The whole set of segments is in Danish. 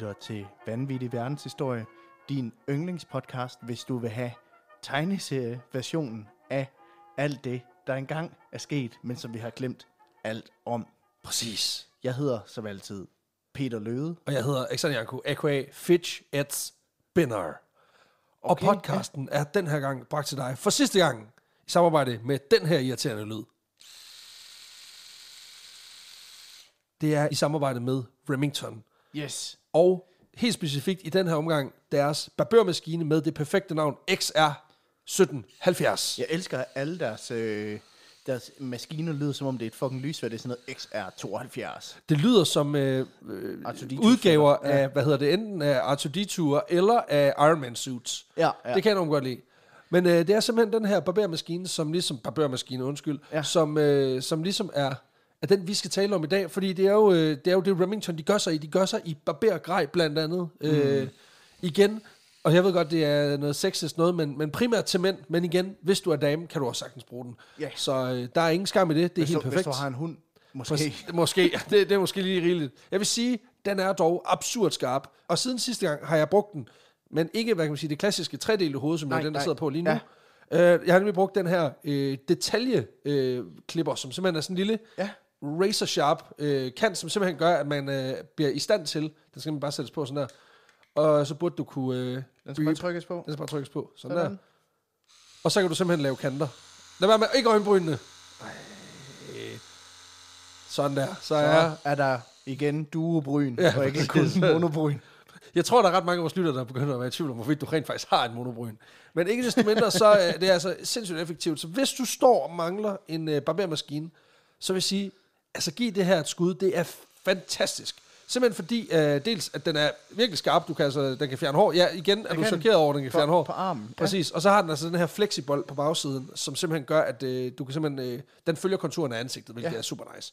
lytter til Vanvittig Verdenshistorie, din yndlingspodcast, hvis du vil have tegneserieversionen af alt det, der engang er sket, men som vi har glemt alt om. Præcis. Jeg hedder som altid Peter Løde. Og jeg hedder Alexander Janku, a.k.a. Fitch Ed Spinner. Og okay, podcasten ja. er den her gang bragt til dig for sidste gang i samarbejde med den her irriterende lyd. Det er i samarbejde med Remington. Yes. Og helt specifikt i den her omgang, deres barbørmaskine med det perfekte navn XR1770. Jeg elsker alle deres... Øh deres maskiner lyder som om det er et fucking lysvær, det er sådan noget XR72. Det lyder som øh, øh, udgaver ja. af, hvad hedder det, enten af r 2 d eller af Iron Man suits. Ja, ja. Det kan jeg nogen godt lide. Men øh, det er simpelthen den her barbermaskine, som ligesom, barbermaskine, undskyld, ja. som, øh, som ligesom er er den, vi skal tale om i dag, fordi det er jo øh, det, er jo det Remington de gør sig i. De gør sig i barbergrej blandt andet. Øh, mm. Øh, igen, og jeg ved godt, det er noget sexist noget, men, men primært til mænd. Men igen, hvis du er dame, kan du også sagtens bruge den. Yeah. Så øh, der er ingen skam i det. Det er hvis helt du, perfekt. Hvis du har en hund, måske. Måske, ja, det, det er måske lige rigeligt. Jeg vil sige, den er dog absurd skarp. Og siden sidste gang har jeg brugt den, men ikke, hvad kan man sige, det klassiske tredelte hoved, som nej, er den, der nej. sidder på lige nu. Ja. Øh, jeg har nemlig brugt den her øh, detaljeklipper, øh, klipper, som simpelthen er sådan en lille ja razor sharp øh, kant, som simpelthen gør, at man øh, bliver i stand til, den skal man bare sættes på sådan der, og så burde du kunne... Øh, den skal bare trykkes på. Den skal bare trykkes på, sådan, sådan. der. Og så kan du simpelthen lave kanter. Lad være med, ikke øjenbrynene. Sådan der. Så, så er, er der igen duobryn, ja, og ikke kun monobryn. Jeg tror, der er ret mange af vores lytter, der begynder at være i tvivl om, hvorvidt du rent faktisk har en monobryn. Men ikke desto mindre, så øh, det er det altså sindssygt effektivt. Så hvis du står og mangler en øh, barbermaskine, så vil jeg sige, altså giv det her et skud, det er fantastisk. Simpelthen fordi, øh, dels at den er virkelig skarp, du kan, altså, den kan fjerne hår. Ja, igen er du chokeret over, at den kan på, fjerne hår. På armen. Ja. Præcis, og så har den altså den her flexibold på bagsiden, som simpelthen gør, at øh, du kan simpelthen, øh, den følger konturen af ansigtet, hvilket ja. er super nice.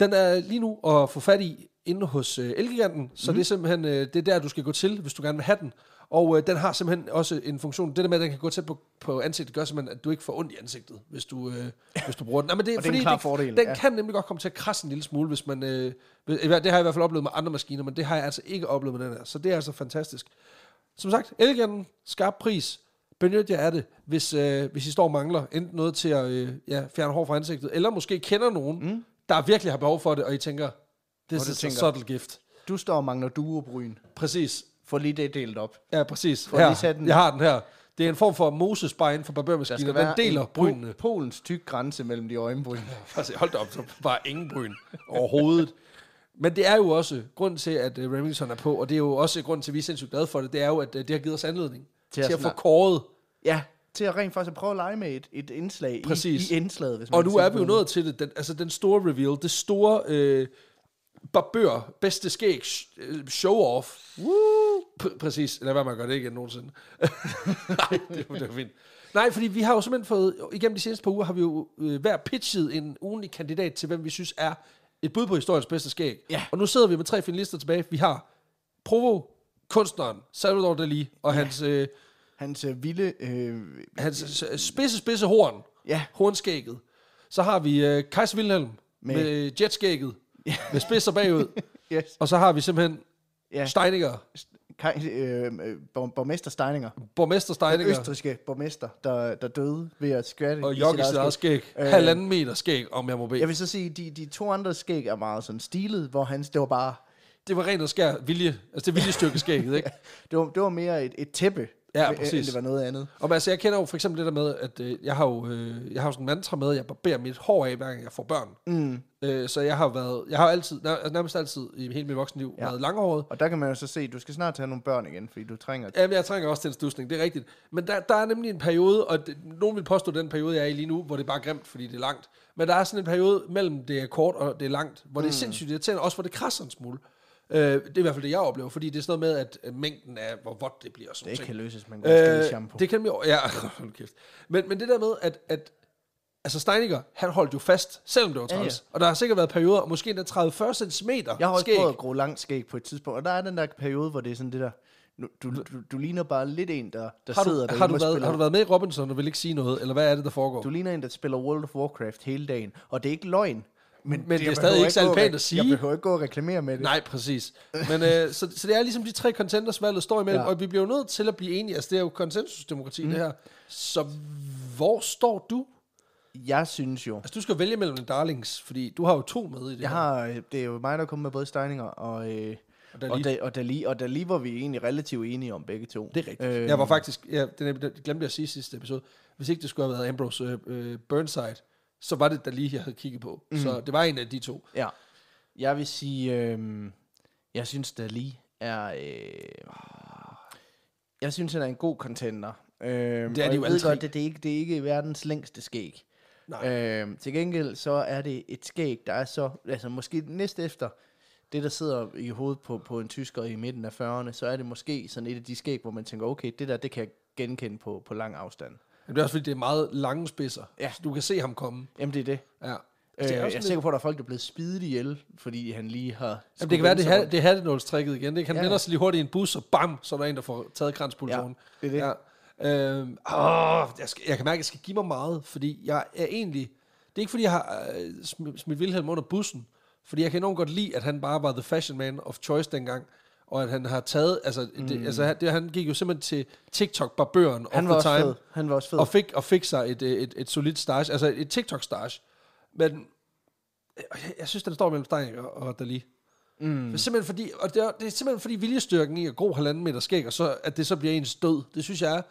Den er lige nu at få fat i inde hos øh, Elgiganten, så mm. det er simpelthen øh, det er der, du skal gå til, hvis du gerne vil have den. Og øh, den har simpelthen også en funktion. Det der med, at den kan gå tæt på, på ansigtet, gør simpelthen, at du ikke får ondt i ansigtet, hvis du, øh, hvis du bruger den. Nej, men det, og fordi det er en klar det, fordel. Den ja. kan nemlig godt komme til at krasse en lille smule, hvis man... Øh, det har jeg i hvert fald oplevet med andre maskiner, men det har jeg altså ikke oplevet med den her. Så det er altså fantastisk. Som sagt, elgiganten, skarp pris. Benyt jer af det, hvis, øh, hvis I står og mangler enten noget til at øh, ja, fjerne hår fra ansigtet, eller måske kender nogen, mm. der virkelig har behov for det, og I tænker, det er is subtle gift. Du står og mangler duobryn. Præcis. Få lige det delt op. Ja, præcis. Få her, lige den. Jeg har den her. Det er en form for mosesbein for barbørmaskiner. Den deler brynene. Polens tyk grænse mellem de øjenbryn. Ja, hold da op, så var ingen bryn overhovedet. Men det er jo også grund til, at øh, Remington er på, og det er jo også grund til, at vi er sindssygt glade for det, det er jo, at øh, det har givet os anledning til, til at, at få kåret. Ja, til at rent faktisk at prøve at lege med et, et indslag Præcis. I, i indslaget. Hvis man og nu er vi jo nået til det, den, altså den store reveal, det store øh, barbør, bedste skæg, øh, show-off. P- præcis. Lad være med at gøre det igen nogensinde. Nej, det, det var fint. Nej, fordi vi har jo simpelthen fået, igennem de seneste par uger, har vi jo øh, hver pitchet en ugenlig kandidat til, hvem vi synes er et bud på historiens bedste skæg. Ja. Og nu sidder vi med tre finalister tilbage. Vi har Provo, kunstneren Salvador Dali, og ja. hans... Øh, hans øh, vilde... Øh, hans øh, spidse, spidse horn. Ja. Hornskægget. Så har vi øh, Kajs Wilhelm med, med øh, jetskægget med spidser bagud. yes. Og så har vi simpelthen ja. Steininger. Øh, øh, borgmester Steininger. Borgmester Steininger. Den østriske borgmester, der, der døde ved at skvatte. Og Jokke sit eget skæg. Øh, Halvanden meter skæg, om jeg må bede. Jeg vil så sige, de, de to andre skæg er meget sådan stilet, hvor hans, det var bare... Det var rent og skær vilje. Altså det stykke skægget, ikke? det, var, det var mere et, et tæppe, Ja, præcis. End det var noget andet. Og altså, jeg kender jo for eksempel det der med, at øh, jeg har jo øh, jeg har jo sådan en mantra med, at jeg barberer mit hår af, hver gang jeg får børn. Mm. Øh, så jeg har været, jeg har altid, nærmest altid i hele mit voksne liv, ja. været langhåret. Og der kan man jo så se, at du skal snart have nogle børn igen, fordi du trænger... Ja, jeg trænger også til en stusning, det er rigtigt. Men der, der er nemlig en periode, og det, nogen vil påstå den periode, jeg er i lige nu, hvor det er bare grimt, fordi det er langt. Men der er sådan en periode mellem det er kort og det er langt, hvor mm. det er mm. sindssygt irriterende, også hvor det krasser en smule. Øh, det er i hvert fald det, jeg oplever, fordi det er sådan noget med, at mængden af, hvor vådt det bliver. Sådan Det ting. kan løses, man kan øh, shampoo. Det kan vi jo, ja, kæft. Men, men det der med, at, at altså Steininger, han holdt jo fast, selvom det var træls. Ja, ja. Og der har sikkert været perioder, måske endda 30-40 cm Jeg har også skæg. prøvet at gro langt skæg på et tidspunkt, og der er den der periode, hvor det er sådan det der, du, du, du, du ligner bare lidt en, der, der har du, sidder der har du, været, har du været med i Robinson og vil ikke sige noget, eller hvad er det, der foregår? Du ligner en, der spiller World of Warcraft hele dagen, og det er ikke løgn. Men, men det er stadig ikke særlig pænt at sige. Jeg behøver ikke gå og reklamere med det. Nej, præcis. Men, øh, så, så det er ligesom de tre contenders, valget står imellem, ja. og vi bliver jo nødt til at blive enige. Altså, det er jo konsensusdemokrati, mm. det her. Så hvor står du? Jeg synes jo... Altså, du skal vælge mellem darlings, fordi du har jo to med i det Jeg her. har... Øh, det er jo mig, der kommer med både Steininger og... Øh, og der Og, og, der og var vi egentlig relativt enige om begge to. Det er rigtigt. Øhm. jeg var øhm. faktisk, ja, det, det glemte jeg at sige i sidste episode, hvis ikke det skulle have været Ambrose øh, øh Burnside, så var det da lige, jeg havde kigget på. Mm. Så det var en af de to. Ja. Jeg vil sige, øh, jeg synes da lige er... Øh, jeg synes, han er en god contender. Øh, det er de jo altid. Godt, det, det, er ikke, det er ikke verdens længste skæg. Nej. Øh, til gengæld så er det et skæg, der er så... Altså måske næst efter det, der sidder i hovedet på, på en tysker i midten af 40'erne, så er det måske sådan et af de skæg, hvor man tænker, okay, det der, det kan jeg genkende på, på lang afstand. Det er også fordi, det er meget lange spidser. Ja. Så du kan se ham komme. Jamen, det er det. Ja. Øh, altså, jeg er lidt... sikker på, at der er folk, der er blevet spidet ihjel, fordi han lige har... Jamen, det kan være, det, det er hattenålstrikket igen. Det kan ja, sig lige hurtigt i en bus, og bam, så er der en, der får taget kranspulsoren. Ja, det er det. Ja. Øh, åh, jeg, skal, jeg kan mærke, at jeg skal give mig meget, fordi jeg er egentlig... Det er ikke, fordi jeg har øh, smidt Wilhelm under bussen, fordi jeg kan enormt godt lide, at han bare var the fashion man of choice dengang og at han har taget, altså, mm. det, altså han, det, han gik jo simpelthen til TikTok-barbøren han var time, fed. Han var også fed. Og fik, og fik sig et, et, et, et solidt stage, altså et TikTok-stage. Men jeg, jeg synes, den står mellem Stein og, og Dali. Mm. Simpelthen fordi, og det er, det er simpelthen fordi viljestyrken i at gro halvanden meter skæg, og så, at det så bliver ens død, det synes jeg er,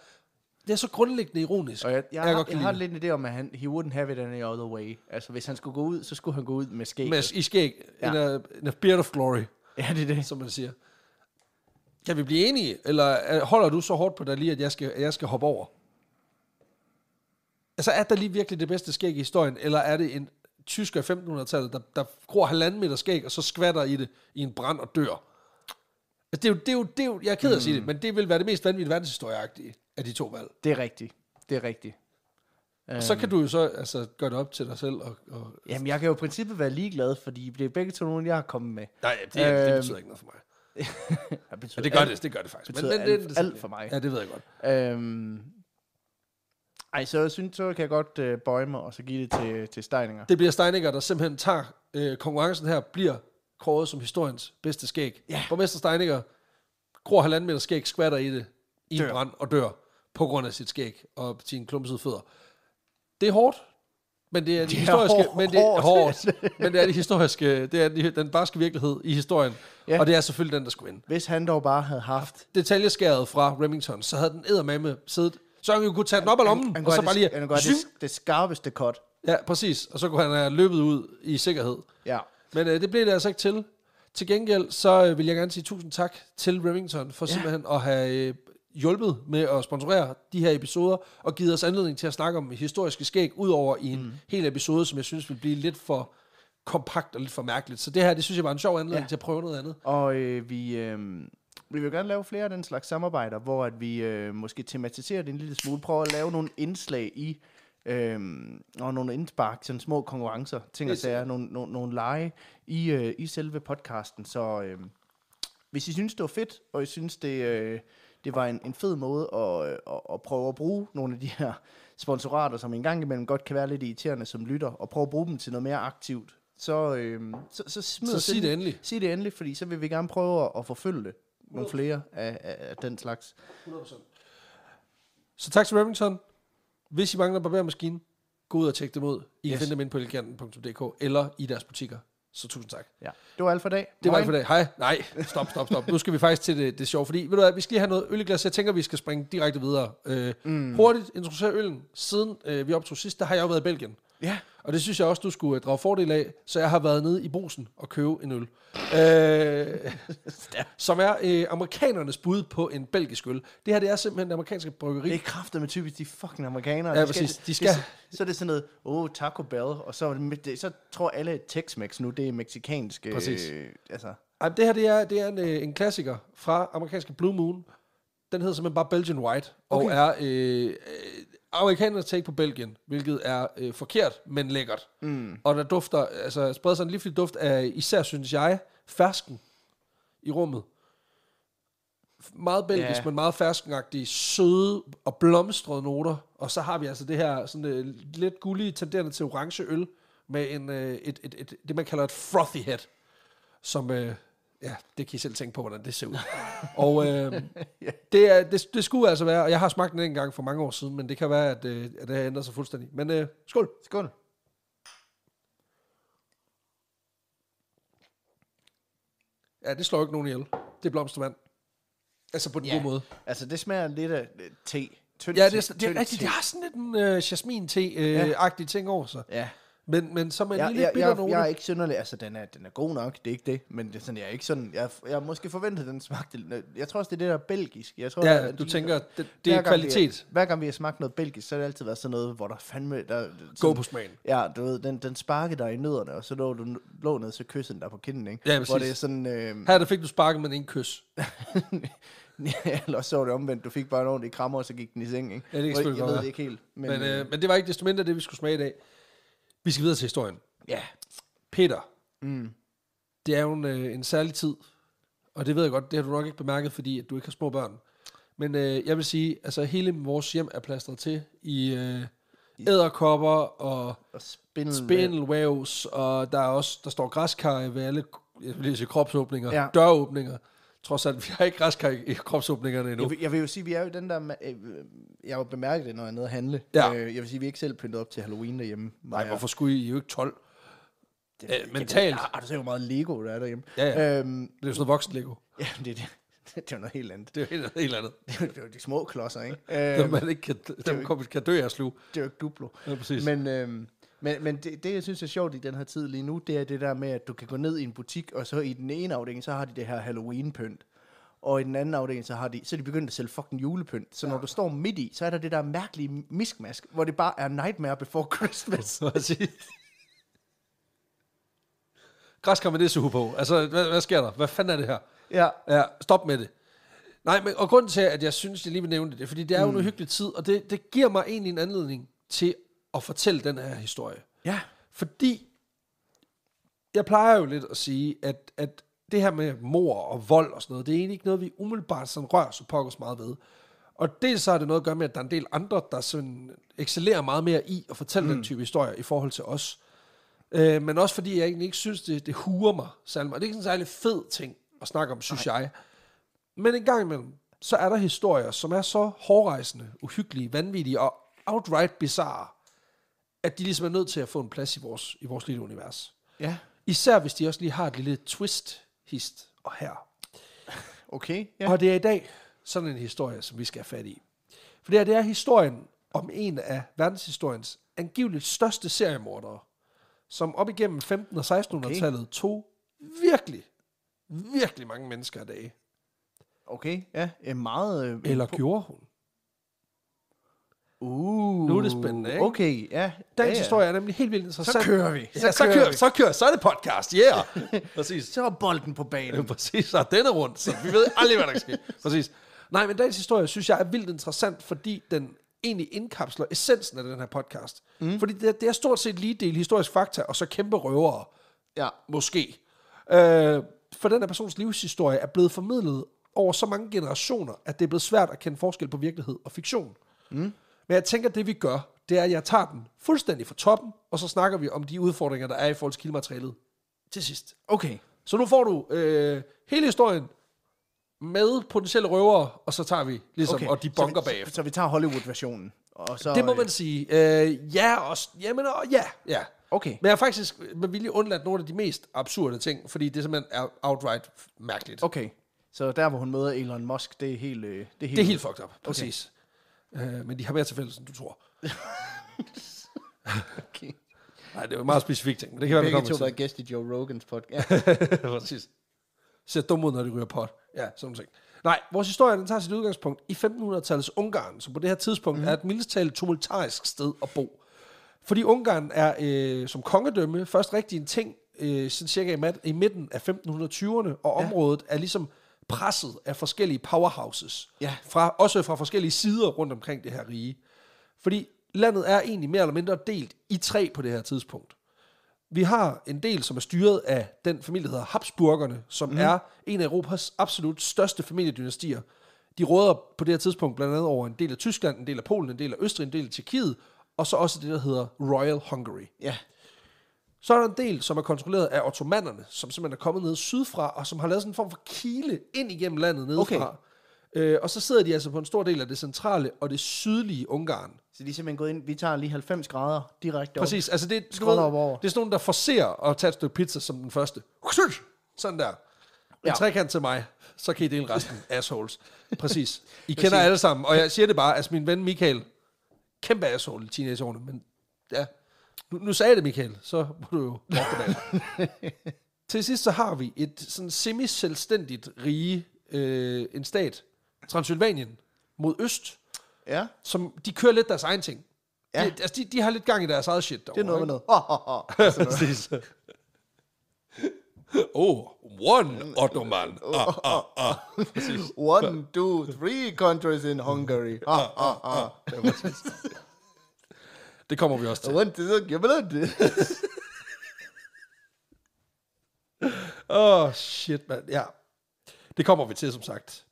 det er så grundlæggende ironisk. Og jeg, jeg, jeg, har, jeg har lidt en idé om, at han, he wouldn't have it any other way. Altså, hvis han skulle gå ud, så skulle han gå ud med skæg. Med, I skæg. Ja. In, a, in a beard of glory. Ja, det er det. Som man siger. Kan vi blive enige, eller øh, holder du så hårdt på dig lige, at jeg skal, at jeg skal hoppe over? Altså, er der lige virkelig det bedste skæg i historien, eller er det en tysker i 1500-tallet, der, der gror halvanden meter skæg, og så skvatter i det i en brand og dør? Altså, det er jo, det er jo, det er jo jeg er ked af at sige det, mm. men det vil være det mest vanvittige verdenshistorieagtige af de to valg. Det er rigtigt. Det er rigtigt. Og så kan øhm. du jo så altså, gøre det op til dig selv. Og, og Jamen, jeg kan jo i princippet være ligeglad, fordi det er begge to nogen, jeg har kommet med. Nej, det, øhm, det betyder øhm. ikke noget for mig ja, det, gør alt, det, det gør det faktisk. Men det, alt, det, alt for mig. Ja, det ved jeg godt. Øhm, ej, så jeg synes, så kan jeg godt øh, bøje mig og så give det til, til Steininger. Det bliver Steininger, der simpelthen tager øh, konkurrencen her, bliver kåret som historiens bedste skæg. Ja. Borgmester Steininger gror halvanden meter skæg, skvatter i det, i dør. en brand og dør på grund af sit skæg og sine klumsede fødder. Det er hårdt, men det er de historiske, men det er hårdt, men det er de historiske, det er den barske virkelighed i historien, ja. og det er selvfølgelig den, der skulle vinde. Hvis han dog bare havde haft... Detaljeskæret fra Remington, så havde den eddermame siddet, så han jo kunne tage den op af lommen, han, han og så bare lige... Han gør det, det skarpeste cut. Ja, præcis, og så kunne han have løbet ud i sikkerhed. Ja. Men øh, det blev det altså ikke til. Til gengæld, så øh, vil jeg gerne sige tusind tak til Remington for ja. simpelthen at have øh, hjulpet med at sponsorere de her episoder, og givet os anledning til at snakke om historiske skæg, udover i en mm. hel episode, som jeg synes vil blive lidt for kompakt og lidt for mærkeligt. Så det her, det synes jeg var en sjov anledning ja. til at prøve noget andet. Og øh, vi, øh, vi vil gerne lave flere af den slags samarbejder, hvor at vi øh, måske tematiserer det en lille smule, prøver at lave nogle indslag i, øh, og nogle indspark, til små konkurrencer, ting og sager, nogle, nogle, nogle lege i, øh, i selve podcasten. Så øh, hvis I synes, det var fedt, og I synes, det, øh, det var en, en fed måde at, øh, at, at prøve at bruge nogle af de her sponsorater, som en gang imellem godt kan være lidt irriterende som lytter, og prøve at bruge dem til noget mere aktivt. Så, øh, så, så, smid så sig det endelig. Sig det endelig, fordi så vil vi gerne prøve at, at forfølge det. Nogle flere af, af, af den slags. 100%. Så tak til Remington. Hvis I mangler barbermaskine, gå ud og tjek dem ud. I yes. kan finde dem ind på eleganten.dk eller i deres butikker. Så tusind tak. Ja. Det var alt for i dag. Det var alt for i dag. Hej. Nej, stop, stop, stop. nu skal vi faktisk til det, det sjove, fordi ved du hvad, vi skal lige have noget ølglas. Jeg tænker, vi skal springe direkte videre. Øh, mm. Hurtigt introducere øllen. Siden øh, vi optog sidst, der har jeg jo været i Belgien. Ja. Og det synes jeg også, du skulle øh, drage fordel af. Så jeg har været nede i brusen og købe en øl. Æh, øh, som er øh, amerikanernes bud på en belgisk øl. Det her, det er simpelthen en amerikansk bryggeri. Det er kraftet med typisk de fucking amerikanere. Ja, de præcis. Skal, de skal... Det, så er det sådan noget, oh, Taco Bell. Og så, det, så tror alle Tex-Mex nu, det er meksikansk. Øh, præcis. Øh, altså. Ej, det her, det er, det er en, en klassiker fra amerikanske Blue Moon. Den hedder simpelthen bare Belgian White. Okay. Og er... Øh, øh amerikanerne take på Belgien, hvilket er øh, forkert, men lækkert. Mm. Og der dufter, altså spreder sig en livlig duft af, især synes jeg, fersken i rummet. Meget belgisk, yeah. men meget ferskenagtige, søde og blomstrede noter. Og så har vi altså det her sådan, øh, lidt gullige, tenderende til orange øl, med en, øh, et, et, et, det man kalder et frothy head, som... Øh, ja, det kan I selv tænke på, hvordan det ser ud. og øh, det, er, det, det skulle altså være, og jeg har smagt den en gang for mange år siden, men det kan være, at, øh, at det har ændret sig fuldstændig. Men øh, skål! Skål! Ja, det slår ikke nogen ihjel. Det er blomstervand. Altså på den ja. gode måde. Altså det smager lidt af øh, te. Tynd ja, det er, det er er, Det har sådan lidt en øh, jasmin-te-agtig øh, ja. ting over sig. Ja. Men, men som en lige lille ja, bitter jeg, Jeg er ikke synderlig, altså den er, den er god nok, det er ikke det, men det er sådan, jeg er ikke sådan, jeg, jeg måske forventet, den smagte, jeg tror også, det er det der belgisk. Jeg tror, ja, det, du de, tænker, det, det er kvalitet. Gang, vi, hver gang vi har smagt noget belgisk, så har det altid været sådan noget, hvor der fandme... Der, sådan, Gå på smagen. Ja, du ved, den, den sparkede dig i nødderne, og så lå du lå ned, så kyssen den der på kinden, ikke? Ja, Hvor det er sådan... Øh... Her der fik du sparket, men en kys. ja, eller så var det omvendt. Du fik bare en ordentlig krammer, og så gik den i seng, ikke? Ja, det er ikke Jeg ved det ikke helt. Men, men, øh-, øh, men det var ikke desto mindre det, vi skulle smage i dag. Vi skal videre til historien. Ja, Peter. Mm. Det er jo en, øh, en særlig tid, og det ved jeg godt, det har du nok ikke bemærket, fordi at du ikke har små børn. Men øh, jeg vil sige, altså hele vores hjem er plastret til i øh, æderkopper og, og spindel spindelvævs, og der er også, der står græskar ved alle jeg vil sige, kropsåbninger, ja. døråbninger trods alt, vi har ikke græskar i, kropsåbningerne endnu. Jeg vil, jeg vil jo sige, vi er jo den der... Øh, jeg har jo bemærket det, når jeg er nede at handle. Ja. Øh, jeg vil sige, vi er ikke selv pyntet op til Halloween derhjemme. Nej, jeg... hvorfor skulle I? I er jo ikke 12. Det, Æh, øh, mentalt. Ja, ah, ah, du ser jo meget Lego, der er derhjemme. Ja, ja. Øhm, det er jo sådan noget voksen Lego. Ja, det er det. Det er noget helt andet. Det er helt, helt andet. det er jo de små klodser, ikke? Øhm, man ikke kan, det er, kan dø af at sluge. Det er jo ikke duplo. Ja, præcis. Men, øhm, men, men det, det, jeg synes er sjovt i den her tid lige nu, det er det der med, at du kan gå ned i en butik, og så i den ene afdeling, så har de det her Halloween-pynt. Og i den anden afdeling, så har de, så de begyndt at sælge fucking julepynt. Så ja. når du står midt i, så er der det der mærkelige miskmask, hvor det bare er Nightmare Before Christmas. Græskammer, det suge på. Altså, hvad, hvad, sker der? Hvad fanden er det her? Ja. ja stop med det. Nej, men, og grunden til, at jeg synes, jeg lige vil nævne det, det er, fordi det er jo mm. en uhyggelig tid, og det, det giver mig egentlig en anledning til at fortælle den her historie. Ja. Fordi, jeg plejer jo lidt at sige, at, at det her med mor og vold og sådan noget, det er egentlig ikke noget, vi umiddelbart sådan rører så pokkers meget ved. Og dels så har det noget at gøre med, at der er en del andre, der sådan excellerer meget mere i at fortælle mm. den type historier i forhold til os. Øh, men også fordi jeg egentlig ikke synes, det, det huer mig særlig meget. Det er ikke sådan en særlig fed ting at snakke om, synes Nej. jeg. Men en gang imellem, så er der historier, som er så hårrejsende, uhyggelige, vanvittige og outright bizarre, at de ligesom er nødt til at få en plads i vores, i vores lille univers. Ja. Især hvis de også lige har et lille twist, hist og her. Okay, ja. Og det er i dag sådan en historie, som vi skal have fat i. For det her, det er historien om en af verdenshistoriens angiveligt største seriemordere, som op igennem 15- og 1600-tallet okay. tog virkelig, virkelig mange mennesker af dage. Okay, ja. Meget... Øh, Eller gjorde hun? Uh, nu er det spændende, ikke? Okay, ja. Dagens ja, ja. historie er nemlig helt vildt interessant. Så kører vi. Så, ja, så kører, kører vi. Så kører Så er det podcast, yeah. præcis. Så er bolden på banen. Ja, præcis, så er denne rundt, så vi ved aldrig, hvad der sker. Præcis. Nej, men dagens historie synes jeg er vildt interessant, fordi den egentlig indkapsler essensen af den her podcast. Mm. Fordi det er, det er stort set lige del historisk fakta, og så kæmpe røvere. Ja. Måske. Øh, for den her persons livshistorie er blevet formidlet over så mange generationer, at det er blevet svært at kende forskel på virkelighed og fiktion. Mm. Men jeg tænker, at det vi gør, det er, at jeg tager den fuldstændig fra toppen, og så snakker vi om de udfordringer, der er i forhold til kildematerialet til sidst. Okay. Så nu får du øh, hele historien med potentielle røvere, og så tager vi ligesom, okay. og de bunker bag. Så, så vi tager Hollywood-versionen. Og så, det må øh... man sige. Øh, ja, og, jamen, og, ja, ja. Okay. Men jeg har faktisk med vilje undladt nogle af de mest absurde ting, fordi det simpelthen er outright mærkeligt. Okay. Så der, hvor hun møder Elon Musk, det er helt... Øh, det, er helt, det er helt fucked up, præcis. Okay. Øh, men de har mere til fælles, end du tror. okay. Nej, det er jo meget specifikt ting, men det kan være, Begge to, var gæst i Joe Rogans podcast. Ja. Præcis. Ser dum ud, når de ryger pot. Ja, sådan ting. Nej, vores historie den tager sit udgangspunkt i 1500-tallets Ungarn, som på det her tidspunkt mm. er et mildestalt tumultarisk sted at bo. Fordi Ungarn er øh, som kongedømme først rigtig en ting øh, sådan cirka i, mat, i midten af 1520'erne, og ja. området er ligesom presset af forskellige powerhouses, ja. fra, også fra forskellige sider rundt omkring det her rige. Fordi landet er egentlig mere eller mindre delt i tre på det her tidspunkt. Vi har en del, som er styret af den familie, der hedder Habsburgerne, som mm. er en af Europas absolut største familiedynastier. De råder på det her tidspunkt blandt andet over en del af Tyskland, en del af Polen, en del af Østrig, en del af Tjekkiet, og så også det, der hedder Royal Hungary. Ja. Så er der en del, som er kontrolleret af ottomanerne, som simpelthen er kommet ned sydfra, og som har lavet sådan en form for kile ind igennem landet nedefra. Okay. Øh, og så sidder de altså på en stor del af det centrale og det sydlige Ungarn. Så de er simpelthen gået ind, vi tager lige 90 grader direkte op. Præcis, altså det, er- du ved, op over. det er sådan nogen, der forser at tage et stykke pizza som den første. Sådan der. En Ja. trekant til mig, så kan I dele resten, assholes. Præcis. I kender alle sammen, og jeg siger det bare, altså min ven Michael, kæmpe asshole i teenageårene, men ja, nu, nu sagde jeg det, Michael, så må du jo Til sidst så har vi et sådan semi-selvstændigt rige, øh, en stat, Transylvanien, mod øst, ja. som de kører lidt deres egen ting. Ja. De, altså, de, de har lidt gang i deres eget shit derovre. Altså, det er noget ikke? med noget. Oh, oh, oh. Oh, one ottoman. Oh. Ah, ah, ah. one, two, three countries in Hungary. Ah, ah, ah. Det kommer vi også til. I want to suck your det. Åh, oh, shit, mand. Ja. Det kommer vi til, som sagt.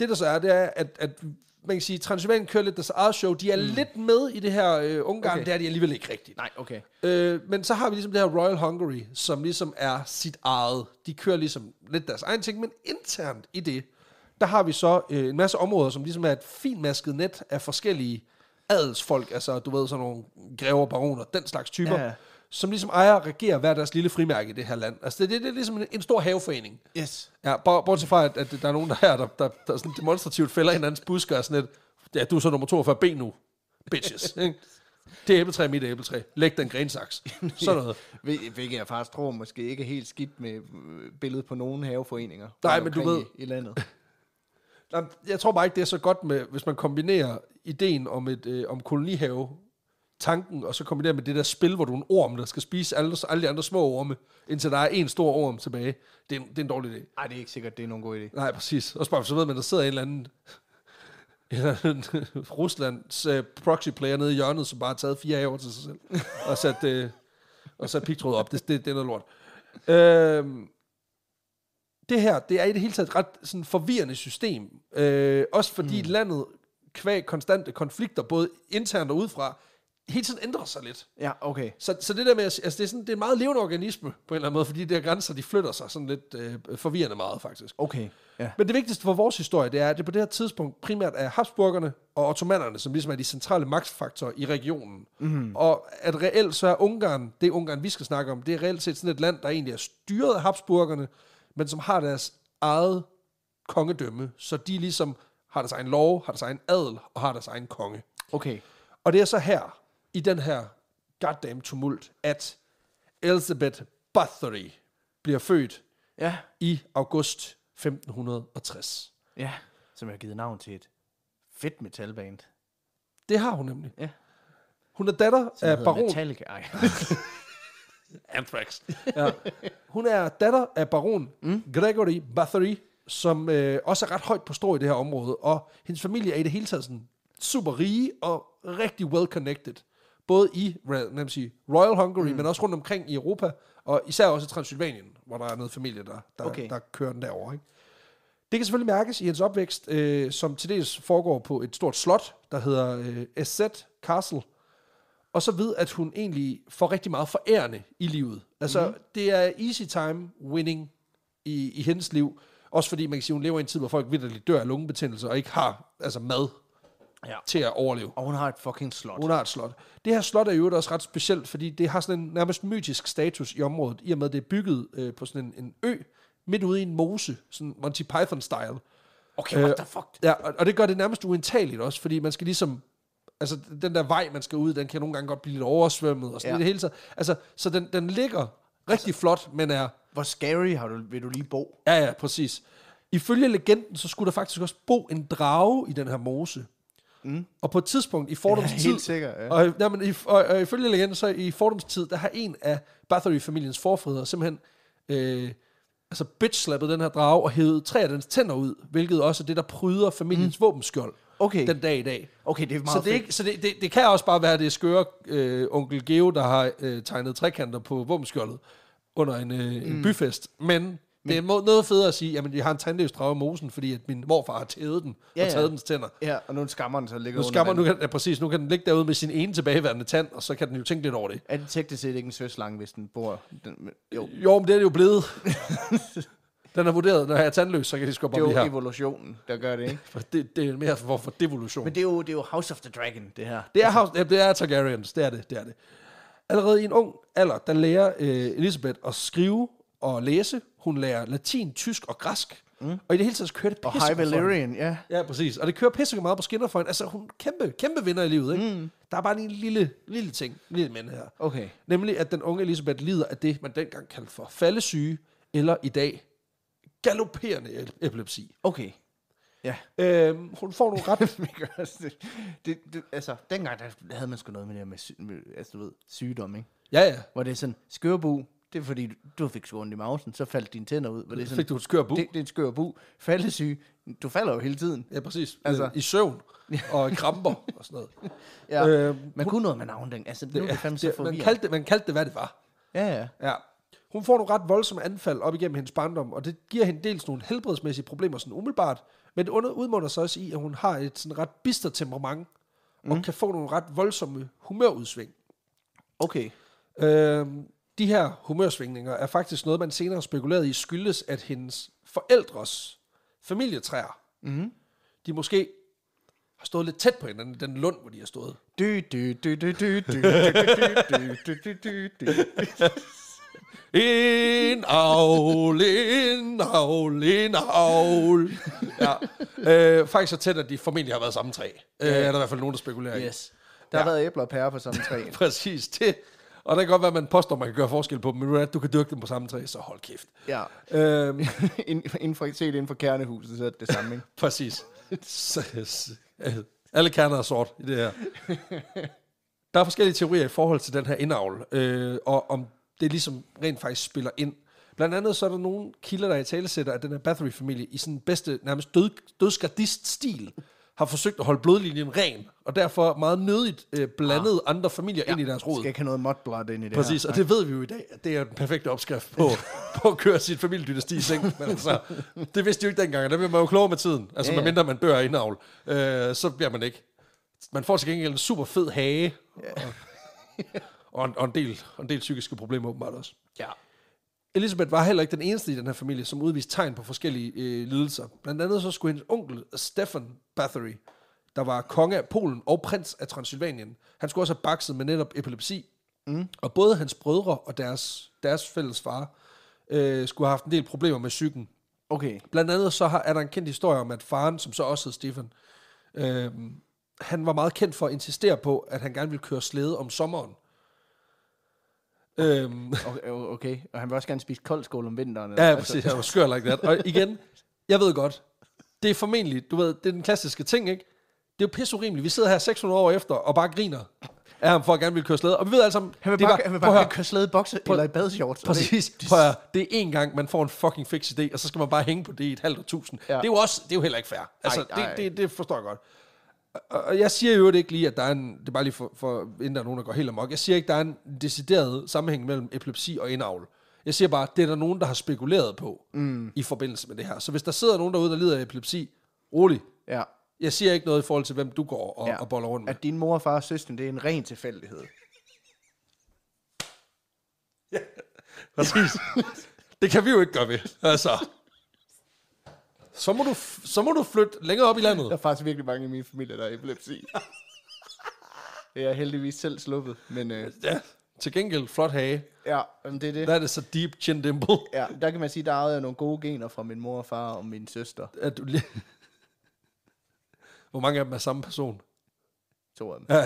Det, der så er, det er, at, at man kan sige, Transylvanien kører lidt deres eget show. De er mm. lidt med i det her øh, Ungarn, okay. det er de alligevel ikke rigtigt. Nej, okay. Øh, men så har vi ligesom det her Royal Hungary, som ligesom er sit eget. De kører ligesom lidt deres egen ting, men internt i det, der har vi så øh, en masse områder, som ligesom er et finmasket net af forskellige adelsfolk, altså du ved, sådan nogle grever, baroner, den slags typer, ja. som ligesom ejer og regerer hver deres lille frimærke i det her land. Altså det, det, det er ligesom en, en stor haveforening. Yes. Ja, bortset fra, at, at der er nogen der her, der, der, der sådan demonstrativt fælder hinandens busker og sådan lidt, ja, du er så nummer 42B nu, bitches. Det er æbletræ, mit æbletræ. Læg den grensaks. Sådan noget. Hvilket jeg faktisk tror måske ikke er helt skidt med øh, billedet på nogen haveforeninger. Nej, men du ved... I, i landet. Jeg tror bare ikke, det er så godt med, hvis man kombinerer ideen om, et, øh, om kolonihave, tanken, og så kombinerer med det der spil, hvor du er en orm, der skal spise alle, alle de andre små orme, indtil der er en stor orm tilbage. Det er, det er en dårlig idé. Nej, det er ikke sikkert, det er nogen god idé. Nej, præcis. Og bare så ved man, der sidder en eller anden, en eller anden Ruslands uh, øh, proxy-player nede i hjørnet, som bare har taget fire haver til sig selv, og sat, uh, og sat pigtråd op. Det, det, det er noget lort. Uh, det her, det er i det hele taget et ret sådan, forvirrende system. Øh, også fordi mm. landet, kvæg konstante konflikter, både internt og udefra, hele tiden ændrer sig lidt. Ja, okay. Så, så det der med, altså det er, sådan, det er en meget levende organisme på en eller anden måde, fordi de der grænser, de flytter sig sådan lidt øh, forvirrende meget faktisk. Okay, ja. Men det vigtigste for vores historie, det er, at det på det her tidspunkt primært er Habsburgerne og ottomanerne, som ligesom er de centrale magtfaktorer i regionen. Mm. Og at reelt så er Ungarn, det Ungarn vi skal snakke om, det er reelt set sådan et land, der egentlig er styret af Habsburgerne, men som har deres eget kongedømme. Så de ligesom har deres egen lov, har deres egen adel og har deres egen konge. Okay. Og det er så her, i den her goddamn tumult, at Elizabeth Bathory bliver født ja. i august 1560. Ja, som jeg har givet navn til et fedt metalband. Det har hun nemlig. Ja. Hun er datter som af baron... Metallica. Anthrax. Ja. Hun er datter af baron mm. Gregory Bathory, som øh, også er ret højt på strå i det her område, og hendes familie er i det hele taget sådan super rige og rigtig well connected. Både i sige, Royal Hungary, mm. men også rundt omkring i Europa, og især også i Transylvanien, hvor der er noget familie, der, der, okay. der kører den derovre. Ikke? Det kan selvfølgelig mærkes i hendes opvækst, øh, som til dels foregår på et stort slot, der hedder øh, Esset Castle, og så ved, at hun egentlig får rigtig meget forærende i livet. Altså, mm-hmm. det er easy time winning i, i hendes liv. Også fordi man kan sige, hun lever i en tid, hvor folk vidderligt dør af lungebetændelse og ikke har altså mad ja. til at overleve. Og hun har et fucking slot. Hun har et slot. Det her slot er jo også ret specielt, fordi det har sådan en nærmest mytisk status i området, i og med at det er bygget øh, på sådan en, en ø midt ude i en mose, sådan Monty Python-style. Okay, what øh, the fuck? Øh, ja, og, og det gør det nærmest uindtageligt også, fordi man skal ligesom altså den der vej, man skal ud, den kan nogle gange godt blive lidt oversvømmet og sådan ja. det hele taget. Altså, så den, den ligger rigtig altså, flot, men er... Hvor scary har du, vil du lige bo? Ja, ja, præcis. Ifølge legenden, så skulle der faktisk også bo en drage i den her mose. Mm. Og på et tidspunkt i fordoms Ja, helt sikkert, ja. Og, ja, men, i, og, og, ifølge legenden, så i tid, der har en af Bathory-familiens forfædre simpelthen... Øh, altså bitch den her drage og hævede tre af dens tænder ud, hvilket også er det, der pryder familiens mm. våbenskjold okay. den dag i dag. Okay, det er meget så det, ikke, så det, det, det kan også bare være det skøre øh, onkel Geo, der har øh, tegnet trekanter på våbenskjoldet under en, øh, mm. en byfest. Men det er må, noget federe at sige, at jeg har en tandløs drage i mosen, fordi at min morfar har tædet den ja, og taget ja. dens tænder. Ja, og nu skammer den så ligger nu skammer, nu kan, ja, præcis, nu kan den ligge derude med sin ene tilbageværende tand, og så kan den jo tænke lidt over det. Er det teknisk set ikke en søslange, hvis den bor... Den, jo. jo, men det er det jo blevet. den er vurderet, når jeg er tandløs, så kan de sgu bare Det er jo evolutionen, der gør det, ikke? For det, det er mere for, for devolution. Men det er, jo, det er jo House of the Dragon, det her. Det er, House, det er Targaryens, det er det, det er det. Allerede i en ung alder, der lærer øh, Elisabeth at skrive og læse. Hun lærer latin, tysk og græsk. Mm. Og i det hele taget så kører det Og pisse High Valyrian, ja. Ja, præcis. Og det kører pisse meget på skinner for hende. Altså, hun er kæmpe, kæmpe vinder i livet, ikke? Mm. Der er bare lige en lille, lille ting, en lille mænd her. Okay. Nemlig, at den unge Elisabeth lider af det, man dengang kaldte for faldesyge, eller i dag galopperende epilepsi. Okay. Ja. Øhm, hun får nogle ret... det, det, det, altså, dengang der havde man sgu noget med det her med, sy- med altså, du ved, sygdom, ikke? Ja, ja. Hvor det er sådan, skørbu, det er fordi, du fik skåret i mausen, så faldt dine tænder ud. Hvor det er sådan, fik du et skørbu? Det, det er en skørbu. Faldesyge, du falder jo hele tiden. Ja, præcis. Altså. I søvn og i kramper og sådan noget. ja, øhm, man hun, kunne noget med navn den. Altså, det, det det, man kaldte, man kaldte det, hvad det var. Ja, ja. Ja, hun får nogle ret voldsomme anfald op igennem hendes barndom, og det giver hende dels nogle helbredsmæssige problemer sådan umiddelbart, men det udmunder sig også i, at hun har et sådan ret bister temperament, mm. og kan få nogle ret voldsomme humørudsving. Okay. Øhm, de her humørsvingninger er faktisk noget, man senere spekulerede i skyldes, at hendes forældres familietræer, mm. de måske har stået lidt tæt på hinanden i den lund, hvor de har stået. En avl, en avl, en avl. Ja. Øh, faktisk så tæt, at de formentlig har været samme træ. Øh, er der i hvert fald nogen, der spekulerer i. Yes. Der ja. har været æbler og pærer på samme træ. Præcis, det. Og det kan godt være, at man påstår, at man kan gøre forskel på dem, men du kan dyrke dem på samme træ, så hold kæft. Ja. Øhm. inden for, set inden for kernehuset, så er det det samme, ikke? Præcis. Øh, alle kerner er sort i det her. Der er forskellige teorier i forhold til den her indavl, øh, og om det ligesom rent faktisk spiller ind. Blandt andet så er der nogle kilder, der i tale sætter, at den her Bathory-familie i sin bedste, nærmest død, dødsgardist-stil, har forsøgt at holde blodlinjen ren, og derfor meget nødigt øh, blandet ah. andre familier ja. ind i deres rod. Skal ikke have noget modblot ind i det Præcis, her. og det ved vi jo i dag, at det er den perfekte opskrift på, på at køre sit familiedynasti i seng. Men altså, det vidste de jo ikke dengang, og der bliver man jo klogere med tiden. Altså, yeah. medmindre man dør i indavl, øh, så bliver man ikke. Man får til gengæld en super fed hage. Yeah. Og, Og en, og en, del, og en del psykiske problemer åbenbart også. Ja. Elisabeth var heller ikke den eneste i den her familie, som udviste tegn på forskellige øh, lidelser. Blandt andet så skulle hendes onkel, Stefan Bathory, der var konge af Polen og prins af Transylvanien, han skulle også have bakset med netop epilepsi. Mm. Og både hans brødre og deres, deres fælles far øh, skulle have haft en del problemer med psyken. Okay. Blandt andet så har, er der en kendt historie om, at faren, som så også hed Stefan, øh, han var meget kendt for at insistere på, at han gerne ville køre slæde om sommeren. Øhm. Okay, okay, og han vil også gerne spise koldskål om vinteren. Eller? Ja, præcis. Altså. Jeg var skør like that. Og igen, jeg ved godt, det er formentlig, du ved, det er den klassiske ting, ikke? Det er jo pissurimeligt. Vi sidder her 600 år efter og bare griner af ham for at gerne vil køre slæde. Og vi ved alle sammen... Han vil det bare, bare, han vil bare køre slæde i bokse eller i badshorts. Præcis. prøv at, det er én gang, man får en fucking fix idé, og så skal man bare hænge på det i et halvt og tusind. Ja. Det, er jo også, det er jo heller ikke fair. Altså, ej, ej. Det, det, det, forstår jeg godt og jeg siger jo ikke lige, at der er en, det er bare lige for, for inden der er nogen, der går helt amok, jeg siger ikke, at der er en decideret sammenhæng mellem epilepsi og indavl. Jeg siger bare, at det er der nogen, der har spekuleret på mm. i forbindelse med det her. Så hvis der sidder nogen derude, der lider af epilepsi, rolig. Ja. Jeg siger ikke noget i forhold til, hvem du går og, ja. og boller rundt med. At din mor og far og søster, det er en ren tilfældighed. ja, præcis. det kan vi jo ikke gøre ved. Altså så må, du, så må du flytte længere op i landet. Der er faktisk virkelig mange i min familie, der er epilepsi. det er heldigvis selv sluppet, men... Øh, ja, til gengæld flot hage. Ja, men det er det. That is a deep chin dimple. ja, der kan man sige, der er nogle gode gener fra min mor og far og min søster. At du lige... Hvor mange af dem er samme person? To af dem.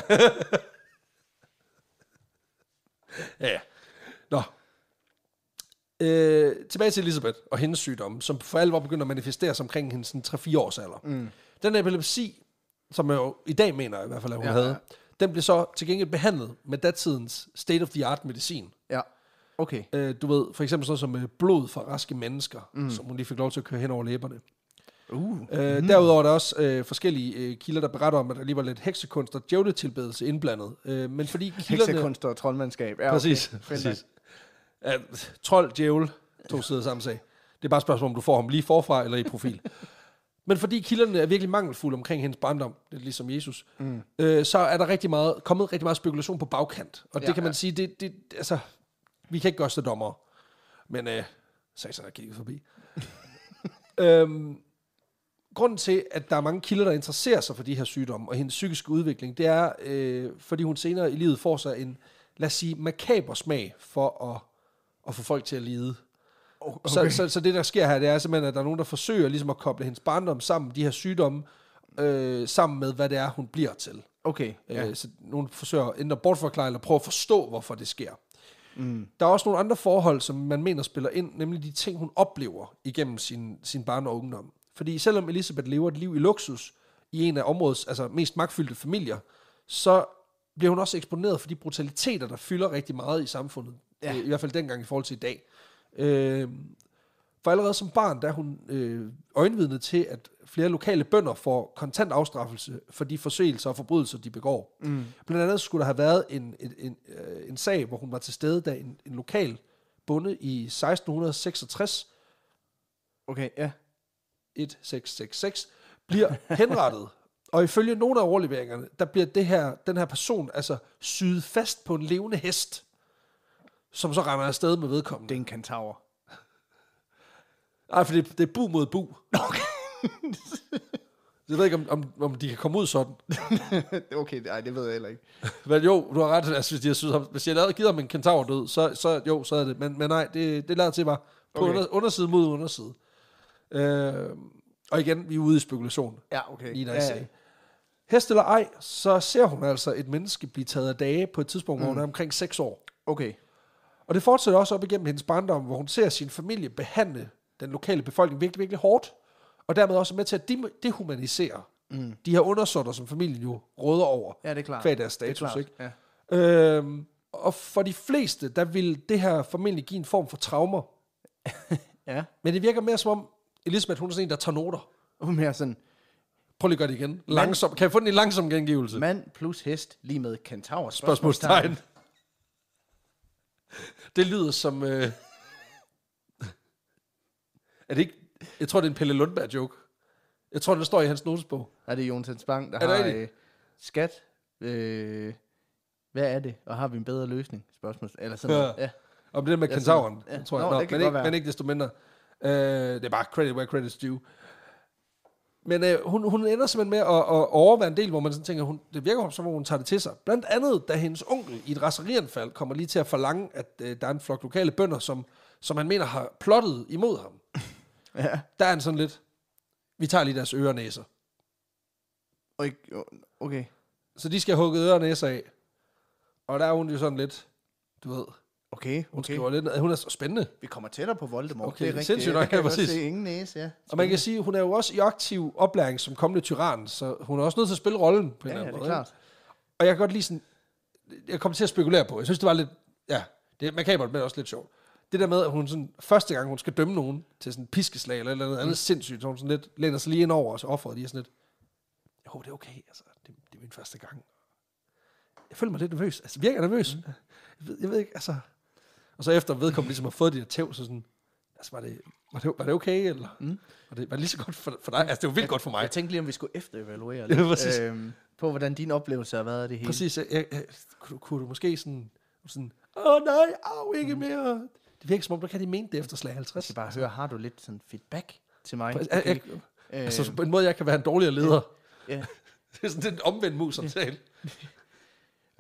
ja. ja. Øh, tilbage til Elisabeth og hendes sygdom, som for alvor begynder at manifestere sig omkring hendes 3-4 års alder. Mm. Den epilepsi, som jeg jo i dag mener i hvert fald, at hun ja, havde, ja. den blev så til gengæld behandlet med datidens state-of-the-art medicin. Ja, okay. Øh, du ved, for eksempel sådan som øh, blod fra raske mennesker, mm. som hun lige fik lov til at køre hen over læberne. Uh, øh, mm. Derudover er der også øh, forskellige øh, kilder, der beretter om, at der lige var lidt heksekunst og djævletilbedelse indblandet. Øh, men fordi kilderne... heksekunst og troldmandskab. Ja, okay. præcis, præcis. præcis. Uh, trold, djævel, to sider samme sag. Det er bare et spørgsmål, om du får ham lige forfra eller i profil. Men fordi kilderne er virkelig mangelfulde omkring hendes barndom, lidt ligesom Jesus, mm. øh, så er der rigtig meget, kommet rigtig meget spekulation på bagkant. Og det ja, kan man ja. sige, det, det, altså, vi kan ikke gøre os til dommere. Men øh, satan er kigget forbi. øhm, grunden til, at der er mange kilder, der interesserer sig for de her sygdomme og hendes psykiske udvikling, det er, øh, fordi hun senere i livet får sig en, lad os sige, makaber smag for at og få folk til at lide. Okay. Så, så, så det, der sker her, det er simpelthen, at der er nogen, der forsøger ligesom at koble hendes barndom sammen, de her sygdomme, øh, sammen med, hvad det er, hun bliver til. Okay. Øh, ja. Øh, så nogen forsøger at ændre bortforklare eller prøve at forstå, hvorfor det sker. Mm. Der er også nogle andre forhold, som man mener spiller ind, nemlig de ting, hun oplever igennem sin, sin barn og ungdom. Fordi selvom Elisabeth lever et liv i luksus i en af områdets altså mest magtfyldte familier, så bliver hun også eksponeret for de brutaliteter, der fylder rigtig meget i samfundet Ja. I hvert fald dengang i forhold til i dag. Øh, for allerede som barn, der er hun øh, øjenvidne til, at flere lokale bønder får kontant afstraffelse for de forseelser og forbrydelser, de begår. Mm. Blandt andet skulle der have været en, en, en, øh, en sag, hvor hun var til stede, da en, en lokal bonde i 1666 okay, ja. 1666 bliver henrettet. og ifølge nogle af overleveringerne, der bliver det her, den her person altså syet fast på en levende hest som så rammer afsted med vedkommende. Det er en kentaur. Nej, for det, det er bu mod bu. Okay. jeg ved ikke, om, om, om de kan komme ud sådan. okay, nej, det ved jeg heller ikke. Men jo, du har ret. Altså, hvis, jeg synes, hvis jeg lavede, givet ham en kentaur død, så, så jo, så er det. Men, men nej, det, det lader til bare på okay. under, underside mod underside. Øh, og igen, vi er ude i spekulation. Ja, okay. Lige ja, ja. Hest eller ej, så ser hun altså et menneske blive taget af dage på et tidspunkt, mm. hvor hun er omkring 6 år. Okay. Og det fortsætter også op igennem hendes barndom, hvor hun ser sin familie behandle den lokale befolkning virkelig, virkelig hårdt, og dermed også med til at dehumanisere mm. de her undersåtter, som familien jo råder over, Ja, det er klart. deres status. Det er klart. Ikke? Ja. Øhm, og for de fleste, der vil det her formentlig give en form for traumer. ja. Men det virker mere som om, Elisabeth, hun er sådan en, der tager noter. Hun er sådan, Prøv lige at gøre det igen. Langsom. Kan jeg få den i langsom gengivelse? mand plus hest lige med kentaur? Spørgsmålstegn. Det lyder som... Øh... Er det ikke... Jeg tror, det er en Pelle Lundberg-joke. Jeg tror, det står i hans notesbog. Er det Jonas Hans Bang, der er har... Øh, skat, øh, hvad er det? Og har vi en bedre løsning? Spørgsmål. Eller sådan noget. Ja. Om det med kentauren, ja. tror jeg. Nå, Nå, det men, ikke, men ikke desto mindre. Uh, det er bare credit where credit's due men øh, hun, hun ender simpelthen med at, at overvære en del, hvor man sådan tænker, hun, det virker som om hun tager det til sig. Blandt andet, da hendes onkel i et rasserianfald kommer lige til at forlange, at øh, der er en flok lokale bønder, som, som han mener har plottet imod ham. ja. Der er han sådan lidt, vi tager lige deres ører næser. Okay. Så de skal hugge hugget ører og næser af. Og der er hun jo sådan lidt, du ved, Okay, Hun okay. skriver lidt, hun er spændende. Vi kommer tættere på Voldemort. Okay, det er rigtigt. sindssygt nok, jeg kan præcis. Se ingen næse, ja. Og man kan sige, hun er jo også i aktiv oplæring som kommende tyran, så hun er også nødt til at spille rollen på en eller anden måde. Ja, det er klart. Og jeg kan godt lige sådan, jeg kommer til at spekulere på, jeg synes, det var lidt, ja, det er makabert, men også lidt sjovt. Det der med, at hun sådan, første gang, hun skal dømme nogen til sådan piskeslag eller noget andet mm. sindssygt, så hun sådan lidt læner sig lige ind over, og så offeret lige sådan lidt, håber, det er okay, altså, det, det er min første gang. Jeg føler mig lidt nervøs, altså virker nervøs. Mm. Jeg, ved, jeg ved ikke, altså, og så efter vedkommende ligesom har fået de her tæv, så sådan, altså var det, var det, var det okay, eller mm. var, det, var det lige så godt for, for dig? Altså det var vildt jeg, godt for mig. Jeg tænkte lige, om vi skulle efterevaluere lidt, ja, øhm, på hvordan din oplevelse har været af det hele. Præcis, jeg, jeg, jeg, kunne, kunne du måske sådan, sådan åh nej, au, ikke mm. mere. Det virker som om, du kan de mene det efter slag 50. Jeg skal bare høre, har du lidt sådan feedback til mig? Præcis, jeg, jeg, altså øhm. på en måde, jeg kan være en dårligere leder. Ja. Yeah. det er sådan en omvendt mus-samtale.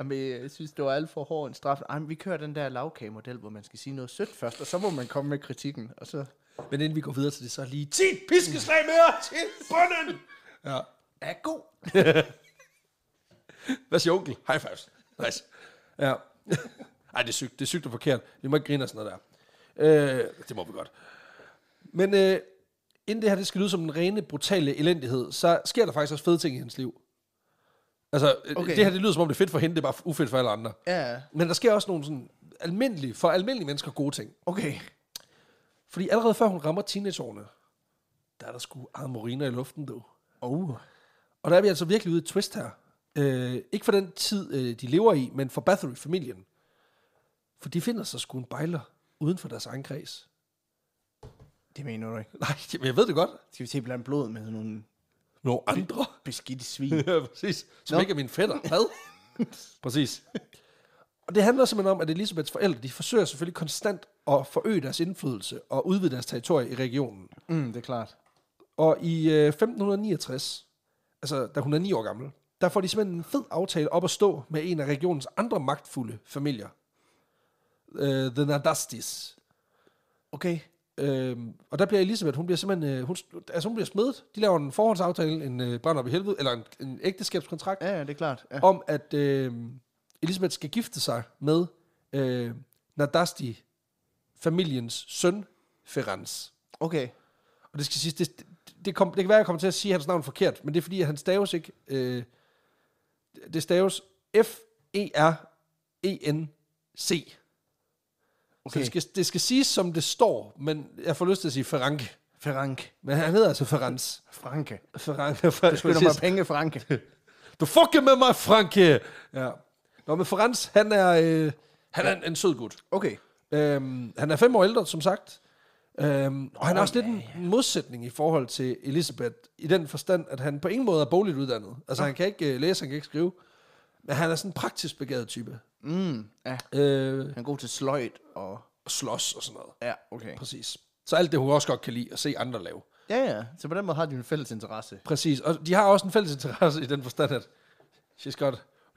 Jamen, jeg synes, det var alt for hård en straf. Ej, men vi kører den der lavkagemodel, hvor man skal sige noget sødt først, og så må man komme med kritikken. Og så... Men inden vi går videre til det, så lige 10 piskeslag mere til bunden! Ja. Er god. Hvad siger onkel? High fives. Nice. Ja. Ej, det er sygt. Det er sygt og forkert. Vi må ikke grine af sådan noget der. Øh, det må vi godt. Men øh, inden det her det skal lyde som den rene, brutale elendighed, så sker der faktisk også fede ting i hans liv. Altså, okay. det her, det lyder som om det er fedt for hende, det er bare ufedt for alle andre. Ja. Men der sker også nogle sådan almindelige, for almindelige mennesker gode ting. Okay. Fordi allerede før hun rammer teenageårene, der er der sgu armoriner i luften, du. Oh. Og der er vi altså virkelig ude i twist her. Øh, ikke for den tid, øh, de lever i, men for Bathory-familien. For de finder sig sgu en bejler uden for deres egen kreds. Det mener du ikke? Nej, jeg ved det godt. Skal vi se blandt blod med nogle nogle andre? Beskidte svin. ja, præcis. Som Nå. ikke er mine fætter. Hvad? præcis. Og det handler simpelthen om, at Elisabeths forældre, de forsøger selvfølgelig konstant at forøge deres indflydelse og udvide deres territorie i regionen. Mm, det er klart. Og i øh, 1569, altså da hun er 9 år gammel, der får de simpelthen en fed aftale op at stå med en af regionens andre magtfulde familier. Øh, the Nadastis. Okay. Øhm, og der bliver Elisabeth, hun bliver simpelthen, øh, hun, altså hun bliver smedet. De laver en forhåndsaftale, en øh, brand op i helvede, eller en, en ægteskabskontrakt. Ja, ja, det er klart. Ja. Om at øh, Elisabeth skal gifte sig med øh, Nadasti, familiens søn, Ferenc. Okay. Og det skal siges, det, det, det, kom, det kan være, jeg kommer til at sige hans navn forkert, men det er fordi, at han staves ikke, øh, det staves F-E-R-E-N-C. Okay. Så det skal, det skal siges, som det står, men jeg får lyst til at sige Ferranke. Ferranke. Men han hedder altså Ferrans. Franke. Ferranke. Du skylder mig penge, Franke. du fucker med mig, Franke! Ja. Nå, men Ferrans, han er, øh, han er en, en sød gut. Okay. Øhm, han er fem år ældre, som sagt. Øhm, og han er også ja, lidt en ja. modsætning i forhold til Elisabeth, i den forstand, at han på ingen måde er boligt uddannet. Altså, ja. han kan ikke øh, læse, han kan ikke skrive. Men han er sådan en praktisk begavet type. Mm, ja. Øh, Han er god til sløjt og... og slås og sådan noget. Ja, okay. Præcis. Så alt det, hun også godt kan lide at se andre lave. Ja, ja. Så på den måde har de en fælles interesse. Præcis. Og de har også en fælles interesse i den forstand, at she's got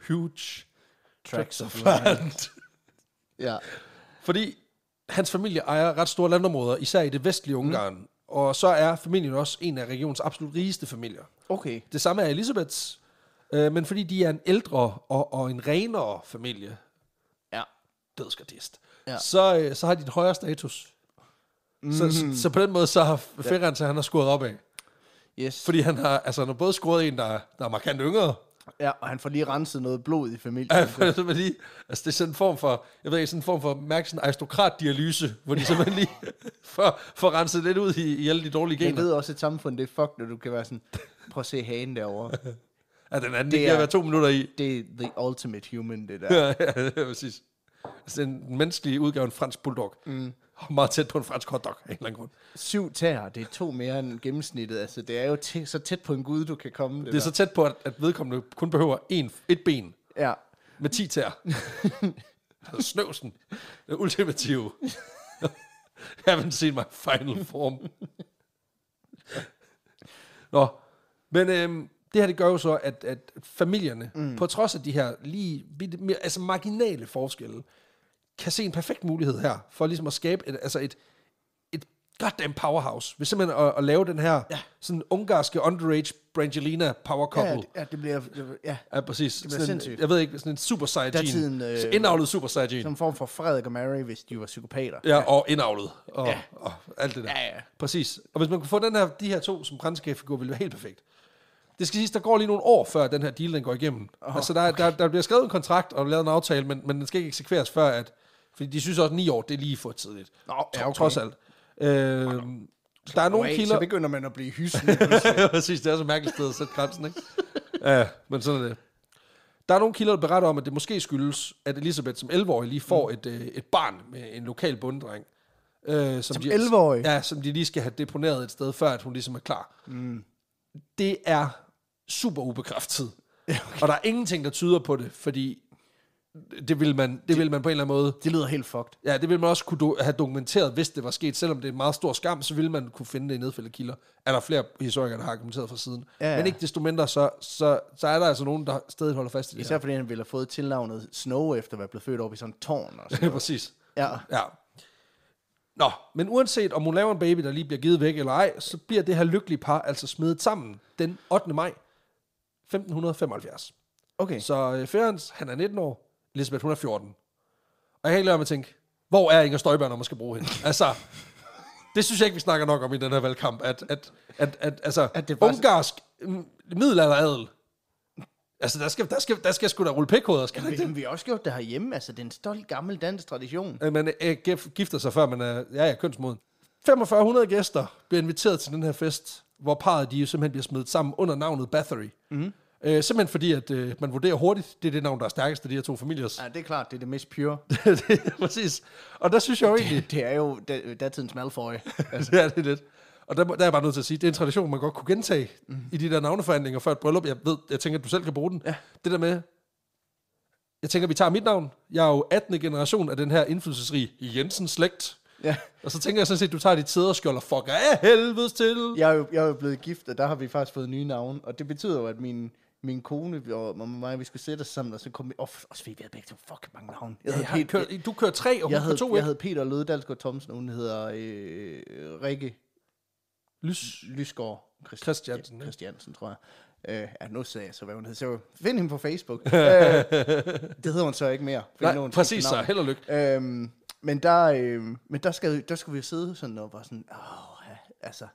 huge tracks of land. ja. Fordi hans familie ejer ret store landområder, især i det vestlige mm. Ungarn. Mm. Og så er familien også en af regionens absolut rigeste familier. Okay. Det samme er Elisabeths øh, men fordi de er en ældre og, og en renere familie, ja. dødskardist, ja. så, øh, så har de en højere status. Mm. Så, mhm. så, så på den måde, så har Ferenc, ja. han har skåret op af. Yes. Fordi han har, altså, han har både skåret en, der, der er markant yngre. Ja, og han får lige renset noget blod i familien. Ja, for, så lige, altså, det er sådan en form for, jeg ved ikke, sådan en form for mærke sådan aristokrat-dialyse, hvor de ja. simpelthen lige får, får renset lidt ud i, i alle de dårlige gener. Jeg ved også et samfund, det er fuck, når du kan være sådan, prøv at se hagen derovre. At den anden, det, det er, være to minutter i. Det er the ultimate human, det der. ja, ja, ja, præcis. Altså, den menneskelige udgave af en fransk bulldog. Mm. Og meget tæt på en fransk hotdog, af en eller anden grund. Syv tæer, det er to mere end gennemsnittet. Altså, det er jo så tæt på en gud, du kan komme. Det, det er der. så tæt på, at, at vedkommende kun behøver en, et ben. Ja. Med ti tæer. altså, snøvsen. Det ultimative. Haven't seen my final form. Nå, men øhm, det her, det gør jo så, at, at familierne, mm. på trods af de her lige, altså marginale forskelle, kan se en perfekt mulighed her, for ligesom at skabe et, altså et, et goddamn powerhouse, ved simpelthen at, at lave den her ja. sådan ungarske underage Brangelina power couple. Ja, ja, det bliver, det, ja. ja præcis. Det bliver sådan sindssygt. En, jeg ved ikke, sådan en super saiyajin. øh, så indavlet super saiyajin. Som en form for Frederik og Mary, hvis de var psykopater. Ja, ja. og indavlet, og, ja. og, og alt det der. Ja, ja. Præcis. Og hvis man kunne få den her, de her to som brændskabfigurer, ville det være helt perfekt. Det skal siges, der går lige nogle år, før den her deal den går igennem. Oh, altså, der, okay. der, der bliver skrevet en kontrakt og lavet en aftale, men, men den skal ikke eksekveres før, at... Fordi de synes også, at ni år, det er lige for tidligt. Nå, ja, okay. Trods alt. Øh, okay. der er nogle kilder... Så begynder man at blive hysen. Præcis, det er så mærkeligt sted at sætte grænsen, ikke? ja, men sådan er det. Der er nogle kilder, der beretter om, at det måske skyldes, at Elisabeth som 11-årig lige får mm. et, øh, et barn med en lokal bunddreng. Øh, som som de, 11-årig? Ja, som de lige skal have deponeret et sted, før at hun ligesom er klar. Mm. Det er super ubekræftet. Ja, okay. Og der er ingenting, der tyder på det, fordi det vil man, det, det vil man på en eller anden måde... Det lyder helt fucked. Ja, det vil man også kunne do, have dokumenteret, hvis det var sket. Selvom det er en meget stor skam, så vil man kunne finde det i nedfældet kilder. Er der flere historikere, der har kommenteret fra siden. Ja, ja. Men ikke desto mindre, så, så, så er der altså nogen, der stadig holder fast i det Især her. fordi han ville have fået tilnavnet Snow, efter at være blevet født op i sådan en tårn. Og sådan Præcis. Ja. ja. Nå, men uanset om hun laver en baby, der lige bliver givet væk eller ej, så bliver det her lykkelige par altså smidt sammen den 8. maj. 1575. Okay. Så øh, Ferens, han er 19 år, Lisbeth, hun er 14. Og jeg kan ikke lade mig tænke, hvor er Inger Støjberg, når man skal bruge hende? altså, det synes jeg ikke, vi snakker nok om i den her valgkamp, at, at, at, at, altså, at det ungarsk ungarsk mm, middelalderadel, Altså, der skal, der skal, der skal sgu da rulle pikkoder, skal jamen, det? vi har også gjort det herhjemme. Altså, det er en stolt gammel dansk tradition. Øh, man øh, gifter sig, før man er øh, ja, ja, kønsmoden. 4500 gæster bliver inviteret til den her fest hvor parret de jo simpelthen bliver smidt sammen under navnet Bathory. Mm. Øh, simpelthen fordi, at øh, man vurderer hurtigt, det er det navn, der er stærkest af de her to familier. Ja, det er klart, det er det mest pure. det, præcis. Og der synes jeg jo egentlig... Det, er jo datidens Malfoy. Altså. ja, det er lidt. Og der, der er jeg bare nødt til at sige, det er en tradition, man godt kunne gentage mm. i de der navneforhandlinger før et bryllup. Jeg ved, jeg tænker, at du selv kan bruge den. Ja. Det der med, jeg tænker, vi tager mit navn. Jeg er jo 18. generation af den her indflydelsesrige Jensen-slægt. Ja. Og så tænker jeg sådan set, at du tager dit sæderskjold og fucker af helvedes til. Jeg er, jo, jeg er jo blevet gift, og der har vi faktisk fået nye navne. Og det betyder jo, at min, min kone og mig, vi skulle sætte os sammen, og så kom vi... Åh, oh, vi havde begge til, fucking mange navne. Jeg havde ja, jeg Peter, kør, du kører tre, og jeg hun havde, to, Jeg havde Peter og Thomsen, og hun hedder øh, Rikke Lys. Lysgaard Christ, Christiansen, Christiansen, tror jeg. Øh, ja, nu sagde jeg så, hvad hun hed. Så find hende på Facebook. øh, det hedder hun så ikke mere. Nej, præcis så. Held og lykke. Øhm, men der, øh, men der, skal, der skulle vi sidde sådan og var sådan, åh, ja, altså,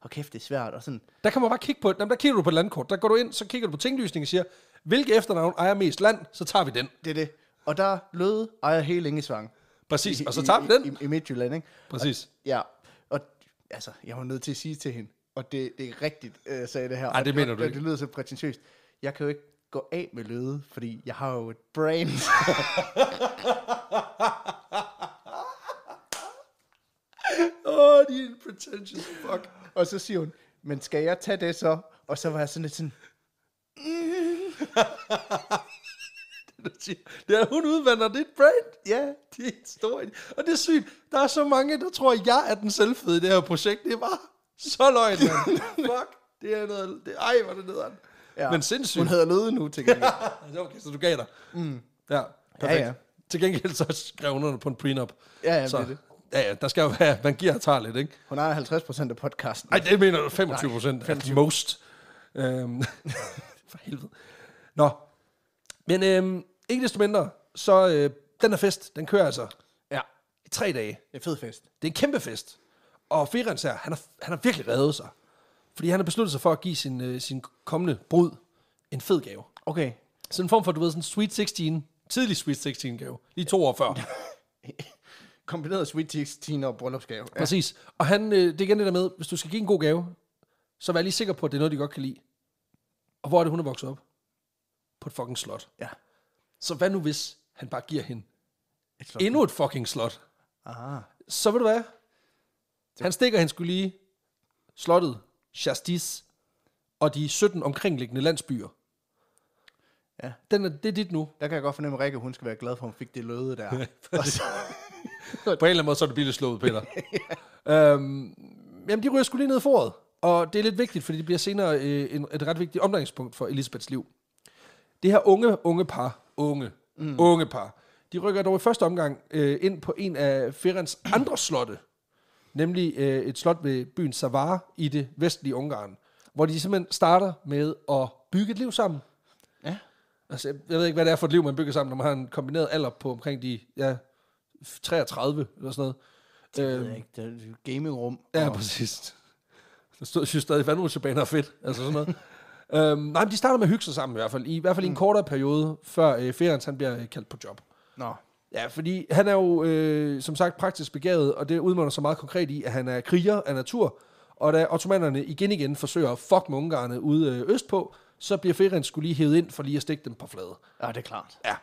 og kæft, det er svært. Og sådan. Der kan man bare kigge på, jamen, der kigger du på et landkort, der går du ind, så kigger du på tinglysningen og siger, hvilke efternavn ejer mest land, så tager vi den. Det er det. Og der lød ejer hele Ingesvang. Præcis, og så tager vi den. I, i Midtjylland, ikke? Præcis. Og, ja, og altså, jeg var nødt til at sige til hende, og det, det er rigtigt, øh, sagde det her. Nej, det og, mener og, du og, ikke. Det lyder så prætentiøst. Jeg kan jo ikke gå af med løde, fordi jeg har jo et brain. Åh, de er en pretentious fuck. Og så siger hun, men skal jeg tage det så? Og så var jeg sådan lidt sådan, det er, hun udvander dit brand. Ja, det er stort. Og det er sygt. Der er så mange, der tror, at jeg er den selvfede i det her projekt. Det er bare så løgn, man. Fuck. Det er noget... Det, ej, hvor det nederen. Ja. Men sindssygt. Hun hedder Løde nu, til gengæld. okay, så du gav dig. Mm. Ja, perfekt. Ja, ja. Til gengæld så skrev hun under på en prenup. Ja, ja, så. det er det. Ja, ja, der skal jo være, man giver og tager lidt, ikke? Hun er 50 procent af podcasten. Nej, det mener du 25 procent. at most. Øhm, for helvede. Nå, men øhm, ikke desto mindre, så øh, den her fest, den kører altså Ja. i tre dage. Det er fed fest. Det er en kæmpe fest. Og Ferens her, han har, han har virkelig reddet sig. Fordi han har besluttet sig for at give sin, øh, sin kommende brud en fed gave. Okay. Sådan en form for, du ved, sådan en Sweet 16, tidlig Sweet 16 gave. Lige to år før. kombineret sweet 16 og bryllupsgave. Ja. Præcis. Og han, øh, det er igen det der med, hvis du skal give en god gave, så vær lige sikker på, at det er noget, de godt kan lide. Og hvor er det, hun er vokset op? På et fucking slot. Ja. Så hvad nu, hvis han bare giver hende et slot. endnu et fucking slot? Aha. Så vil du hvad? Han stikker hende skulle lige slottet, Chastis og de 17 omkringliggende landsbyer. Ja. Den er, det er dit nu. Der kan jeg godt fornemme, at Rikke, hun skal være glad for, at hun fik det løde der. og, så, på en eller anden måde, så er det billigt slået, Peter. ja. øhm, jamen, de ryger sgu lige ned i foråret. Og det er lidt vigtigt, fordi det bliver senere øh, en, et ret vigtigt omdrejningspunkt for Elisabeths liv. Det her unge, unge par, unge, mm. unge par, de rykker dog i første omgang øh, ind på en af Ferens andre slotte, nemlig øh, et slot ved byen Savar i det vestlige Ungarn, hvor de simpelthen starter med at bygge et liv sammen. Ja. Altså, jeg ved ikke, hvad det er for et liv, man bygger sammen, når man har en kombineret alder på omkring de ja, 33 eller sådan noget. Det ved jeg øhm, ikke. Det er et gamingrum. Ja, og... præcis. Der stod, synes stadig, vandrutsjebaner er fedt. Altså sådan noget. øhm, nej, men de starter med at hygge sig sammen i hvert fald. I, i hvert fald i en mm. kortere periode, før øh, Ferens, han bliver øh, kaldt på job. Nå. Ja, fordi han er jo, øh, som sagt, praktisk begavet, og det udmunder sig meget konkret i, at han er kriger af natur, og da ottomanerne igen igen forsøger at fuck med ude øh, østpå, så bliver Ferenc skulle lige hævet ind for lige at stikke dem på flade. Ja, det er klart. Ja,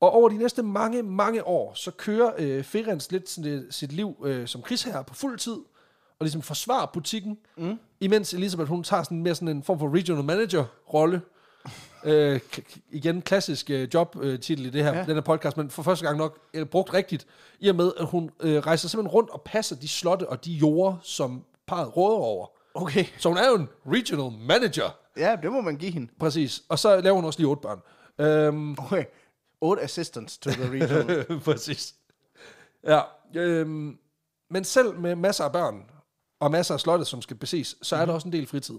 og over de næste mange, mange år, så kører øh, Ferens lidt sådan, øh, sit liv øh, som krigsherre på fuld tid, og ligesom forsvarer butikken, mm. imens Elisabeth, hun tager sådan mere sådan en form for regional manager-rolle. øh, igen, klassisk øh, jobtitel i det her, ja. den her podcast, men for første gang nok øh, brugt rigtigt, i og med, at hun øh, rejser simpelthen rundt og passer de slotte og de jorder, som parret råder over. Okay. Så hun er jo en regional manager. Ja, det må man give hende. Præcis. Og så laver hun også lige otte børn. Øhm, okay. 8 assistants to the region. Præcis. Ja, øhm, men selv med masser af børn og masser af slotte, som skal beses, så mm er der mhm. også en del fritid.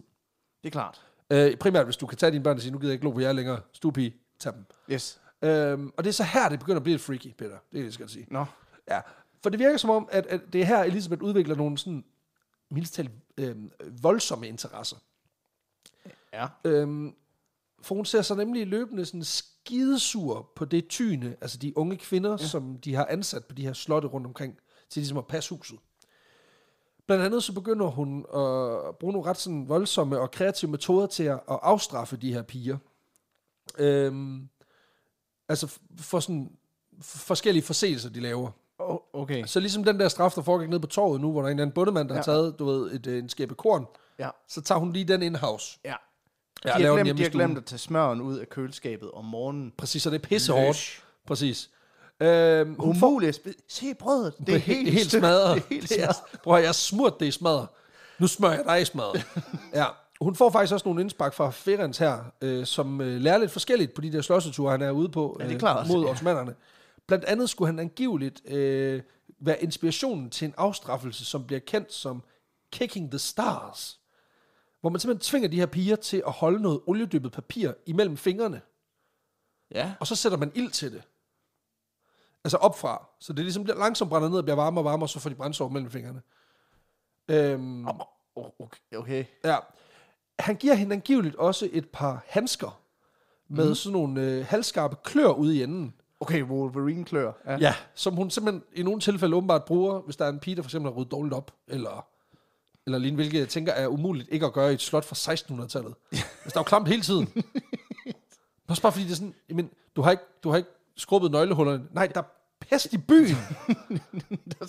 Det er klart. Øh, primært, hvis du kan tage dine børn og sige, nu gider jeg ikke lov på jer længere, stupi, tag dem. Yes. Øhm, og det er så her, det begynder at blive lidt freaky, Peter. Det er det, skal jeg sige. Nå. No. Ja, for det virker som om, at, at det er her, Elisabeth udvikler nogle sådan, mildest talt, øh, voldsomme interesser. Ja. Øhm, for hun ser sig nemlig løbende sådan skidesur på det tyne, altså de unge kvinder, ja. som de har ansat på de her slotte rundt omkring, til ligesom at passe huset. Blandt andet så begynder hun at bruge nogle ret sådan voldsomme og kreative metoder til at afstraffe de her piger. Øhm, altså for sådan forskellige forseelser, de laver. Okay. Så ligesom den der straf, der foregik ned på torvet nu, hvor der er en eller anden bundemand, der ja. har taget du ved, et, en skæbe korn, ja. så tager hun lige den in-house. Ja. Ja, de, har glemt, de har glemt at tage smøren ud af køleskabet om morgenen. Præcis, så det er pissehårdt. Præcis. Øhm, hun Umuligt. Får... Se brødet, det, det er helt, helt smadret. helt smadret. prøv at jeg smurt det i smadret. Nu smører jeg dig i smadret. ja. Hun får faktisk også nogle indspark fra Ferens her, øh, som øh, lærer lidt forskelligt på de der slåsseture, han er ude på øh, ja, det er øh, klart. mod osmanderne. Blandt andet skulle han angiveligt øh, være inspirationen til en afstraffelse, som bliver kendt som Kicking the Stars hvor man simpelthen tvinger de her piger til at holde noget oliedyppet papir imellem fingrene. Ja. Og så sætter man ild til det. Altså opfra. Så det ligesom langsomt brænder ned og bliver varmere og varmere, og så får de brændsår mellem fingrene. Øhm, okay, okay. Ja. Han giver hende angiveligt også et par handsker med mm. sådan nogle øh, halvskarpe klør ude i enden. Okay, Wolverine-klør. Ja. ja, som hun simpelthen i nogle tilfælde åbenbart bruger, hvis der er en pige, der for eksempel har ryddet dårligt op, eller eller lignende, hvilket jeg tænker er umuligt ikke at gøre i et slot fra 1600-tallet. Altså, der er jo klamt hele tiden. Nå, bare fordi det er sådan, jamen, du har ikke, du har ikke skrubbet nøglehullerne. Nej, der er pest i byen.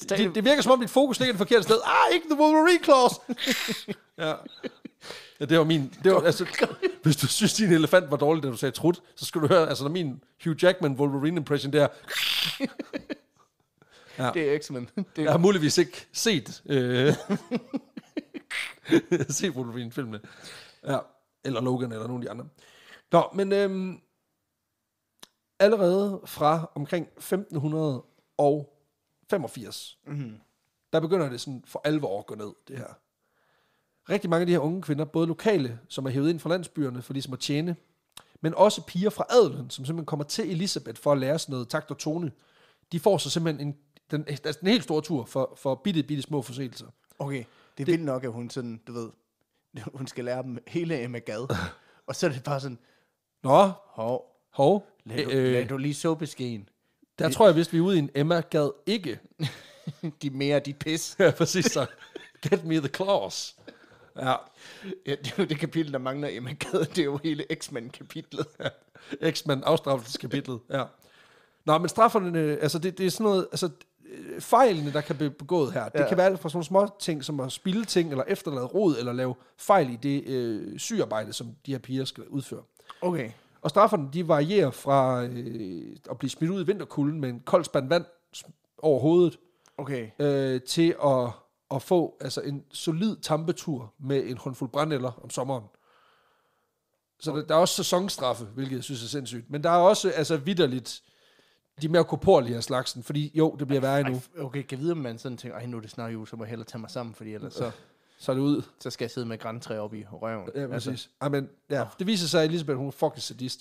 det, det, virker som om, dit fokus ligger det forkerte sted. Ah, ikke The Wolverine Claws! ja. Ja, det var min... Det var, altså, hvis du synes, din elefant var dårlig, da du sagde trut, så skal du høre, altså, der min Hugh Jackman Wolverine impression der... Ja. Det er X-Men. Det er... Jeg har muligvis ikke set øh, se Wolverine-filmene. Ja, eller Logan, eller nogle af de andre. Nå, men øhm, allerede fra omkring 1585, mm-hmm. der begynder det sådan for alvor at gå ned, det her. Rigtig mange af de her unge kvinder, både lokale, som er hævet ind fra landsbyerne for ligesom at tjene, men også piger fra adelen, som simpelthen kommer til Elisabeth for at lære sådan noget takt og tone, de får så simpelthen en, den, altså den helt store tur for, for bitte, bitte små forseelser. Okay det, det... vildt nok, at hun sådan, du ved, hun skal lære dem hele Emma Gad. og så er det bare sådan, Nå, hov, hov lad, du, øh, lad du lige så beskeden. Der det... tror jeg, hvis vi er ude i en Emma Gad ikke. de mere, de pis. ja, præcis så. Get me the claws. Ja. ja. Det er jo det kapitel, der mangler Emma Gad. Det er jo hele X-Men-kapitlet. X-Men afstraffelseskapitlet, ja. Nå, men strafferne, øh, altså det, det er sådan noget, altså Øh, fejlene, der kan blive begået her. Det ja. kan være alt fra sådan små ting, som at spille ting, eller efterlade rod, eller lave fejl i det øh, sygearbejde, som de her piger skal udføre. Okay. Og strafferne, de varierer fra øh, at blive smidt ud i vinterkulden med en kold spand vand over hovedet, okay. øh, til at, at få altså, en solid tampetur med en håndfuld brændeller om sommeren. Så okay. der, der er også sæsonstraffe, hvilket jeg synes er sindssygt. Men der er også altså vidderligt de mere koporlige af slagsen, fordi jo, det bliver værre endnu. Ej, okay, kan jeg vide, om man sådan tænker, ej, nu er det snart jul, så må jeg hellere tage mig sammen, fordi ellers så, øh, så er det ud. Så skal jeg sidde med græntræ op i røven. Ja, altså. præcis. Altså. Ej, men, ja. Oh. Det viser sig, at Elisabeth, hun er fucking sadist.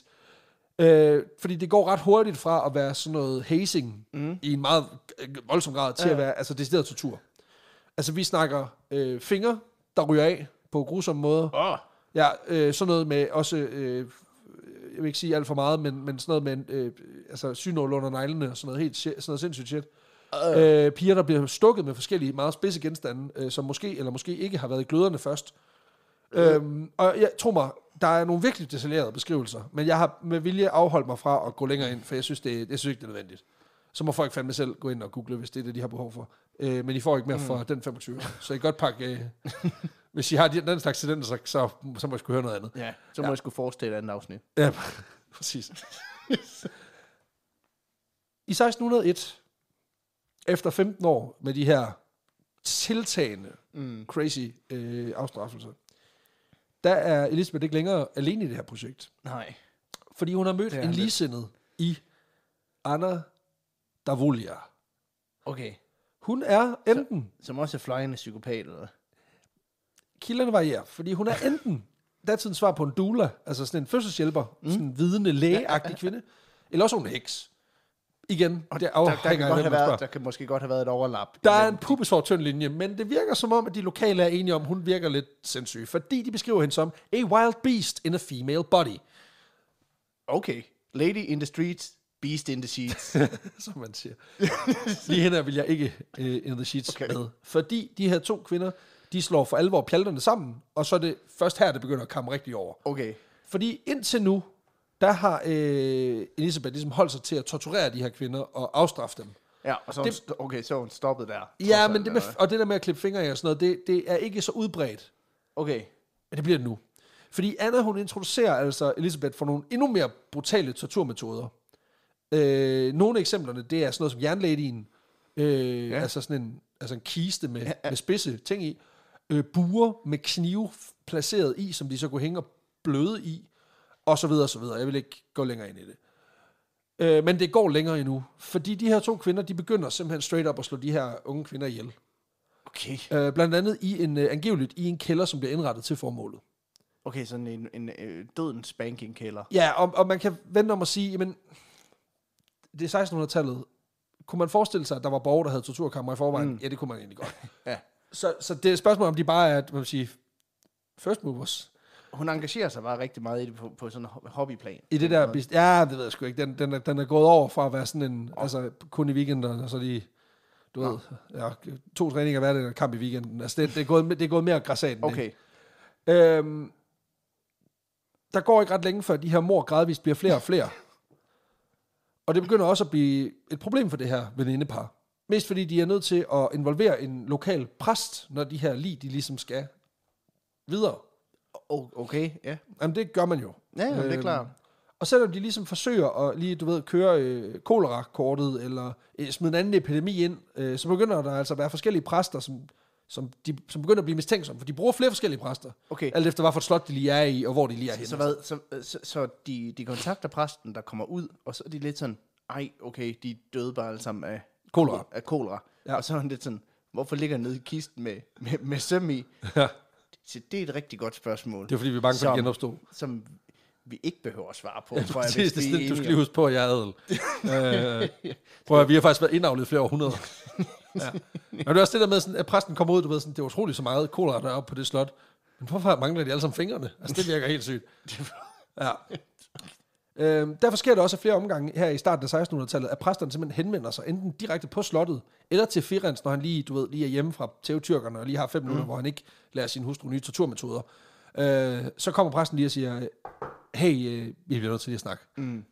Øh, fordi det går ret hurtigt fra at være sådan noget hazing mm. i en meget øh, voldsom grad til ja. at være altså, decideret tortur. Altså, vi snakker øh, fingre, der ryger af på grusomme måder. Oh. Ja, øh, sådan noget med også øh, jeg vil ikke sige alt for meget, men, men sådan noget med øh, altså, synål under neglene og sådan noget, helt, sådan noget sindssygt shit. Øh. øh, piger, der bliver stukket med forskellige meget spidse genstande, øh, som måske eller måske ikke har været i gløderne først. Uh. Øhm, og jeg tror mig, der er nogle virkelig detaljerede beskrivelser, men jeg har med vilje afholdt mig fra at gå længere ind, for jeg synes, det, jeg synes ikke, det er nødvendigt. Så må folk fandme selv gå ind og google, hvis det er det, de har behov for. Øh, men I får ikke mere mm. for den 25. Så I kan godt pakke... Øh, Hvis I har den slags tendenser, så, så må I skulle høre noget andet. Ja, så må ja. jeg skulle forestille et andet afsnit. Ja, præcis. I 1601, efter 15 år med de her tiltagende mm. crazy øh, afstraffelser, der er Elisabeth ikke længere alene i det her projekt. Nej. Fordi hun har mødt en ligesindet i Anna Davulia. Okay. Hun er enten... Som, som også er flyende psykopat, eller kilderne varierer, fordi hun er enten datidens svar på en doula, altså sådan en fødselshjælper, mm. sådan en vidende lægeagtig kvinde, eller også hun er heks. Igen, og der, der, der, kan godt have været, der kan måske godt have været et overlap. Der er en pubesår tynd linje, men det virker som om, at de lokale er enige om, hun virker lidt sindssyg, fordi de beskriver hende som a wild beast in a female body. Okay. Lady in the streets, beast in the sheets. som man siger. Lige hende vil jeg ikke uh, in the sheets okay. med, fordi de her to kvinder de slår for alvor pjalterne sammen, og så er det først her, det begynder at komme rigtig over. Okay. Fordi indtil nu, der har øh, Elisabeth ligesom holdt sig til at torturere de her kvinder og afstraffe dem. Ja, og så det, hun, okay, så hun stoppet der. Ja, men det med, og det der med at klippe fingre i og sådan noget, det, det er ikke så udbredt. Okay. Men det bliver det nu. Fordi Anna, hun introducerer altså Elisabeth for nogle endnu mere brutale torturmetoder. Øh, nogle af eksemplerne, det er sådan noget som jernladien, øh, ja. altså sådan en, altså en kiste med, ja, ja. med spidse ting i, øh, buer med knive placeret i, som de så kunne hænge og bløde i, og så videre, og så videre. Jeg vil ikke gå længere ind i det. Øh, men det går længere endnu, fordi de her to kvinder, de begynder simpelthen straight up at slå de her unge kvinder ihjel. Okay. Øh, blandt andet i en, øh, angiveligt i en kælder, som bliver indrettet til formålet. Okay, sådan en, en øh, dødens banking-kælder. Ja, og, og man kan vente om at sige, jamen, det er 1600-tallet. Kunne man forestille sig, at der var borgere, der havde torturkammer i forvejen? Mm. Ja, det kunne man egentlig godt. ja. Så, så det er et spørgsmål, om de bare er, hvad man sige, first movers. Hun engagerer sig bare rigtig meget i det på, på sådan en hobbyplan. I det der, ja, det ved jeg sgu ikke. Den, den, er, den er gået over fra at være sådan en, oh. altså kun i weekenden, og så lige, du Nå. ved, ja, to træninger hver dag, og kamp i weekenden. Altså det, det, er, gået, det er gået mere græsat Okay. Øhm, der går ikke ret længe, før de her mor gradvist bliver flere og flere. og det begynder også at blive et problem for det her venindepar. Mest fordi de er nødt til at involvere en lokal præst, når de her lige de ligesom skal videre. Oh, okay, ja. Jamen, det gør man jo. Ja, jamen, det er øhm, klart. Og selvom de ligesom forsøger at lige, du ved, køre øh, kolerakortet, eller øh, smide en anden epidemi ind, øh, så begynder der altså at være forskellige præster, som, som, de, som begynder at blive mistænksomme, for de bruger flere forskellige præster, Okay, alt efter hvad for et slot de lige er i, og hvor de lige er henne. så, hvad, så, så, så de, de kontakter præsten, der kommer ud, og så er de lidt sådan, ej, okay, de døde bare alle sammen af kolera. Af kolera. Ja. Og så var han lidt sådan, hvorfor ligger han nede i kisten med, med, med søm i? Ja. Så det er et rigtig godt spørgsmål. Det er fordi, vi er bange for, at genopstå. Som vi ikke behøver at svare på, ja, for jeg, hvis det, er Du skal lige huske på, at jeg er adel. øh, prøv at, vi har faktisk været indavlet flere århundreder. ja. Men det er også det der med, sådan, at præsten kommer ud, du ved, sådan, det er utroligt så meget kolera, der er oppe på det slot. Men hvorfor mangler de alle sammen fingrene? Altså, det virker helt sygt. Ja. Øhm, derfor sker det også af flere omgange her i starten af 1600-tallet, at præsterne simpelthen henvender sig enten direkte på slottet, eller til Firenze, når han lige, du ved, lige er hjemme fra tævetyrkerne, og lige har fem minutter, mm. hvor han ikke lærer sin hustru nye torturmetoder. Øh, så kommer præsten lige og siger, hey, øh, vi bliver nødt til lige at snakke. Mm.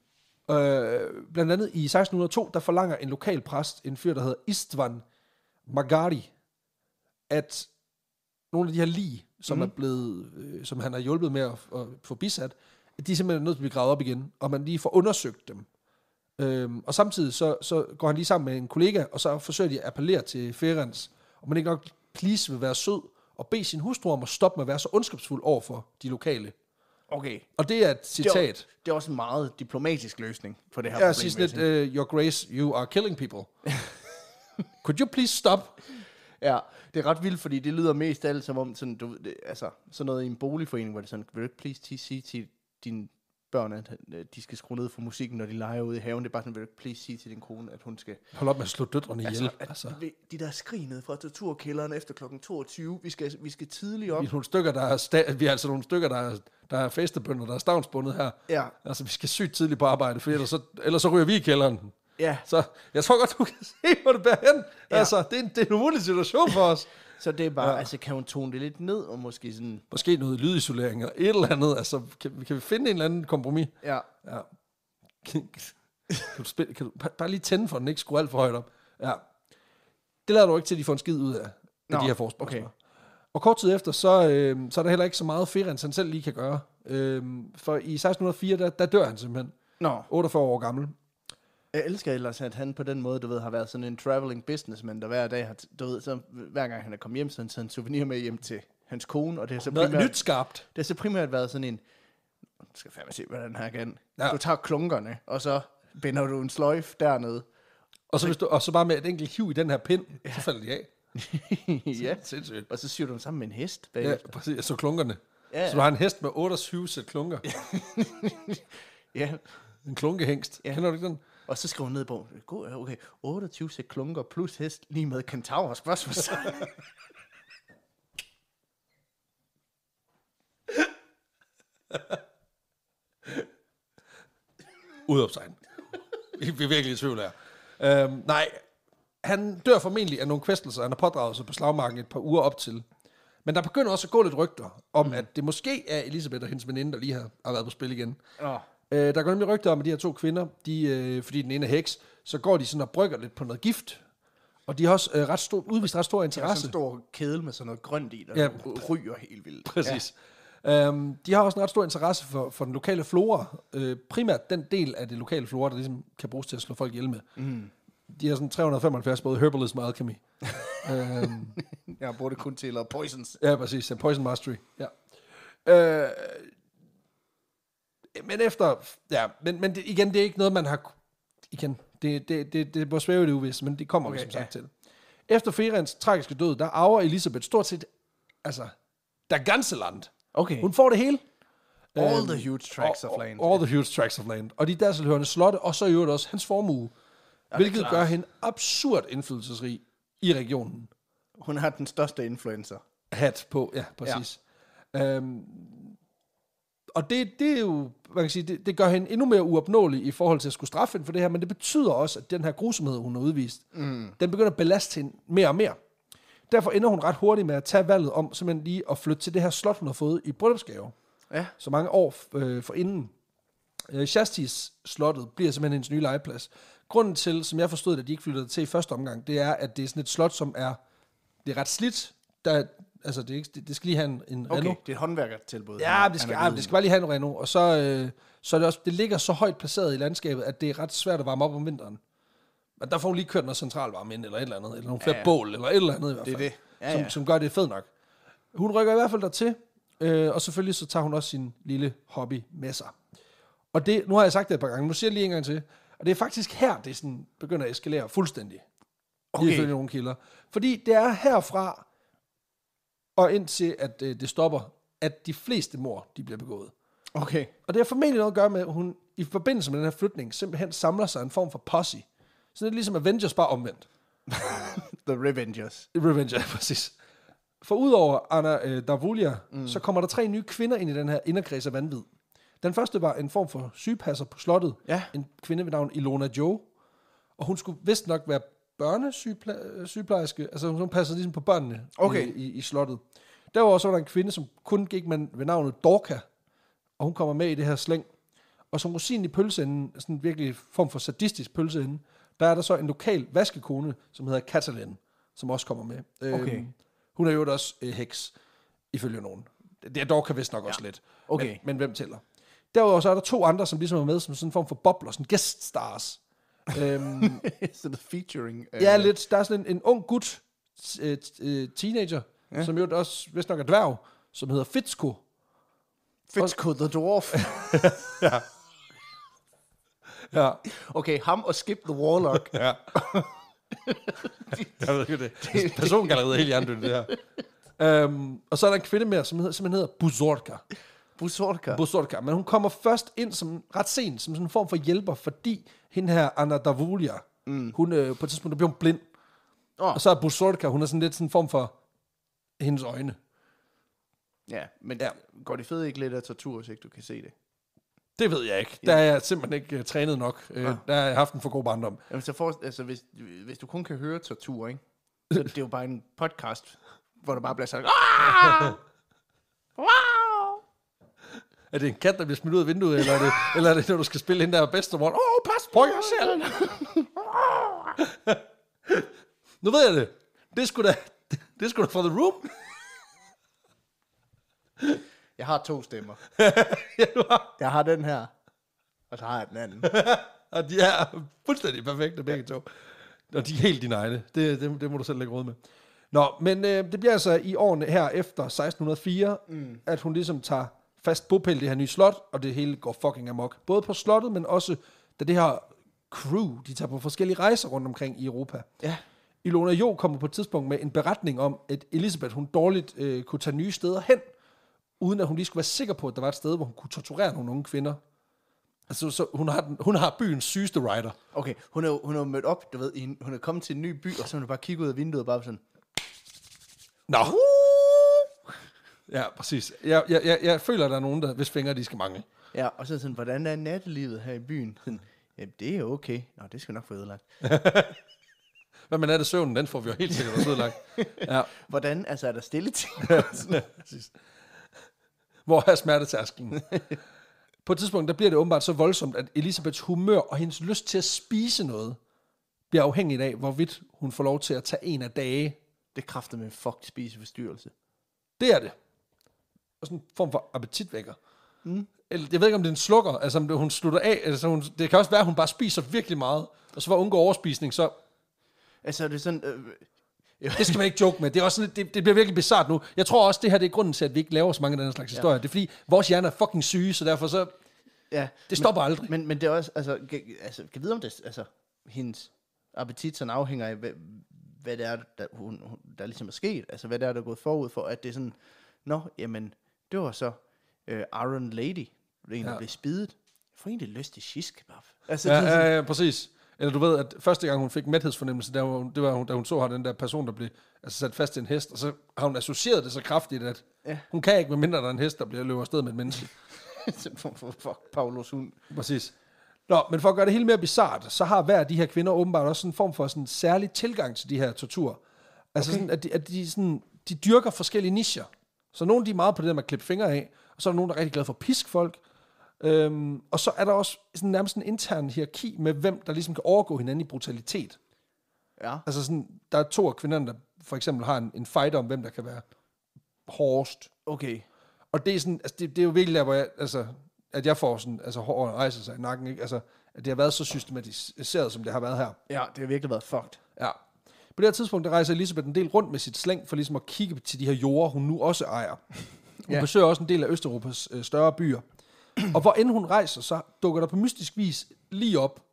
Øh, blandt andet i 1602, der forlanger en lokal præst, en fyr, der hedder Istvan Magari, at nogle af de her lige, som mm. er blevet, øh, som han har hjulpet med at, at få bisat, de er simpelthen nødt til at blive gravet op igen, og man lige får undersøgt dem. Øhm, og samtidig så, så går han lige sammen med en kollega, og så forsøger de at appellere til Ferens, om man ikke nok please vil være sød, og bede sin hustru om at stoppe med at være så ondskabsfuld over for de lokale. Okay. Og det er et citat. Det er, det er også en meget diplomatisk løsning på det her ja, problem. Ja, lidt, uh, your grace, you are killing people. Could you please stop? Ja, det er ret vildt, fordi det lyder mest alt som om sådan, du, det, altså, sådan noget i en boligforening, hvor det er sådan, vil du ikke please sige til dine børn, at øh, de skal skrue ned for musikken, når de leger ude i haven. Det er bare sådan, vil du please sige til din kone, at hun skal... Hold op med at slå døtrene altså, ihjel. At, altså. De der skrig ned fra torturkælderen efter klokken 22, vi skal, vi skal tidligt op. Vi er, nogle stykker, der er sta- vi er altså nogle stykker, der er, der er festebønder, der er stavnsbundet her. Ja. Altså, vi skal sygt tidligt på arbejde, for ellers så, ellers så ryger vi i kælderen. Ja. Så jeg tror godt, du kan se, hvor det bærer hen. Ja. Altså, det er, en, det er en umulig situation for os. Så det er bare, ja. altså kan hun tone det lidt ned, og måske sådan... Måske noget lydisolering eller et eller andet, altså kan, kan vi finde en eller anden kompromis? Ja. ja. Kan, du, spille, kan du bare lige tænde for den, ikke skrue alt for højt op? Ja. Det lader du ikke til, at de får en skid ud af, af de her forspørgsmål. Okay. Og kort tid efter, så, øh, så er der heller ikke så meget Ferens, han selv lige kan gøre. Øh, for i 1604, der, der dør han simpelthen. Nå. 48 år gammel. Jeg elsker ellers, at han på den måde, du ved, har været sådan en traveling businessman, der hver dag har, du ved, så hver gang han er kommet hjem, så han en souvenir med hjem til hans kone, og det har så primært... nyt skabt. Det har så primært været sådan en, nu skal fandme se, hvordan her kan. Ja. Du tager klunkerne, og så binder du en sløjf dernede. Og så, hvis du, og så bare med et enkelt hiv i den her pind, ja. så falder de af. ja, sindssygt. Og så syr du dem sammen med en hest bagefter. Ja, præcis. Så klunkerne. Ja. Så du har en hest med 28 sæt klunker. ja. En klunkehængst. Ja. Kender du ikke den? Og så skriver hun ned i bogen, God, okay, 28 klunker plus hest lige med kentaur spørgsmål. Udopstegn. Vi er virkelig i tvivl her. Øhm, nej, han dør formentlig af nogle kvæstelser, han har pådraget sig på slagmarken et par uger op til. Men der begynder også at gå lidt rygter om, mm. at det måske er Elisabeth og hendes veninde, der lige har, har været på spil igen. Oh. Øh, der går nemlig rygter om, at de her to kvinder, de, øh, fordi den ene er heks, så går de sådan og brygger lidt på noget gift. Og de har også øh, ret stor, udvist ret stor interesse. Det er sådan en stor kæde med sådan noget grønt i, der ja. ryger helt vildt. Præcis. Ja. Øhm, de har også en ret stor interesse for, for den lokale flora. Øh, primært den del af det lokale flora, der ligesom kan bruges til at slå folk ihjel med. Mm. De har sådan 375 både herbalism og alchemy. øhm, jeg bruger det kun til at poisons. Ja, præcis. poison mastery. Ja. Øh, men efter, ja, men, men det, igen, det er ikke noget, man har, igen, det, det, det, det må svæve det uvis, men det kommer okay, vi som sagt ja. til. Efter Ferens tragiske død, der arver Elisabeth stort set, altså, der ganze land. Okay. Hun får det hele. All um, the huge tracks of land. All the huge tracks of land. Og de dertilhørende slotte, og så i øvrigt også hans formue. Ja, hvilket gør hende absurd indflydelsesrig i regionen. Hun har den største influencer. Hat på, ja, præcis. Ja. um, og det, det er jo, man kan sige, det, det gør hende endnu mere uopnåelig i forhold til at skulle straffe hende for det her, men det betyder også, at den her grusomhed, hun har udvist, mm. den begynder at belaste hende mere og mere. Derfor ender hun ret hurtigt med at tage valget om simpelthen lige at flytte til det her slot, hun har fået i bryllupsgave. Ja. Så mange år øh, inden. Øh, Shastis-slottet bliver simpelthen hendes nye legeplads. Grunden til, som jeg forstod det, at de ikke flyttede til i første omgang, det er, at det er sådan et slot, som er, det er ret slidt. Der, Altså, det, ikke, det, det skal lige have en, en okay, Renault. det er et håndværkertilbud. Ja, det skal, ah, det skal bare lige have en Renault. Og så, øh, så er det, også, det ligger så højt placeret i landskabet, at det er ret svært at varme op om vinteren. Men der får hun lige kørt noget centralvarme ind, eller et eller andet, eller nogle flere ja, ja. bål, eller et eller andet i hvert fald. Det er det. Ja, som, ja. som gør det fedt nok. Hun rykker i hvert fald dertil, øh, og selvfølgelig så tager hun også sin lille hobby med sig. Og det, nu har jeg sagt det et par gange, nu siger jeg lige en gang til. Og det er faktisk her, det sådan begynder at eskalere fuldstændig. Okay. Lige nogle kilder. Fordi det er herfra, og indtil at øh, det stopper, at de fleste mor, de bliver begået. Okay. Og det har formentlig noget at gøre med, at hun i forbindelse med den her flytning simpelthen samler sig en form for posse. Så det er ligesom Avengers, bare omvendt. The Revengers. Revengers, præcis. For udover Anna øh, Davulia, mm. så kommer der tre nye kvinder ind i den her inderkreds af vanvid. Den første var en form for sygepasser på slottet. Ja. En kvinde ved navn Ilona Jo. Og hun skulle vist nok være børnesygeplejerske, altså hun passede ligesom på børnene okay. i, i, i slottet. Derudover så var der en kvinde, som kun gik med, ved navnet Dorka, og hun kommer med i det her slæng. Og som rosin i pølseenden, sådan en virkelig form for sadistisk pølseende, der er der så en lokal vaskekone, som hedder Katalin, som også kommer med. Okay. Øhm, hun er jo også øh, heks, ifølge nogen. Det er Dorka vist nok ja. også lidt. Okay. Men, men hvem tæller? Derudover så er der to andre, som ligesom er med som sådan en form for bobler, sådan guest stars. Øhm, sådan featuring. Øh. Ja, lidt. Der er sådan en, en ung gut, øh, øh, teenager, ja. som jo også, hvis nok er dværg, som hedder Fitzko. Fitzko the Dwarf. ja. Ja. Okay, ham og Skip the Warlock. ja. jeg ved ikke det. Persongalleriet er helt jerndødt, det her. Øhm, og så er der en kvinde mere, som hedder, som hedder Buzorka. Busorka. Busorka, men hun kommer først ind som ret sent, som sådan en form for hjælper, fordi hende her, Anna Davulia, mm. hun, øh, på et tidspunkt bliver blind. Oh. Og så er Busorka, hun er sådan lidt sådan en form for hendes øjne. Ja, men ja. går det fedt ikke lidt af tortur, hvis ikke du kan se det? Det ved jeg ikke. Der er jeg simpelthen ikke uh, trænet nok. Uh, Der har jeg haft en for god barndom. Jamen, så for, altså, hvis, hvis du kun kan høre tortur, ikke? Så det er jo bare en podcast, hvor der bare bliver sagt... Ah! Wow! Er det en kat, der bliver smidt ud af vinduet, eller er det, eller er det når du skal spille hende der bedste mål? Åh, oh, pas på jer selv! nu ved jeg det. Det skulle da, det skulle da for The Room. Jeg har to stemmer. ja, du har. Jeg har den her, og så har jeg den anden. og de er fuldstændig perfekte begge ja. to. Og de er helt dine egne. Det, det, det må du selv lægge råd med. Nå, men øh, det bliver altså i årene her efter 1604, mm. at hun ligesom tager fast bopæl det her nye slot, og det hele går fucking amok. Både på slottet, men også da det her crew, de tager på forskellige rejser rundt omkring i Europa. Ja. Ilona Jo kommer på et tidspunkt med en beretning om, at Elisabeth, hun dårligt øh, kunne tage nye steder hen, uden at hun lige skulle være sikker på, at der var et sted, hvor hun kunne torturere nogle unge kvinder. Altså, så hun har, den, hun har byens sygeste rider. Okay, hun er, hun er mødt op, du ved, i en, hun er kommet til en ny by, og så har hun bare kigget ud af vinduet og bare sådan, Nå, Ja, præcis. Jeg, jeg, jeg, jeg føler, at der er nogen, der, hvis fingre de skal mangle. Ja, og så sådan, hvordan er nattelivet her i byen? Sådan, Jamen, det er okay. Nå, det skal vi nok få ødelagt. Hvad med nattesøvnen, den får vi jo helt sikkert også ødelagt. Ja. Hvordan, altså er der stille ting? ja, præcis. Hvor er smertetærsken? På et tidspunkt, der bliver det åbenbart så voldsomt, at Elisabeths humør og hendes lyst til at spise noget, bliver afhængigt af, hvorvidt hun får lov til at tage en af dage. Det kræfter med en fuck spiseforstyrrelse. Det er det sådan en form for appetitvækker. Mm. Eller, jeg ved ikke, om det er en slukker, altså om det, hun slutter af. Altså, hun, det kan også være, at hun bare spiser virkelig meget, og så for at undgå overspisning, så... Altså, er det sådan... Øh, øh, Det skal man ikke joke med. Det, er også sådan, det, det bliver virkelig bizart nu. Jeg tror også, det her det er grunden til, at vi ikke laver så mange af den slags ja. historier. Det er fordi, vores hjerne er fucking syge, så derfor så... Ja, det stopper men, aldrig. Men, men det er også... Altså, altså kan vide, om det... Altså, hendes appetit sådan afhænger af, hvad, hvad det er, der, hun, der ligesom er sket. Altså, hvad det er, der er gået forud for, at det er sådan... Nå, jamen, det var så øh, Iron Lady, en, der ja. blev spidet. Jeg får egentlig lyst til kebab. Altså, ja, sådan, ja, ja, præcis. Eller du ved, at første gang hun fik mæthedsfornemmelse, der var, det var, da hun så her, den der person, der blev altså, sat fast i en hest, og så har hun associeret det så kraftigt, at ja. hun kan ikke, medmindre der er en hest, der bliver løbet afsted med et menneske. Fuck, Paulos hund. Præcis. Nå, men for at gøre det hele mere bizart, så har hver af de her kvinder åbenbart også en form for sådan en særlig tilgang til de her tortur. Altså okay. sådan, at de, at de, sådan, de dyrker forskellige nischer. Så nogle de er meget på det der med at klippe fingre af, og så er der nogen, der er rigtig glade for at piske folk. Øhm, og så er der også sådan nærmest en intern hierarki med, hvem der ligesom kan overgå hinanden i brutalitet. Ja. Altså sådan, der er to af kvinderne, der for eksempel har en, en fight om, hvem der kan være hårdest. Okay. Og det er, sådan, altså det, det er jo virkelig der, hvor jeg, altså, at jeg får sådan, altså hårdere rejser sig i nakken, ikke? Altså, at det har været så systematiseret, som det har været her. Ja, det har virkelig været fucked. Ja. På det her tidspunkt, der rejser Elisabeth en del rundt med sit slæng for ligesom at kigge til de her jorder, hun nu også ejer. Hun ja. besøger også en del af Østeuropas øh, større byer. Og hvor end hun rejser, så dukker der på mystisk vis lige op,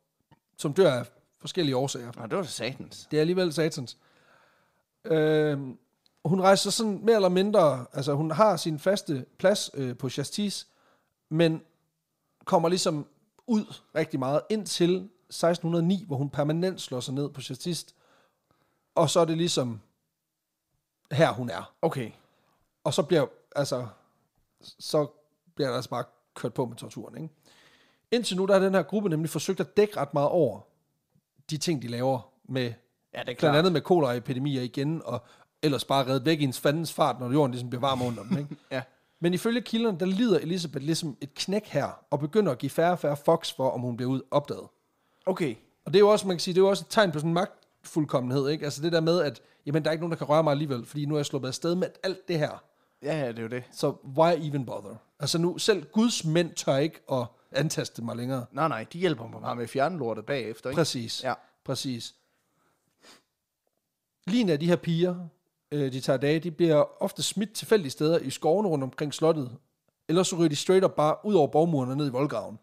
som dør af forskellige årsager. Nej, det var satans. Det er alligevel satans. Øh, hun rejser sådan mere eller mindre, altså hun har sin faste plads øh, på Chastis, men kommer ligesom ud rigtig meget indtil 1609, hvor hun permanent slår sig ned på Chastis, og så er det ligesom her, hun er. Okay. Og så bliver, altså, så bliver der altså bare kørt på med torturen, ikke? Indtil nu, der har den her gruppe nemlig forsøgt at dække ret meget over de ting, de laver med, ja, det er klart. blandt andet med koleraepidemier igen, og ellers bare reddet væk i ens fandens fart, når jorden ligesom bliver varm under dem, ikke? ja. Men ifølge kilderne, der lider Elisabeth ligesom et knæk her, og begynder at give færre og færre fox for, om hun bliver ud opdaget. Okay. Og det er jo også, man kan sige, det er jo også et tegn på sådan en magt, fuldkommenhed, ikke? Altså det der med, at jamen, der er ikke nogen, der kan røre mig alligevel, fordi nu er jeg sluppet afsted med alt det her. Ja, ja, det er jo det. Så why even bother? Altså nu, selv Guds mænd tør ikke at antaste mig længere. Nej, nej, de hjælper mig bare med at fjerne lortet bagefter, ikke? Præcis, ja. præcis. Lige af de her piger, øh, de tager dage, de bliver ofte smidt tilfældige steder i skovene rundt omkring slottet, eller så ryger de straight up bare ud over borgmuren og ned i voldgraven.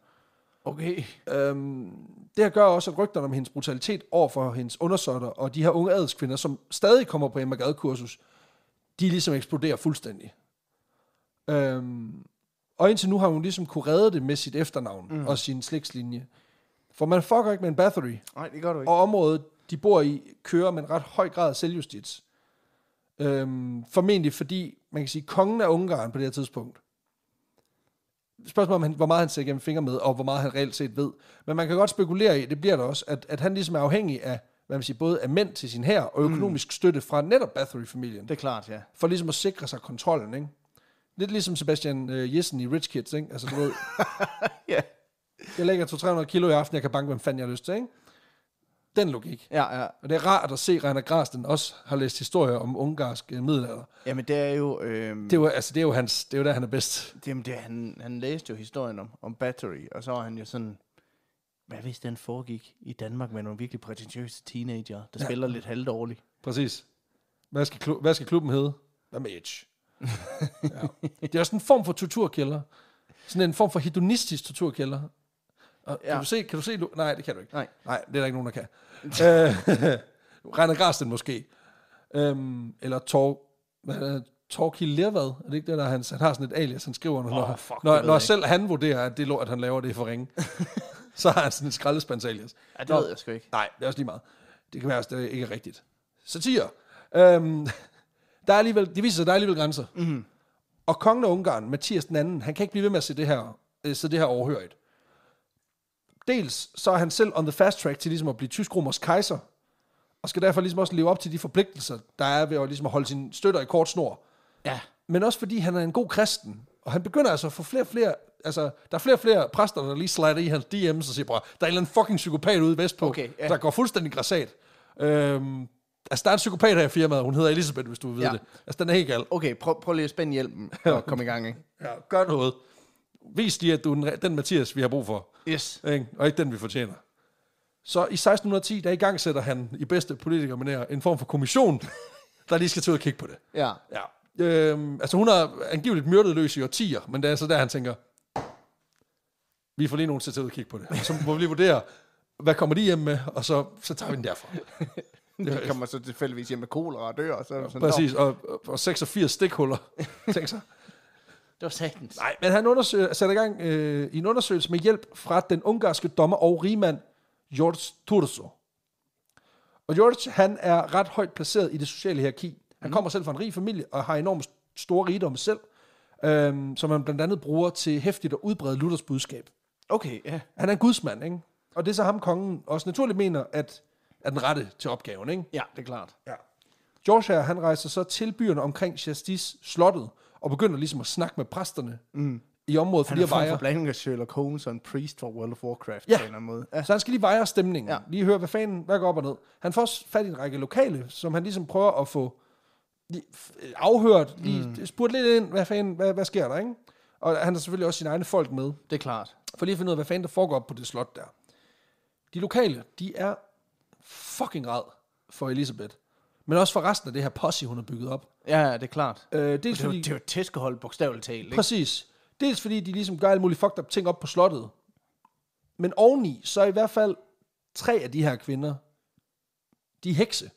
Okay. Øhm, det her gør også, at rygterne om hendes brutalitet over for hendes undersåtter og de her unge adelskvinder, som stadig kommer på Emma Gade-kursus, de ligesom eksploderer fuldstændig. Øhm, og indtil nu har hun ligesom kunne redde det med sit efternavn mm. og sin slægtslinje. For man fucker ikke med en Bathory. Nej, det gør du ikke. Og området, de bor i, kører med en ret høj grad af selvjustits. Øhm, formentlig fordi, man kan sige, kongen af Ungarn på det her tidspunkt, spørgsmål om, hvor meget han ser gennem fingre med, og hvor meget han reelt set ved. Men man kan godt spekulere i, det bliver der også, at, at han ligesom er afhængig af, hvad man siger, både af mænd til sin her og mm. økonomisk mm. støtte fra netop Bathory-familien. Det er klart, ja. For ligesom at sikre sig kontrollen, ikke? Lidt ligesom Sebastian øh, Jessen i Rich Kids, ikke? Altså, du ved... ja. yeah. Jeg lægger 200-300 kilo i aften, jeg kan banke, hvem fanden jeg har lyst til, ikke? den logik. Ja, ja. Og det er rart at se, at Rainer den også har læst historier om ungarsk øh, middelalder. Jamen, det er jo... Øh... Det, er jo altså, det er jo hans, det er jo der, han er bedst. Det, jamen, det, er, han, han læste jo historien om, om Battery, og så var han jo sådan... Hvad hvis den foregik i Danmark med nogle virkelig prætentiøse teenager, der ja. spiller lidt halvdårligt? Præcis. Hvad skal, klub, hvad skal klubben hedde? Hvad med Edge? ja. Det er også en form for torturkælder. Sådan en form for hedonistisk torturkælder. Og, ja. kan, du se, kan du se? Nej, det kan du ikke. Nej, Nej det er der ikke nogen, der kan. øh, øh Grasten måske. Øhm, eller Tor, hvad Torki Lervad, er det ikke det, der han, han har sådan et alias, han skriver, når, oh, fuck, når, når selv han vurderer, at det lort, han laver, det er for ringe, så har han sådan et skraldespands alias. Ja, det Nå, ved jeg sgu ikke. Nej, det er også lige meget. Det kan være, at det ikke er rigtigt. Satire. Øhm, der er alligevel, det viser sig, at der er alligevel grænser. Mm. Og kongen af Ungarn, Mathias den anden, han kan ikke blive ved med at se det her, øh, se det her overhørigt dels så er han selv on the fast track til ligesom at blive tysk-romers kejser, og skal derfor ligesom også leve op til de forpligtelser, der er ved at ligesom at holde sine støtter i kort snor. Ja. Men også fordi han er en god kristen, og han begynder altså at få flere og flere, altså der er flere og flere præster, der lige slider i hans DM's og siger, bror, der er en eller anden fucking psykopat ude vestpå, okay, ja. der går fuldstændig græsat. Øhm, Altså, der er en psykopat her i firmaet. Hun hedder Elisabeth, hvis du vil ja. det. Altså, den er helt gal. Okay, prøv, prøv lige at spænde hjælpen og komme i gang, ikke? ja, gør noget vis de, at du er den, Mathias, vi har brug for. Yes. Ikke? Og ikke den, vi fortjener. Så i 1610, der i gang sætter han i bedste politikermaner en form for kommission, der lige skal til at kigge på det. Ja. ja. Øhm, altså hun har angiveligt myrdet løs i årtier, men det er altså der, han tænker, vi får lige nogen til at kigge på det. Og så må vi lige vurdere, hvad kommer de hjem med, og så, så tager vi den derfra. Det kommer så tilfældigvis hjem med kolera og dør. Og så, ja, sådan, præcis, og, og 86 stikhuller. Tænk så. Det var satans. Nej, men han undersøger, sætter i gang øh, i en undersøgelse med hjælp fra den ungarske dommer og rigmand George Turso. Og George, han er ret højt placeret i det sociale hierarki. Han mm. hmm kommer selv fra en rig familie og har enormt store rigdomme selv, øh, som han blandt andet bruger til hæftigt at udbrede Luthers budskab. Okay, ja. Yeah. Han er en gudsmand, ikke? Og det er så ham, kongen også naturligt mener, at er den rette til opgaven, ikke? Ja, det er klart. Ja. George her, han rejser så til byerne omkring Chastis slottet, og begynder ligesom at snakke med præsterne mm. i området. Han er fordi, for blanding af Sherlock Holmes og en priest fra World of Warcraft ja. på en eller anden måde. Ja. Så han skal lige vejre stemningen, ja. lige høre, hvad fanden, hvad går op og ned. Han får også fat i en række lokale, som han ligesom prøver at få afhørt, lige mm. spurgt lidt ind, hvad fanden, hvad, hvad sker der, ikke? Og han har selvfølgelig også sine egne folk med. Det er klart. For lige at finde ud af, hvad fanden der foregår på det slot der. De lokale, de er fucking rad for Elisabeth men også for resten af det her posse, hun har bygget op. Ja, det er klart. Øh, dels det, er, fordi, det er jo tæskehold, bogstaveligt talt. Ikke? Præcis. Dels fordi de ligesom gør alle mulige fucked up ting op på slottet. Men oveni, så er i hvert fald tre af de her kvinder, de er hekse.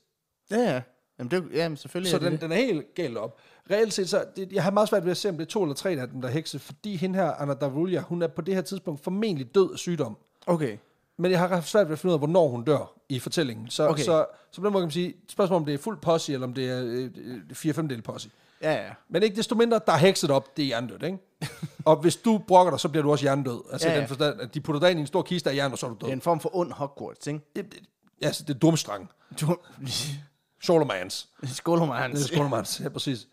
Ja, ja. Jamen, det, ja, jamen selvfølgelig Så er det den, det. den er helt galt op. Reelt set, så det, jeg har meget svært ved at se, om det er to eller tre af dem, der er hekse, fordi hende her, Anna Davulia, hun er på det her tidspunkt formentlig død af sygdom. Okay men jeg har haft svært ved at finde ud af, hvornår hun dør i fortællingen. Så, okay. så, så på den måde kan man sige, spørgsmålet om det er fuld posse, eller om det er øh, 4-5 øh, del posse. Ja, ja. Men ikke desto mindre, der er hekset op, det er hjernedødt, ikke? og hvis du brokker dig, så bliver du også hjernedød. Altså ja, ja. den forstand, at de putter dig ind i en stor kiste af jern, og så er du død. Det er en form for ond Hogwarts, ikke? Det, det, altså, det er dumstrang. Du... Scholomans. Scholomans. Scholomans, ja, præcis.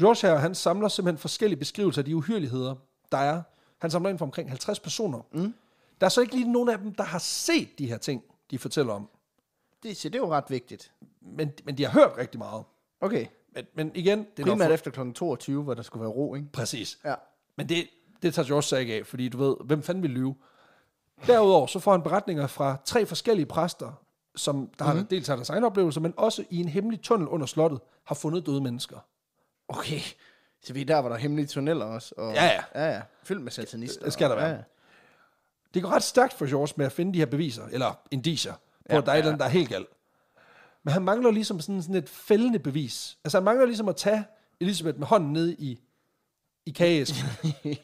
George her, han samler simpelthen forskellige beskrivelser af de uhyreligheder, der er. Han samler ind for omkring 50 personer. Mm der er så ikke lige nogen af dem, der har set de her ting, de fortæller om. Det, så det er jo ret vigtigt. Men, men de har hørt rigtig meget. Okay. Men, men igen... Det er for... efter kl. 22, hvor der skulle være ro, ikke? Præcis. Ja. Men det, det tager jo sig ikke af, fordi du ved, hvem fanden vil lyve? Derudover så får han beretninger fra tre forskellige præster, som der mm-hmm. har mhm. dels har deres egen oplevelser, men også i en hemmelig tunnel under slottet har fundet døde mennesker. Okay. Så vi er der, hvor der er hemmelige tunneller også. Og, ja, ja. ja, ja. Fyldt med satanister. Det skal der være. Ja, ja. Det går ret stærkt for George med at finde de her beviser, eller indiser, på ja, at der er ja. der er helt galt. Men han mangler ligesom sådan, sådan et fældende bevis. Altså han mangler ligesom at tage Elisabeth med hånden ned i, i kageæsken.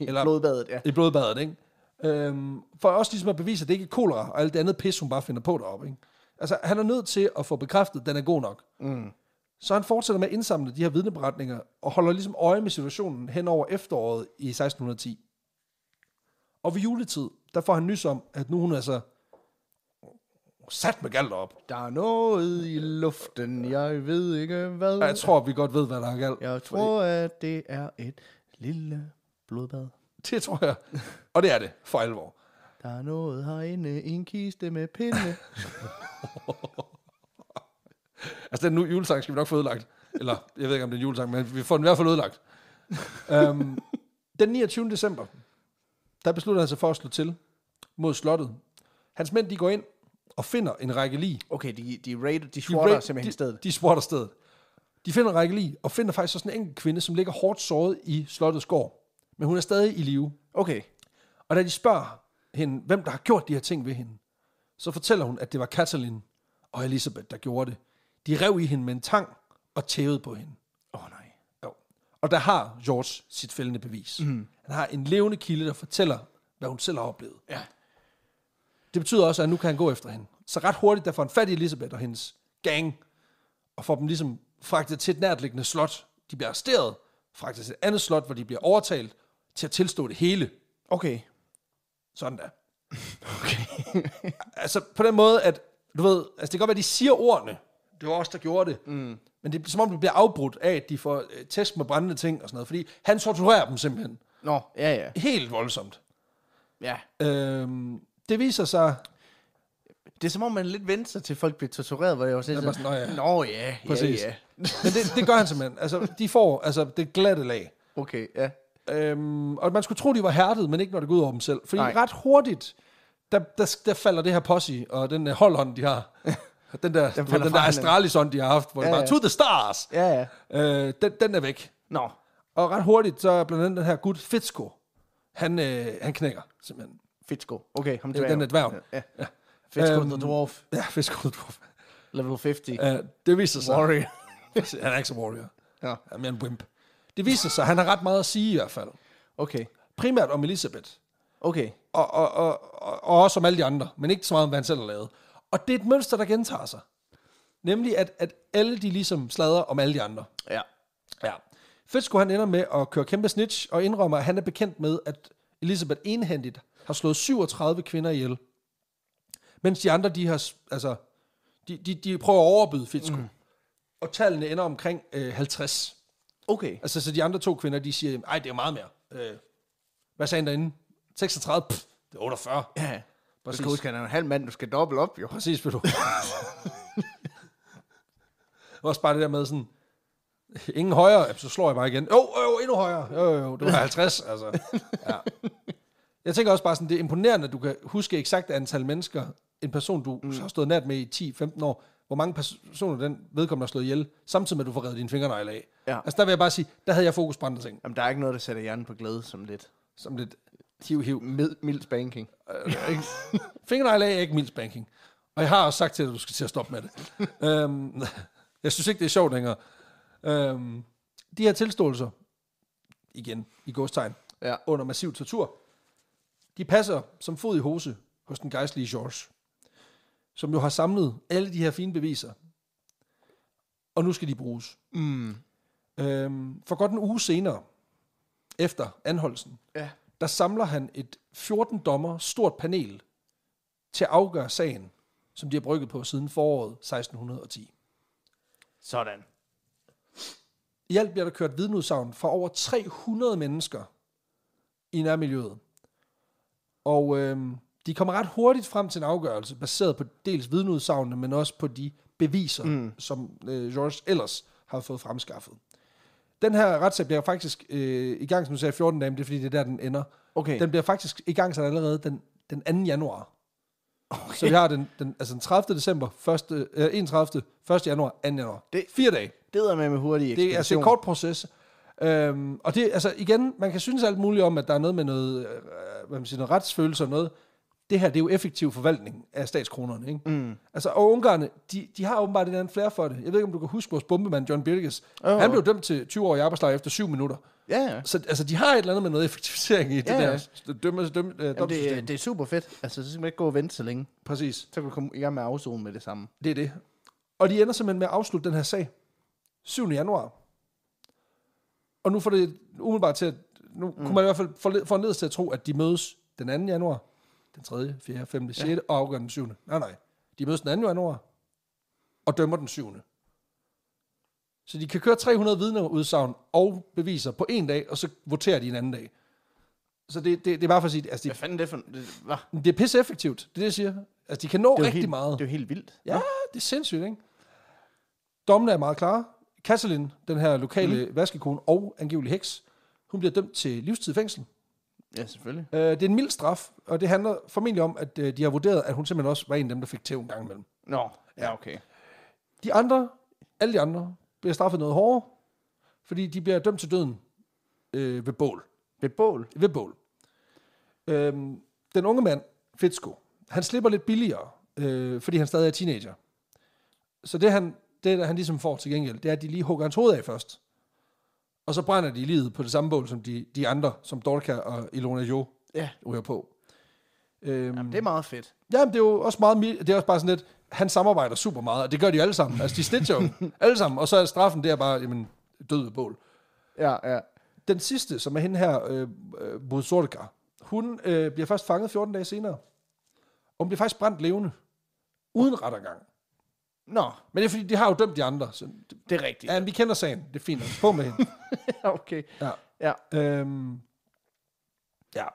eller, blodbadet, ja. I blodbadet, ikke? Øhm, for også ligesom at bevise, at det ikke er kolera og alt det andet pis, hun bare finder på deroppe, ikke? Altså han er nødt til at få bekræftet, at den er god nok. Mm. Så han fortsætter med at indsamle de her vidneberetninger, og holder ligesom øje med situationen hen over efteråret i 1610. Og ved juletid, der får han nys om, at nu hun altså sat med galt op. Der er noget i luften, jeg ved ikke hvad. Jeg tror, vi godt ved, hvad der er galt. Jeg tror, fordi... at det er et lille blodbad. Det tror jeg. Og det er det, for alvor. Der er noget herinde, en kiste med pinde. altså, den nu julesang skal vi nok få ødelagt. Eller, jeg ved ikke, om det er en julesang, men vi får den i hvert fald ødelagt. um, den 29. december, der beslutter han sig for at slå til mod slottet. Hans mænd, de går ind og finder en række lig. Okay, de, de raider, de swatter de raider, simpelthen de, stedet. De swatter stedet. De finder en række lig, og finder faktisk også en enkelt kvinde, som ligger hårdt såret i slottets gård. Men hun er stadig i live. Okay. Og da de spørger hende, hvem der har gjort de her ting ved hende, så fortæller hun, at det var Katalin og Elisabeth, der gjorde det. De rev i hende med en tang og tævede på hende. Åh oh, nej. Jo. Og der har George sit fældende bevis. Mm. Han har en levende kilde, der fortæller, hvad hun selv har oplevet. Ja. Det betyder også, at nu kan han gå efter hende. Så ret hurtigt, der får han fat i Elisabeth og hendes gang, og får dem ligesom fragtet til et nærtliggende slot. De bliver arresteret, fragtet til et andet slot, hvor de bliver overtalt til at tilstå det hele. Okay. Sådan der. Okay. altså på den måde, at du ved, altså det kan godt være, at de siger ordene. Det var os, der gjorde det. Mm. Men det er som om, det bliver afbrudt af, at de får øh, test med brændende ting og sådan noget. Fordi han torturerer dem simpelthen. Nå, ja, ja. Helt voldsomt. Ja. Øhm, det viser sig... Det er som om, man lidt venter sig til, folk bliver tortureret, hvor jeg også siger, Nå ja, Nå, ja, Præcis. ja, ja. Men det, det gør han simpelthen. Altså, de får altså, det glatte lag. Okay, ja. Øhm, og man skulle tro, de var hærdet, men ikke når det går ud over dem selv. Fordi Nej. ret hurtigt, der, der, der falder det her posse, og den uh, holdhånd, de har, den der, den, den der Astralison, de har haft, hvor ja, det bare, ja. to the stars, ja, ja. Øh, den, den er væk. Nå. Og ret hurtigt, så blandt andet den her gut, Fitzko, han, øh, han knækker simpelthen. Fitzko. Okay, ham dværgen. Den er dværgen. Ja. ja. Fitzko the øhm, Dwarf. Ja, Fitzko the Dwarf. Level 50. Ja, øh, det viser sig. Warrior. han er ikke så warrior. Ja. Han er mere en wimp. Det viser sig, han har ret meget at sige i hvert fald. Okay. Primært om Elisabeth. Okay. Og, og, og, og, og også om alle de andre, men ikke så meget om, hvad han selv har lavet. Og det er et mønster, der gentager sig. Nemlig, at, at alle de ligesom slader om alle de andre. Ja. Ja. Fitzko han ender med at køre kæmpe snitch, og indrømmer, at han er bekendt med, at Elisabeth enhændigt har slået 37 kvinder ihjel. Mens de andre, de har, altså, de, de, de prøver at overbyde Fitzko. Mm. Og tallene ender omkring øh, 50. Okay. Altså, så de andre to kvinder, de siger, nej, det er meget mere. Øh, hvad sagde han derinde? 36? Pff, det er 48. Ja. Præcis. Du skal huske, en halv mand, du skal dobbelt op, jo. Præcis, vil du. Også bare det der med sådan, ingen højere, så slår jeg bare igen. Jo, oh, jo, oh, endnu højere. Jo, oh, jo, det var 50, altså. Ja. Jeg tænker også bare sådan, det er imponerende, at du kan huske eksakt antal mennesker, en person, du mm. har stået nært med i 10-15 år, hvor mange personer den vedkommende har slået ihjel, samtidig med, at du får reddet dine fingernegle af. Ja. Altså der vil jeg bare sige, der havde jeg fokus på andre ting. Jamen der er ikke noget, der sætter hjernen på glæde som lidt. Som lidt hiv, hiv. Mild, mild spanking. Øh, øh, fingernegle af er ikke mild spanking. Og jeg har også sagt til dig, at du skal til at stoppe med det. øhm, jeg synes ikke, det er sjovt længere. Øhm, de her tilståelser, igen, i godstegn, ja. under massiv tortur, de passer som fod i hose hos den gejstlige George, som jo har samlet alle de her fine beviser. Og nu skal de bruges. Mm. Øhm, for godt en uge senere, efter anholdelsen, ja. der samler han et 14 dommer stort panel til at afgøre sagen, som de har brygget på siden foråret 1610. Sådan. I alt bliver der kørt vidneudsagn fra over 300 mennesker i nærmiljøet. Og øh, de kommer ret hurtigt frem til en afgørelse, baseret på dels vidneudsagnene, men også på de beviser, mm. som øh, George ellers har fået fremskaffet. Den her retssag bliver faktisk øh, i gang, som du sagde, 14 dage, men det er fordi, det er der, den ender. Okay. Den bliver faktisk i gang allerede den, den 2. januar. Okay. Så vi har den, den, altså den 30. december, 1, øh, 31. 1. januar, 2. januar. Det, Fire dage. Det er med med hurtige Det er altså en kort proces. Øhm, og det, altså igen, man kan synes alt muligt om, at der er noget med noget, øh, øh, hvad man siger, noget retsfølelse og noget. Det her, det er jo effektiv forvaltning af statskronerne, ikke? Mm. Altså, og ungarne, de, de har åbenbart en anden flere for det. Jeg ved ikke, om du kan huske vores bombemand, John Birkes. Oh. Han blev dømt til 20 år i arbejdslejr efter 7 minutter. Ja, ja. Så altså, de har et eller andet med noget effektivisering i ja, det der dømme, dømme, øh, Jamen, det, det er super fedt. Altså, så skal man ikke gå og vente så længe. Præcis. Så kan du komme i gang med at med det samme. Det er det. Og de ender simpelthen med at afslutte den her sag 7. januar og nu får det umiddelbart til at, nu mm. kunne man i hvert fald få, en ned til at tro, at de mødes den 2. januar, den 3., 4., 5., 6. Ja. og afgør den 7. Nej, nej. De mødes den 2. januar og dømmer den 7. Så de kan køre 300 vidneudsagn og beviser på en dag, og så voterer de en anden dag. Så det, det, det er bare for at sige... Altså, de, hvad fanden det for... Det, det er pisse effektivt, det er det, jeg siger. Altså, de kan nå rigtig helt, meget. Det er jo helt vildt. Ja, ja, det er sindssygt, ikke? Dommene er meget klare. Kasselin, den her lokale mm. vaskekone og angivelig heks, hun bliver dømt til livstid fængsel. Ja, selvfølgelig. Øh, det er en mild straf, og det handler formentlig om, at øh, de har vurderet, at hun simpelthen også var en af dem, der fik tæv en gang imellem. Nå, ja, okay. De andre, alle de andre, bliver straffet noget hårdere, fordi de bliver dømt til døden øh, ved bål. Ved bål? Ved bål. Øh, den unge mand, Fitzko, han slipper lidt billigere, øh, fordi han stadig er teenager. Så det han det, han ligesom får til gengæld, det er, at de lige hugger hans hoved af først. Og så brænder de livet på det samme bål, som de, de andre, som Dorka og Ilona Jo ja. ryger på. Øhm, Jamen, det er meget fedt. Jamen, det er jo også meget... Det er også bare sådan lidt... Han samarbejder super meget, og det gør de alle sammen. altså, de snitcher jo alle sammen. Og så er straffen der bare, jamen, ved bål. Ja, ja. Den sidste, som er hende her, øh, øh Bodsorka, hun øh, bliver først fanget 14 dage senere. Og hun bliver faktisk brændt levende. Uden rettergang. Nå. Men det er fordi, de har jo dømt de andre. Så det, Det er rigtigt. ja, vi kender sagen. Det er fint. nok. På med hende. okay. Ja. Ja. Øhm, ja.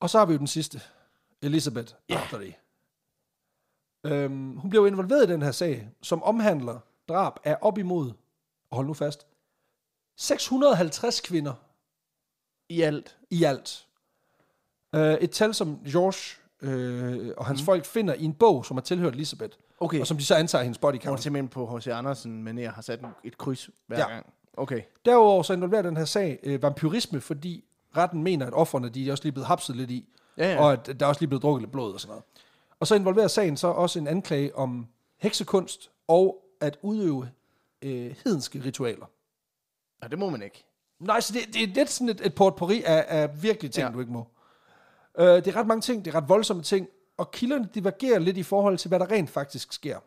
Og så har vi jo den sidste, Elizabeth Ja. Bathory. Øhm, hun blev involveret i den her sag, som omhandler drab af op imod, og hold nu fast, 650 kvinder I alt. i alt. Øh, et tal, som George øh, og hans mm. folk finder i en bog, som har tilhørt Elisabeth. Okay. Og som de så antager hendes bodycam. Hun simpelthen på H.C. Andersen, men jeg har sat et kryds hver ja. gang. Okay. Derudover så involverer den her sag øh, vampyrisme, fordi retten mener, at offerne de er også lige blevet hapset lidt i, ja, ja. og at der er også lige blevet drukket lidt blod og sådan noget. Og så involverer sagen så også en anklage om heksekunst og at udøve øh, hedenske ritualer. Og det må man ikke. Nej, så det, det er lidt sådan et, et potpourri af, af virkelig ting, ja. du ikke må. Øh, det er ret mange ting, det er ret voldsomme ting, og kilderne divergerer lidt i forhold til, hvad der rent faktisk sker.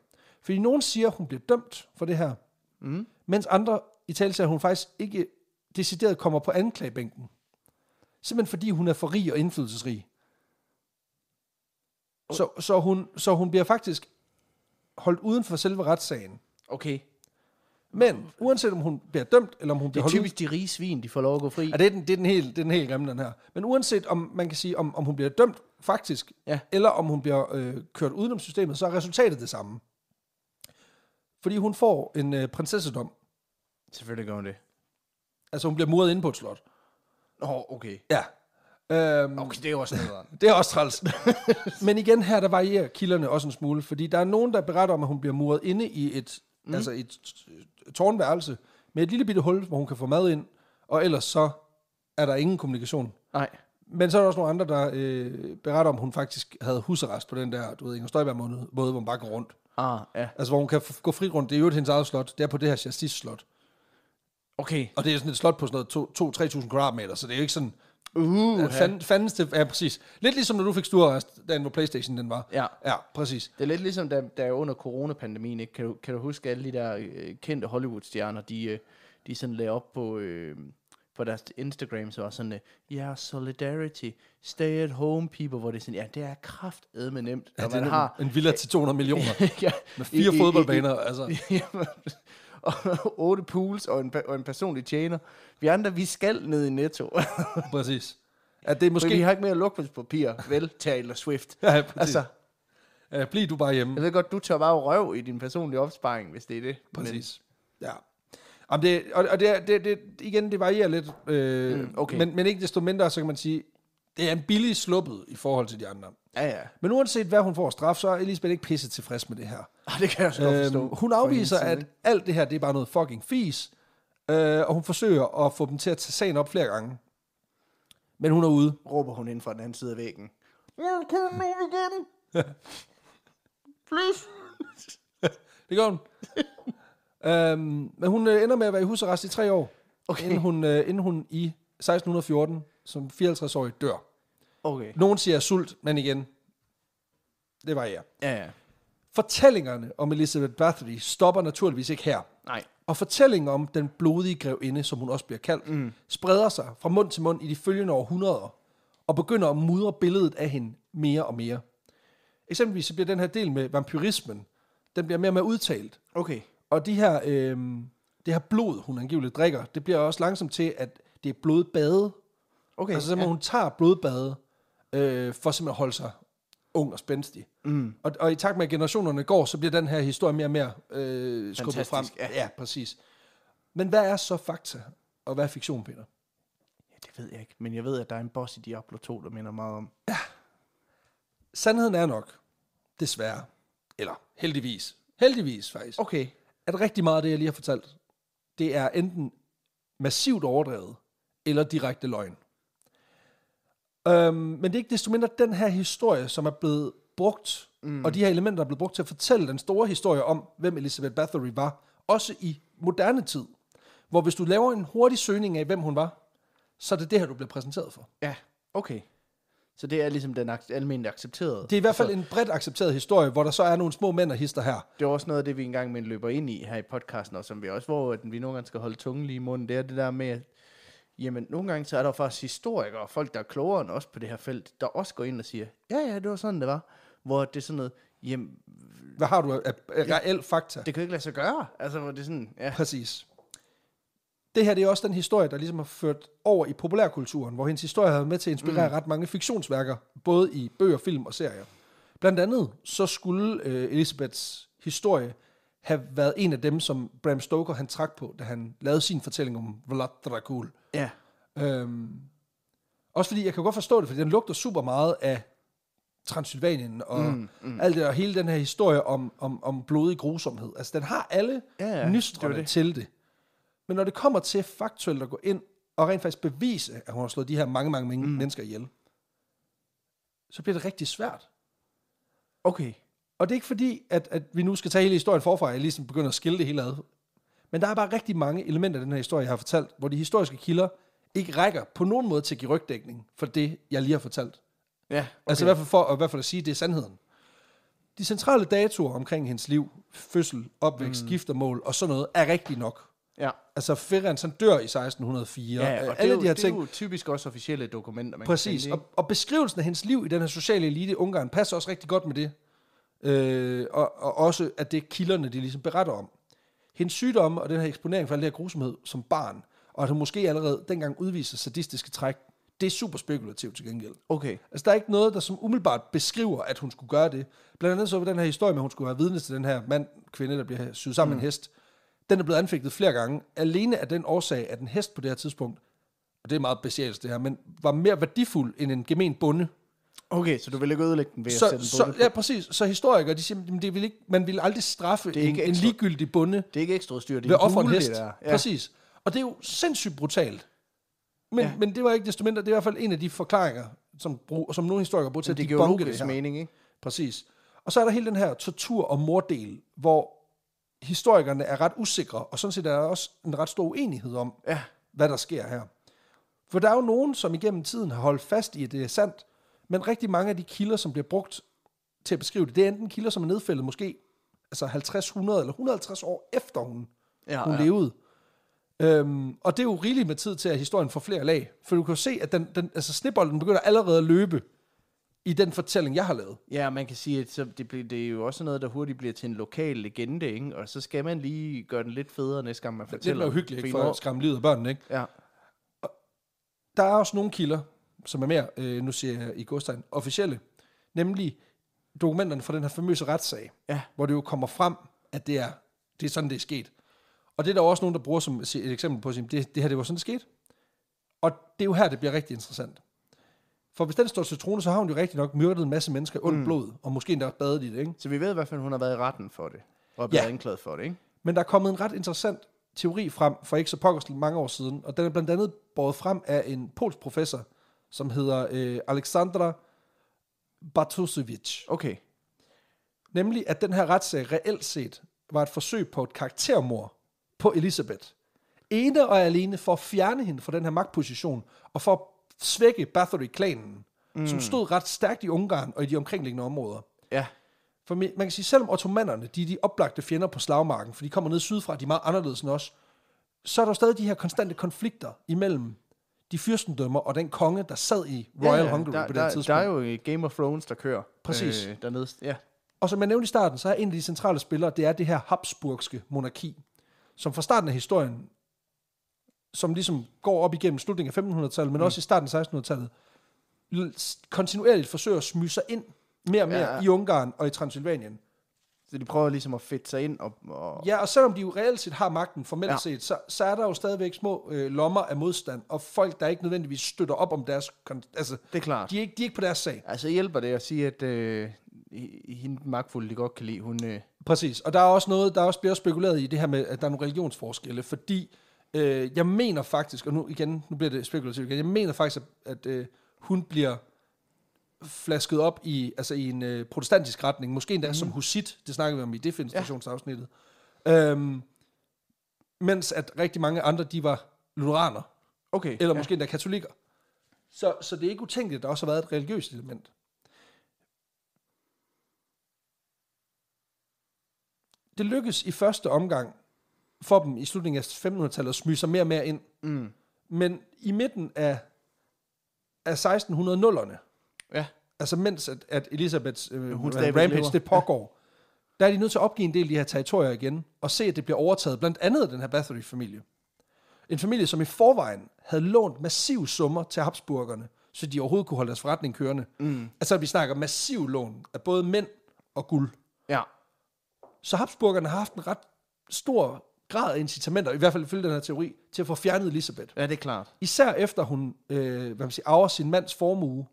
Fordi nogen siger, at hun bliver dømt for det her, mm. mens andre i tale siger, at hun faktisk ikke decideret kommer på anklagebænken. Simpelthen fordi hun er for rig og indflydelsesrig. Så, så, hun, så hun bliver faktisk holdt uden for selve retssagen. Okay. Men uanset om hun bliver dømt, eller om hun bliver Det er holdt typisk de rige svin, de får lov at gå fri. Ja, det er den, det er den helt, det er den helt gamle, den her. Men uanset om man kan sige, om, om hun bliver dømt faktisk, Ja. eller om hun bliver øh, kørt udenom systemet, så er resultatet det samme. Fordi hun får en øh, prinsessedom. Selvfølgelig gør hun det. Altså hun bliver muret inde på et slot. Nå, okay. Ja. Øhm, Okay, det er også noget. Det er også træls. Men igen, her der varierer kilderne også en smule, fordi der er nogen, der beretter om, at hun bliver muret inde i et Mm. Altså et tårnværelse med et lille bitte hul, hvor hun kan få mad ind, og ellers så er der ingen kommunikation. Nej. Men så er der også nogle andre, der øh, beretter om, hun faktisk havde husarrest på den der, du ved, Inger Støjberg måde, hvor hun bare går rundt. Ah, ja. Altså, hvor hun kan gå fri rundt. Det er jo hendes eget slot. Det er på det her chassis slot. Okay. Og det er sådan et slot på sådan noget 2-3.000 kvadratmeter, så det er jo ikke sådan, Uh, -huh. fand, fandens det, ja, præcis. Lidt ligesom, når du fik stuerrest, da den var Playstation, den var. Ja. Ja, præcis. Det er lidt ligesom, da, da under coronapandemien, ikke? Kan, du, kan du huske alle de der øh, kendte Hollywood-stjerner, de, øh, de sådan lagde op på, øh, på deres Instagram, så var sådan, øh, ja, øh, yeah, solidarity, stay at home people, hvor det er sådan, ja, det er kraftedme nemt. Ja, man en, har, en villa til 200 millioner, ja, med fire i, fodboldbaner, i, i, altså. og otte pools og en, og en personlig tjener. Vi andre, vi skal ned i netto. præcis. At det måske... Men vi har ikke mere lukvindspapir, vel, Taylor Swift. ja, ja, præcis. Altså, ja, bliv du bare hjemme. Jeg ved godt, du tør bare røv i din personlige opsparing, hvis det er det. Præcis. Men... Ja. Jamen det, og og det, det, det, igen, det varierer lidt. Øh, mm, okay. men, men ikke desto mindre, så kan man sige, det er en billig sluppet i forhold til de andre. Ja, ja. Men uanset hvad hun får straf, så er Elisabeth ikke pisse tilfreds med det her. Ah, det kan jeg så godt øhm, forstå. hun afviser, side, at alt det her, det er bare noget fucking fis. Øh, og hun forsøger at få dem til at tage sagen op flere gange. Men hun er ude. Råber hun ind fra den anden side af væggen. Jeg kan igen. Please. det går hun. øhm, men hun øh, ender med at være i husarrest i tre år. Okay. Inden, hun, øh, inden hun i 1614, som 54-årig, dør. Okay. Nogen siger sult, men igen, det var jeg. Ja, ja. Fortællingerne om Elizabeth Bathory stopper naturligvis ikke her. Nej. Og fortællingen om den blodige grevinde, som hun også bliver kaldt, mm. spreder sig fra mund til mund i de følgende århundreder, og begynder at mudre billedet af hende mere og mere. Eksempelvis så bliver den her del med vampyrismen, den bliver mere og mere udtalt. Okay. Og de her, øh, det her blod, hun angiveligt drikker, det bliver også langsomt til, at det er blodbade. Okay, altså så ja. hun tager blodbade øh, for simpelthen at holde sig ung og spændstig. Mm. Og, og i takt med, at generationerne går, så bliver den her historie mere og mere øh, skubbet Fantastisk, frem. Ja. ja, præcis. Men hvad er så fakta, og hvad er fiktion, Peter? Ja, det ved jeg ikke, men jeg ved, at der er en boss i Diablo 2, der minder meget om. Ja. Sandheden er nok, desværre, eller heldigvis, heldigvis faktisk, okay. at rigtig meget af det, jeg lige har fortalt, det er enten massivt overdrevet, eller direkte løgn. Øhm, men det er ikke desto mindre den her historie, som er blevet brugt, mm. og de her elementer er blevet brugt til at fortælle den store historie om, hvem Elizabeth Bathory var, også i moderne tid. Hvor hvis du laver en hurtig søgning af, hvem hun var, så er det det her, du bliver præsenteret for. Ja, okay. Så det er ligesom den ac- accepterede. Det er i hvert fald altså, en bredt accepteret historie, hvor der så er nogle små mænd og hister her. Det er også noget af det, vi engang med løber ind i her i podcasten, og som vi også, hvor vi nogle gange skal holde tungen lige i munden, det er det der med, Jamen, nogle gange så er der faktisk historikere og folk, der er klogere end os på det her felt, der også går ind og siger, ja, ja, det var sådan, det var. Hvor det er sådan noget, jamen... Hvad har du af, af ja, reelt fakta? Det kan ikke lade sig gøre. Altså, hvor det er sådan, ja. Præcis. Det her det er også den historie, der ligesom har ført over i populærkulturen, hvor hendes historie har været med til at inspirere mm. ret mange fiktionsværker, både i bøger, film og serier. Blandt andet så skulle øh, Elisabeths historie have været en af dem, som Bram Stoker han trak på, da han lavede sin fortælling om Vlad Dracul. Ja. Øhm, også fordi, jeg kan godt forstå det, fordi den lugter super meget af Transylvanien og mm, mm. alt det, og hele den her historie om, om, om blodig grusomhed. Altså, den har alle ja, ja, nystrømme det det. til det. Men når det kommer til faktuelt at gå ind og rent faktisk bevise, at hun har slået de her mange, mange mm. mennesker ihjel, så bliver det rigtig svært. Okay. Og det er ikke fordi, at, at vi nu skal tage hele historien forfra, og ligesom begynder at skille det hele ad. Men der er bare rigtig mange elementer i den her historie, jeg har fortalt, hvor de historiske kilder ikke rækker på nogen måde til at give rygdækning for det, jeg lige har fortalt. Ja, okay. Altså i hvert fald for, og i hvert fald at sige, at det er sandheden. De centrale datoer omkring hendes liv, fødsel, opvækst, mm. giftermål og sådan noget, er rigtigt nok. Ja. Altså Ferens, han dør i 1604. Ja, og Alle det er, jo, de her det er jo typisk også officielle dokumenter. Man Præcis, kan og, og beskrivelsen af hendes liv i den her sociale elite i Ungarn passer også rigtig godt med det. Øh, og, og også, at det er kilderne, de ligesom beretter om hendes sygdomme og den her eksponering for al den her grusomhed som barn, og at hun måske allerede dengang udviser sadistiske træk, det er super spekulativt til gengæld. Okay. Altså, der er ikke noget, der som umiddelbart beskriver, at hun skulle gøre det. Blandt andet så var den her historie med, at hun skulle være vidne til den her mand, kvinde, der bliver syet sammen mm. med en mm. hest. Den er blevet anfægtet flere gange, alene af den årsag, at en hest på det her tidspunkt, og det er meget specielt det her, men var mere værdifuld end en gemen bonde. Okay, så du vil ikke ødelægge den ved så, at sætte så, en Ja, præcis. Så historikere, de siger, at det vil ikke, man vil aldrig straffe det er ikke en, ekstra, en ligegyldig bunde. Det er ikke ekstra styr, det er ved en, en hest. Det der. Ja. Præcis. Og det er jo sindssygt brutalt. Men, ja. men det var ikke desto mindre, det er i hvert fald en af de forklaringer, som, som nogle historikere bruger til, at det de bonkede det her. mening, ikke? Præcis. Og så er der hele den her tortur- og morddel, hvor historikerne er ret usikre, og sådan set er der også en ret stor uenighed om, ja. hvad der sker her. For der er jo nogen, som igennem tiden har holdt fast i, at det er sandt, men rigtig mange af de kilder, som bliver brugt til at beskrive det, det er enten kilder, som er nedfældet måske altså 50, 100 eller 150 år efter hun, ja, hun ja. levede. Øhm, og det er jo rigeligt med tid til, at historien får flere lag. For du kan jo se, at den, den, altså snibbolden begynder allerede at løbe i den fortælling, jeg har lavet. Ja, man kan sige, at det, bliver, det er jo også noget, der hurtigt bliver til en lokal legende, ikke? og så skal man lige gøre den lidt federe næste gang, man fortæller. Det er jo hyggeligt, for at skræmme livet af børnene. Ikke? Ja. der er også nogle kilder, som er mere, øh, nu siger jeg i godstegn, officielle, nemlig dokumenterne fra den her famøse retssag, ja. hvor det jo kommer frem, at det er, det er sådan, det er sket. Og det er der også nogen, der bruger som et eksempel på, at sige, det, det her det var sådan, det skete. Og det er jo her, det bliver rigtig interessant. For hvis den står til trone, så har hun jo rigtig nok myrdet en masse mennesker, ondt mm. blod, og måske endda også badet i det. Ikke? Så vi ved i hvert fald, at hun har været i retten for det, og er blevet ja. anklaget for det. Ikke? Men der er kommet en ret interessant teori frem for ikke så pokkers mange år siden, og den er blandt andet båret frem af en polsk professor, som hedder øh, Alexandra Bartosevic. Okay. Nemlig, at den her retssag reelt set var et forsøg på et karaktermord på Elisabeth. Ene og alene for at fjerne hende fra den her magtposition, og for at svække Bathory-klanen, mm. som stod ret stærkt i Ungarn og i de omkringliggende områder. Ja. For man kan sige, selvom ottomanerne, de er de oplagte fjender på slagmarken, for de kommer ned sydfra, de er meget anderledes end os, så er der stadig de her konstante konflikter imellem de fyrstendømmer og den konge, der sad i Royal ja, ja, Hungary der, på det der, tidspunkt. Der er jo øh, Game of Thrones, der kører. Præcis. Øh, dernede. Ja. Og som jeg nævnte i starten, så er en af de centrale spillere, det er det her Habsburgske monarki, som fra starten af historien, som ligesom går op igennem slutningen af 1500-tallet, men mm. også i starten af 1600-tallet, kontinuerligt forsøger at smyge sig ind mere og mere ja. i Ungarn og i Transylvanien. Så de prøver ligesom at fedte sig ind. Og, og ja, og selvom de jo reelt set har magten formelt ja. set, så, så er der jo stadigvæk små øh, lommer af modstand, og folk, der ikke nødvendigvis støtter op om deres... Altså, det er klart. De er, ikke, de er ikke på deres sag. Altså hjælper det at sige, at øh, hende magtfulde, de godt kan lide, hun... Øh... Præcis, og der er også noget, der også bliver spekuleret i det her med, at der er nogle religionsforskelle, fordi øh, jeg mener faktisk, og nu igen, nu bliver det spekulativt igen, jeg mener faktisk, at, at øh, hun bliver flasket op i, altså i en øh, protestantisk retning, måske endda mm. som mhm. husit, det snakker vi om i definitionsafsnittet, ja. øhm, mens at rigtig mange andre, de var lutheraner, okay, eller ja. måske endda katolikker. Så, så det er ikke utænkeligt, at der også har været et religiøst element. Det lykkedes i første omgang for dem i slutningen af 1500-tallet at smyge sig mere og mere ind. Mm. Men i midten af, af 1600-nullerne, Ja. Altså mens at, at Elisabeths øh, Hun rampage, lever. det pågår, ja. der er de nødt til at opgive en del af de her territorier igen, og se, at det bliver overtaget, blandt andet af den her Bathory-familie. En familie, som i forvejen havde lånt massive summer til Habsburgerne, så de overhovedet kunne holde deres forretning kørende. Mm. Altså, vi snakker massiv lån af både mænd og guld. Ja. Så Habsburgerne har haft en ret stor grad af incitamenter, i hvert fald ifølge den her teori, til at få fjernet Elisabeth. Ja, det er klart. Især efter hun øh, hvad man siger, arver sin mands formue,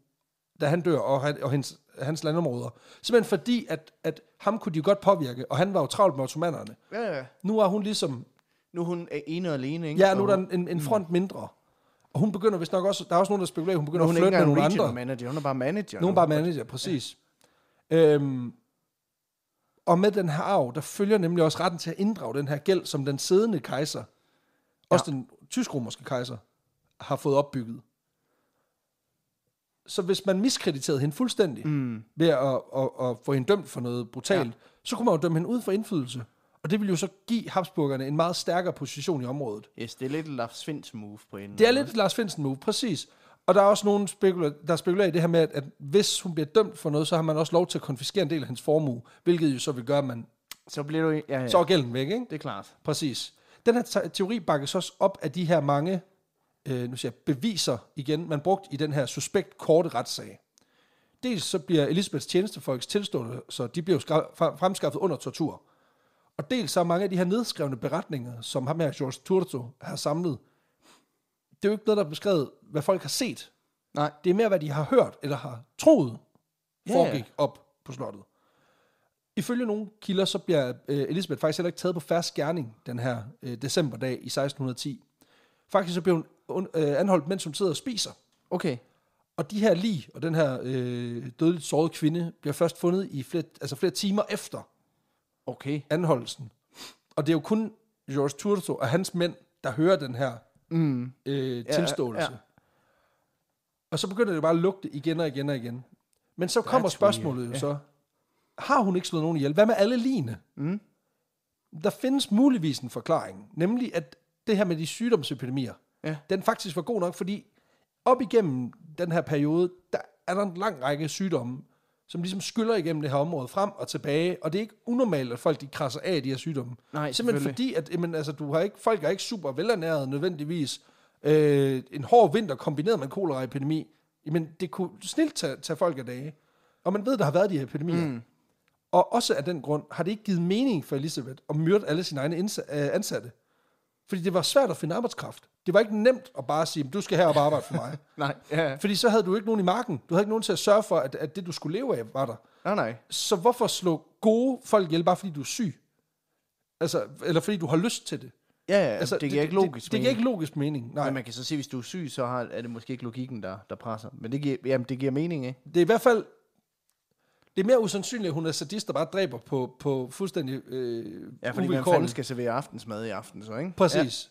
da han dør, og, han, og hans, hans landområder. Simpelthen fordi, at, at ham kunne de godt påvirke, og han var jo travlt med ottomanerne. Ja, ja. Nu er hun ligesom... Nu er hun øh, ene og alene, ikke? Ja, nu er der en, en mm. front mindre. Og hun begynder vist nok også... Der er også nogen, der spekulerer, hun begynder hun at flytte med nogle andre. Manager, hun er bare manager. Nu er bare manager, præcis. Ja. Øhm, og med den her arv, der følger nemlig også retten til at inddrage den her gæld, som den siddende kejser, ja. også den tysk-romerske kejser, har fået opbygget så hvis man miskrediterede hende fuldstændig mm. ved at, at, at, at få hende dømt for noget brutalt, ja. så kunne man jo dømme hende ud for indflydelse. Og det vil jo så give Habsburgerne en meget stærkere position i området. Yes, det er lidt Lars Finsen move på en Det er lidt Lars Finsen move, præcis. Og der er også nogen, spekuler, der spekulerer i det her med, at, at hvis hun bliver dømt for noget, så har man også lov til at konfiskere en del af hendes formue, hvilket jo så vil gøre, at man... Så bliver du... Ja, ja. Så er gælden væk, ikke? Det er klart. Præcis. Den her teori bakkes også op af de her mange øh, nu siger jeg, beviser igen, man brugt i den her suspekt korte retssag. Dels så bliver Elisabeths tjenestefolks tilstående, så de bliver fremskaffet under tortur. Og dels så er mange af de her nedskrevne beretninger, som ham her George Turto har samlet, det er jo ikke noget, der er beskrevet, hvad folk har set. Nej. Det er mere, hvad de har hørt eller har troet foregik yeah. op på slottet. Ifølge nogle kilder, så bliver øh, Elisabeth faktisk heller ikke taget på færre skærning den her øh, decemberdag i 1610 faktisk er blevet øh, anholdt, mens hun sidder og spiser. Okay. Og de her lige og den her øh, dødeligt sårede kvinde bliver først fundet i flere, altså flere timer efter okay. anholdelsen. Og det er jo kun George Turto og hans mænd, der hører den her mm. øh, tilståelse. Ja, ja. Og så begynder det bare at lugte igen og igen og igen. Men så kommer spørgsmålet jo så. Har hun ikke slået nogen ihjel? Hvad med alle ligene? Mm. Der findes muligvis en forklaring. Nemlig, at det her med de sygdomsepidemier, ja. den faktisk var god nok, fordi op igennem den her periode, der er der en lang række sygdomme, som ligesom skyller igennem det her område frem og tilbage, og det er ikke unormalt, at folk de krasser af de her sygdomme. Nej, Simpelthen fordi, at jamen, altså, du har ikke, folk er ikke super velernæret nødvendigvis. Øh, en hård vinter kombineret med en koleraepidemi, jamen det kunne snilt tage, tage folk af dage. Og man ved, der har været de her epidemier. Mm. Og også af den grund har det ikke givet mening for Elisabeth at myrde alle sine egne øh, ansatte. Fordi det var svært at finde arbejdskraft. Det var ikke nemt at bare sige, du skal her og arbejde for mig. nej. Ja. Fordi så havde du ikke nogen i marken. Du havde ikke nogen til at sørge for, at, at det, du skulle leve af, var der. Nej, nej. Så hvorfor slå gode folk ihjel, bare fordi du er syg? Altså, eller fordi du har lyst til det? Ja, ja altså, det giver ikke logisk det, det, mening. Det giver ikke logisk mening, nej. Men man kan så sige, hvis du er syg, så har, er det måske ikke logikken, der, der presser. Men det giver, jamen, det giver mening, ikke? Det er i hvert fald det er mere usandsynligt, at hun er sadist, der bare dræber på, på fuldstændig øh, Ja, fordi hvem fanden skal servere aftensmad i aften, så ikke? Præcis.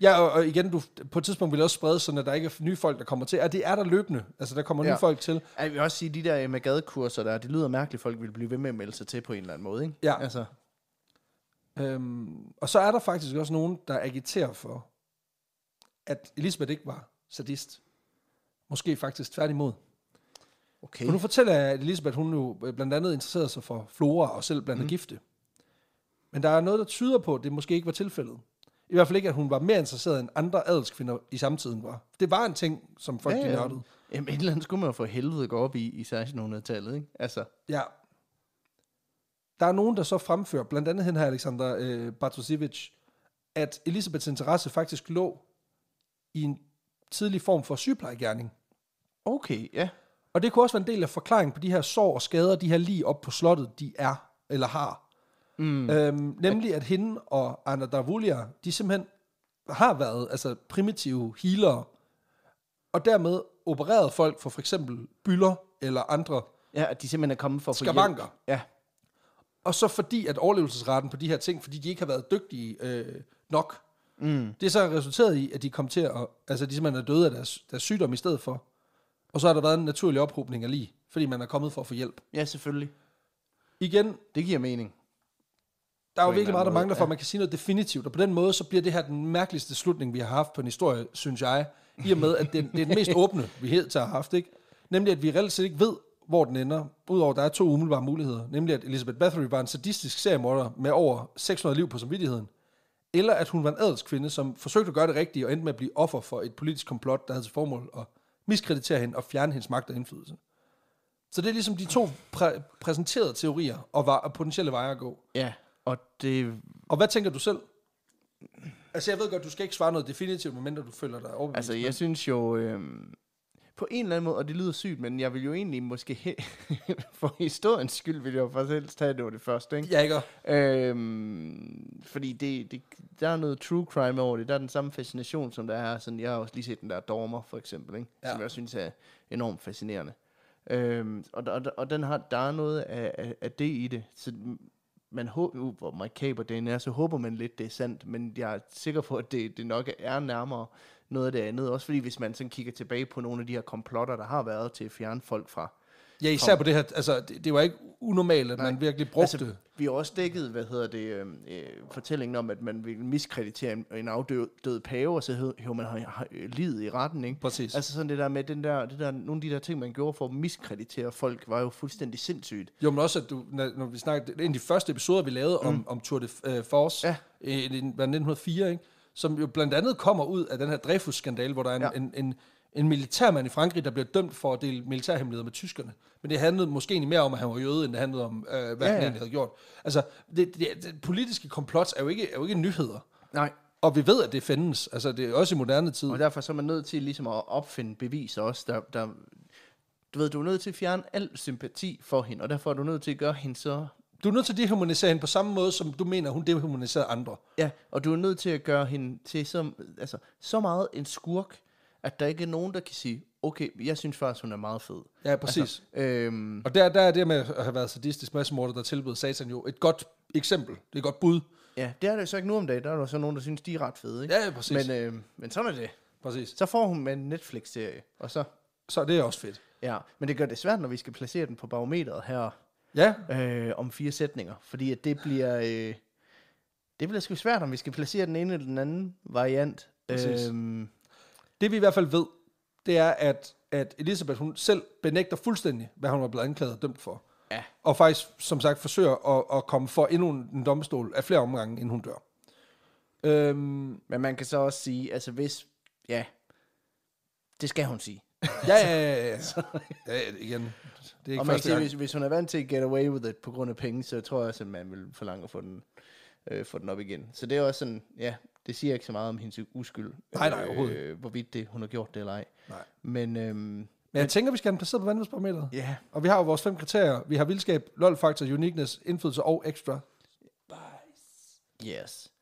Ja, ja og, og, igen, du, på et tidspunkt vil også sprede, så der ikke er nye folk, der kommer til. Ja, det er der løbende. Altså, der kommer ja. nye folk til. Jeg vil også sige, de der øh, med gadekurser der, det lyder mærkeligt, folk vil blive ved med at melde sig til på en eller anden måde, ikke? Ja. Altså. Øhm, og så er der faktisk også nogen, der agiterer for, at Elisabeth ikke var sadist. Måske faktisk tværtimod. Okay. For nu fortæller jeg, at Elisabeth, hun jo blandt andet interesserede sig for flora og selv blandt mm. gifte. Men der er noget, der tyder på, at det måske ikke var tilfældet. I hvert fald ikke, at hun var mere interesseret end andre adelskvinder i samtiden var. Det var en ting, som folk ja, ja. nørdede. Jamen, et eller andet skulle man jo for helvede gå op i i 1600-tallet, ikke? Altså. Ja. Der er nogen, der så fremfører, blandt andet hende her, Alexander øh, Bartosiewicz, at Elisabeths interesse faktisk lå i en tidlig form for sygeplejegærning. Okay, ja. Og det kunne også være en del af forklaringen på de her sår og skader, de her lige op på slottet, de er eller har. Mm. Øhm, nemlig at hende og Anna Davulia, de simpelthen har været altså primitive healere, og dermed opereret folk for for eksempel byller eller andre Ja, at de simpelthen er kommet for at få Ja. Og så fordi, at overlevelsesraten på de her ting, fordi de ikke har været dygtige øh, nok, mm. det er så resulteret i, at de kom til at, altså de simpelthen er døde af deres, deres sygdom i stedet for. Og så har der været en naturlig ophobning af lige, fordi man er kommet for at få hjælp. Ja, selvfølgelig. Igen, Det giver mening. der er jo virkelig meget, der mangler, for at man kan sige noget definitivt. Og på den måde, så bliver det her den mærkeligste slutning, vi har haft på en historie, synes jeg. I og med, at det, det er den mest åbne, vi helt har haft. Ikke? Nemlig, at vi reelt set ikke ved, hvor den ender. Udover, at der er to umiddelbare muligheder. Nemlig, at Elizabeth Bathory var en sadistisk seriemorder med over 600 liv på samvittigheden. Eller at hun var en adelskvinde, som forsøgte at gøre det rigtige og endte med at blive offer for et politisk komplot, der havde til formål at miskreditere hende og fjerne hendes magt og indflydelse. Så det er ligesom de to præ- præsenterede teorier og, var, og potentielle veje at gå. Ja, og det... Og hvad tænker du selv? Altså, jeg ved godt, du skal ikke svare noget definitivt, medmindre du føler dig overbevist. Altså, jeg synes jo... Øh på en eller anden måde, og det lyder sygt, men jeg vil jo egentlig måske, he- for historiens skyld, vil jeg jo faktisk helst tage, at det var det første, ikke? Ja, ikke? Øhm, fordi det, det, der er noget true crime over det, der er den samme fascination, som der er sådan, jeg har også lige set den der Dormer, for eksempel, ikke? Ja. Som jeg synes er enormt fascinerende. Øhm, og, og, og den har, der er noget af, af, af det i det, så man håber, uh, hvor makaber den er, så håber man lidt, det er sandt, men jeg er sikker på, at det, det nok er nærmere noget af det andet. Også fordi hvis man sådan kigger tilbage på nogle af de her komplotter, der har været til at fjerne folk fra... Ja, især på det her, altså det, det var ikke unormalt, at Nej. man virkelig altså, brugte... Altså, vi har også dækket, hvad hedder det, øhm, øh, fortællingen om, at man ville miskreditere en, en afdød pave, og så hæver man har, livet i retten, ikke? Præcis. Altså sådan det der med, den der, det der, nogle af de der ting, man gjorde for at miskreditere folk, var jo fuldstændig sindssygt. Jo, men også, at du, når, vi snakkede, en af de første episoder, vi lavede mm. om, om Tour de øh, Force, ja. Øh, i, i, 1904, ikke? som jo blandt andet kommer ud af den her Dreyfus-skandale, hvor der er en, ja. en, en, en militærmand i Frankrig, der bliver dømt for at dele militærhemmeligheder med tyskerne. Men det handlede måske egentlig mere om, at han var jøde, end det handlede om, øh, hvad ja, ja. han egentlig havde gjort. Altså, det, det, det, politiske komplots er jo, ikke, er jo ikke nyheder. Nej. Og vi ved, at det findes. Altså, det er også i moderne tid. Og derfor så er man nødt til ligesom at opfinde beviser også, der, der, du ved, du er nødt til at fjerne al sympati for hende, og derfor er du nødt til at gøre hende så du er nødt til at dehumanisere hende på samme måde, som du mener, hun dehumaniserer andre. Ja, og du er nødt til at gøre hende til som, altså, så meget en skurk, at der ikke er nogen, der kan sige, okay, jeg synes faktisk, hun er meget fed. Ja, præcis. Altså, øhm, og der, der er det med at have været sadistisk massemorder, der tilbød Satan jo et godt eksempel. Det er et godt bud. Ja, det er det så ikke nu om dagen. Der er der så nogen, der synes, de er ret fede. Ikke? Ja, ja præcis. Men, øh, men sådan er det. Præcis. Så får hun med en Netflix-serie, og så... Så det er også fedt. Ja, men det gør det svært, når vi skal placere den på barometeret her ja. øh, om fire sætninger. Fordi at det bliver, øh, det bliver sgu svært, om vi skal placere den ene eller den anden variant. Øhm, det vi i hvert fald ved, det er, at, at Elisabeth hun selv benægter fuldstændig, hvad hun var blevet anklaget og dømt for. Ja. Og faktisk, som sagt, forsøger at, at komme for endnu en domstol af flere omgange, inden hun dør. Øhm, Men man kan så også sige, altså hvis, ja, det skal hun sige. Ja, ja, ja. ja. ja igen. Det er ikke og man kan sige, hvis, hvis hun er vant til at get away with it på grund af penge, så tror jeg også, at man vil forlange at få den, øh, få den op igen. Så det er også sådan, ja, det siger ikke så meget om hendes uskyld. Nej, nej, øh, overhovedet. Øh, hvorvidt det, hun har gjort det eller ej. Nej. Men, øhm, men jeg tænker, vi skal have den placeret på vandvidsparameteret. Ja. Yeah. Og vi har jo vores fem kriterier. Vi har vildskab, lol factor, uniqueness, indflydelse og ekstra. Yes.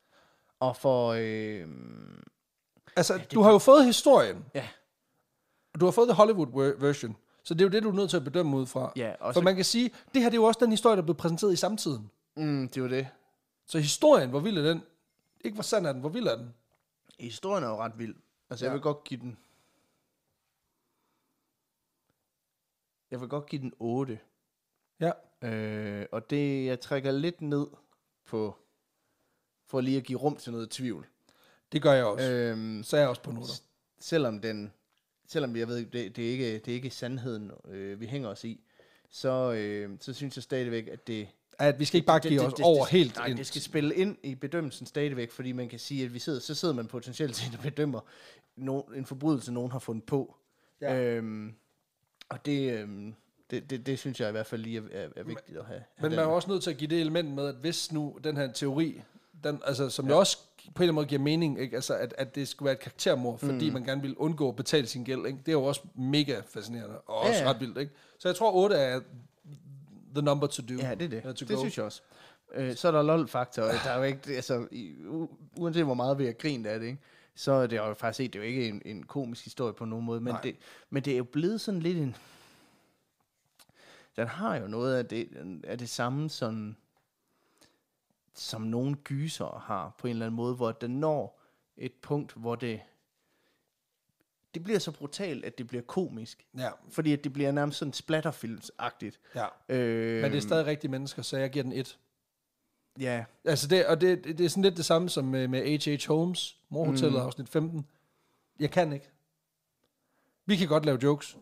Og for... Øh, altså, ja, du har jo fået historien. Ja. Du har fået The Hollywood version, så det er jo det, du er nødt til at bedømme ud fra. Ja, og For man kan sige, det her det er jo også den historie, der blev præsenteret i samtiden. Mm, det var det. Så historien, hvor vild er den? Ikke hvor sand er den, hvor vild er den? Historien er jo ret vild. Altså, ja. jeg vil godt give den... Jeg vil godt give den 8. Ja. Øh, og det, jeg trækker lidt ned på, for lige at give rum til noget tvivl. Det gør jeg også. Øhm, Så er jeg også på noter. selvom den selvom jeg ved, det, det, er, ikke, det er ikke sandheden, øh, vi hænger os i, så, øh, så synes jeg stadigvæk, at det... At vi skal ikke bare give os det, over det, helt nej, ind. det skal spille ind i bedømmelsen stadigvæk, fordi man kan sige, at vi sidder, så sidder man potentielt set og bedømmer no, en forbrydelse, nogen har fundet på. Ja. Øhm, og det, øhm, det, det, det synes jeg i hvert fald lige er, er, er vigtigt men, at have. Men man er også nødt til at give det element med, at hvis nu den her teori, den, altså, som ja. jeg også på en eller anden måde giver mening, ikke? Altså, at, at det skulle være et karaktermor, fordi mm. man gerne ville undgå at betale sin gæld. Ikke? Det er jo også mega fascinerende, og også ja, ret vildt. Ikke? Så jeg tror, 8 er the number to do. Ja, det er det. Uh, det go. synes jeg også. Øh, så er der lol-faktor. Der er jo ikke, altså, i, uanset hvor meget vi har grint af det, ikke? så er det jo faktisk det er jo ikke en, en komisk historie på nogen måde, men det, men det er jo blevet sådan lidt en... Den har jo noget af det, af det samme sådan som nogle gyser har på en eller anden måde, hvor den når et punkt, hvor det det bliver så brutalt, at det bliver komisk. Ja. Fordi at det bliver nærmest sådan splatterfilmsagtigt. Ja. Øh, Men det er stadig rigtige mennesker, så jeg giver den et. Ja. Altså det, og det, det er sådan lidt det samme som med, med H.H. Holmes, Morhotellet, mm. afsnit 15. Jeg kan ikke. Vi kan godt lave jokes.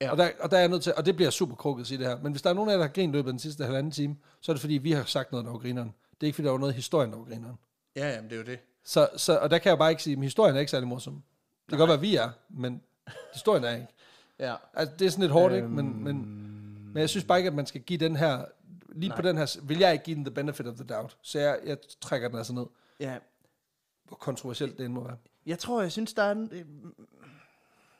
Ja. Og, der, og der er jeg nødt til, og det bliver super krukket at sige det her, men hvis der er nogen af jer, der har grinet løbet den sidste halvanden time, så er det fordi, vi har sagt noget, der var grineren. Det er ikke, fordi der var noget historien, der var grineren. Ja, jamen, det er jo det. Så, så, og der kan jeg bare ikke sige, at historien er ikke særlig morsom. Det Nej. kan godt være, at vi er, men historien er ikke. ja. Altså, det er sådan lidt hårdt, øhm... ikke? Men, men, øhm. men jeg synes bare ikke, at man skal give den her... Lige Nej. på den her... Vil jeg ikke give den the benefit of the doubt? Så jeg, jeg trækker den altså ned. Ja. Hvor kontroversielt det end må være. Jeg tror, jeg synes, der er øh,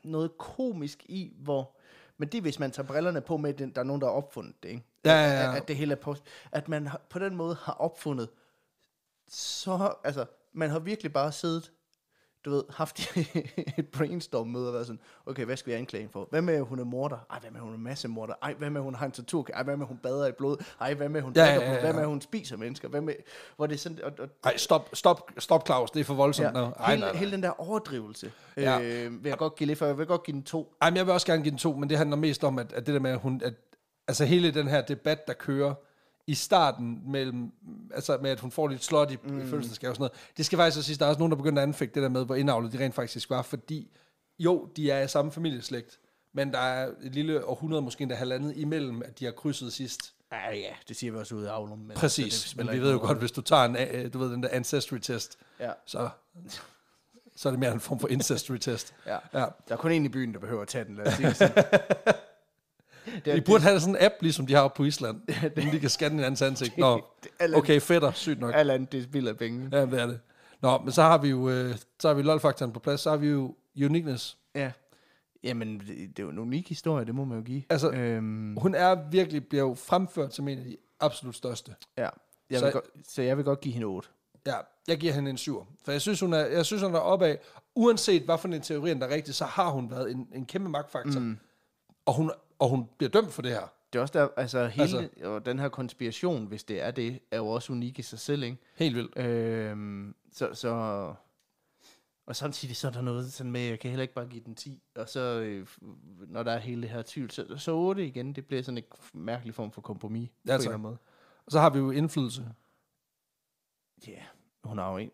noget komisk i, hvor... Men det er, hvis man tager brillerne på med, den, der er nogen, der har opfundet det, ikke? ja, ja, ja. At, at det hele er post. At man har, på den måde har opfundet, så, altså, man har virkelig bare siddet, du ved, haft et brainstorm-møde og været sådan, okay, hvad skal vi anklage for? Hvad med, at hun er morder? Ej, hvad med, at hun er morder? Ej, hvad med, at hun har en tortur? Ej, hvad med, at hun bader i blod? Ej, hvad med, at hun ja, ja, ja, ja. Hvad med, at hun spiser mennesker? Hvad med, hvor det er sådan... Og, og, Ej, stop, stop, stop, Claus, det er for voldsomt. Ja, Ej, hele, nej, nej. hele den der overdrivelse ja. øh, vil jeg godt give lidt for. Jeg vil godt give den to. Ej, men jeg vil også gerne give den to, men det handler mest om, at, at det der med, at, hun, at altså hele den her debat, der kører i starten mellem, altså med at hun får lidt slot i, mm. i fødselsdagsgave og sådan noget. Det skal faktisk også sige, der er også nogen, der begynder at anfægte det der med, hvor indavlet de rent faktisk var, fordi jo, de er i samme familieslægt, men der er et lille århundrede, måske endda halvandet imellem, at de har krydset sidst. Ja, ja, det siger vi også ud af avlen. Men Præcis, altså, men vi ved jo godt, hvis du tager en, øh, du ved, den der ancestry-test, ja. så, så er det mere en form for ancestry-test. ja. ja, der er kun en i byen, der behøver at tage den, lad os sige det, I burde det, have sådan en app, ligesom de har på Island, det, de kan scanne hinandens ansigt. Nå, okay, fedt sygt nok. Allan, det spilder penge. Ja, det er det. Nå, men så har vi jo, øh, så har vi lol på plads, så har vi jo uniqueness. Ja. Jamen, det, det er jo en unik historie, det må man jo give. Altså, øhm. hun er virkelig, bliver jo fremført som en af de absolut største. Ja, jeg så, vil så jeg vil godt give hende 8. Ja, jeg giver hende en 7. For jeg synes, hun er, jeg synes, hun er opad. Uanset hvad for en teori, der er rigtig, så har hun været en, en kæmpe magtfaktor. Mm. Og hun og hun bliver dømt for det her. Det er også der, altså hele altså, og den her konspiration, hvis det er det, er jo også unik i sig selv, ikke? Helt vildt. Øhm, så, så, og samtidig så er der noget sådan med, jeg kan heller ikke bare give den 10, og så øh, når der er hele det her tvivl, så, så 8 igen, det bliver sådan en mærkelig form for kompromis, ja, på en eller anden måde. Og så har vi jo indflydelse. Ja, yeah. hun har jo ikke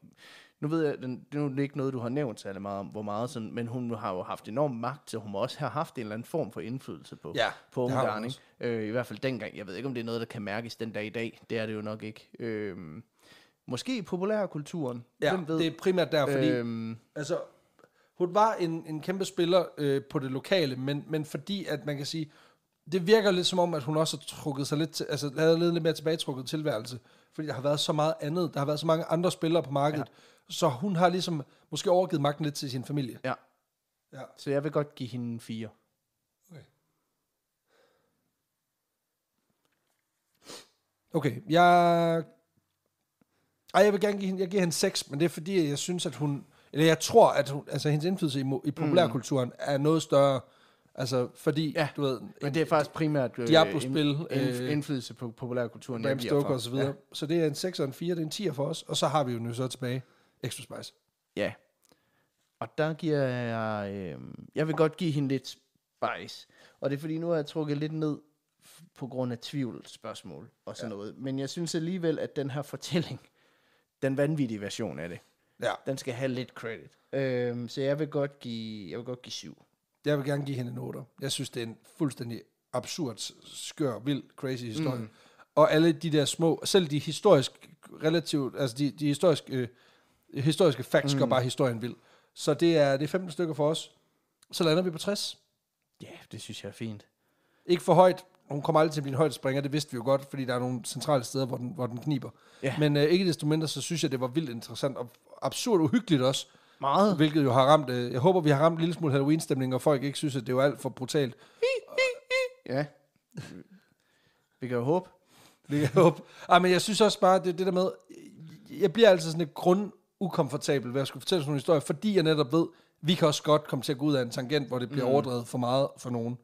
nu ved jeg, den, det er nu ikke noget, du har nævnt særlig meget om, hvor meget sådan, men hun har jo haft enorm magt, så hun må også have haft en eller anden form for indflydelse på, ja, på Ungarn, ikke? Øh, I hvert fald dengang. Jeg ved ikke, om det er noget, der kan mærkes den dag i dag. Det er det jo nok ikke. Øh, måske i populærkulturen. Ja, ved? det er primært der, fordi... Øh, altså, hun var en, en kæmpe spiller øh, på det lokale, men, men fordi, at man kan sige, det virker lidt som om, at hun også har trukket sig lidt, til, altså lavet lidt mere tilbagetrukket tilværelse, fordi der har været så meget andet, der har været så mange andre spillere på markedet, ja. Så hun har ligesom måske overgivet magten lidt til sin familie. Ja. ja. Så jeg vil godt give hende fire. Okay. Okay, jeg... Ej, jeg vil gerne give hende, jeg giver hende 6, men det er fordi, jeg synes, at hun... Eller jeg tror, at hun, altså, hendes indflydelse i, i populærkulturen mm. er noget større... Altså, fordi, ja, du ved... Men det er faktisk primært... Øh, Diablo-spil. øh, indflydelse på populærkulturen. Bram Stoker og så videre. Ja. Så det er en 6 og en 4, det er en 10 for os. Og så har vi jo nu så tilbage Extra Spice. Ja. Og der giver jeg... Øh, jeg vil godt give hende lidt spice. Og det er fordi, nu har jeg trukket lidt ned på grund af tvivl, spørgsmål og sådan ja. noget. Men jeg synes alligevel, at den her fortælling, den vanvittige version af det, ja. den skal have lidt credit. Øhm, så jeg vil godt give, jeg vil godt give syv. Jeg vil gerne give hende noter. Jeg synes, det er en fuldstændig absurd, skør, vild, crazy historie. Mm. Og alle de der små, selv de historisk relativt, altså de, de historisk øh, historiske facts mm. gør bare historien vild. Så det er, det er 15 stykker for os. Så lander vi på 60. Ja, yeah, det synes jeg er fint. Ikke for højt. Hun kommer aldrig til at blive en springer, det vidste vi jo godt, fordi der er nogle centrale steder, hvor den, hvor den kniber. Yeah. Men øh, ikke desto mindre, så synes jeg, det var vildt interessant og absurd uhyggeligt også. Meget. Hvilket jo har ramt, øh, jeg håber, vi har ramt en lille smule Halloween-stemning, og folk ikke synes, at det er alt for brutalt. Ja. Vi kan jo håbe. Vi kan håbe. Ej, men jeg synes også bare, det, det der med, jeg bliver altså sådan et grund ukomfortabel ved at skulle fortælle sådan en historie, fordi jeg netop ved, vi kan også godt komme til at gå ud af en tangent, hvor det bliver mm. overdrevet for meget for nogen.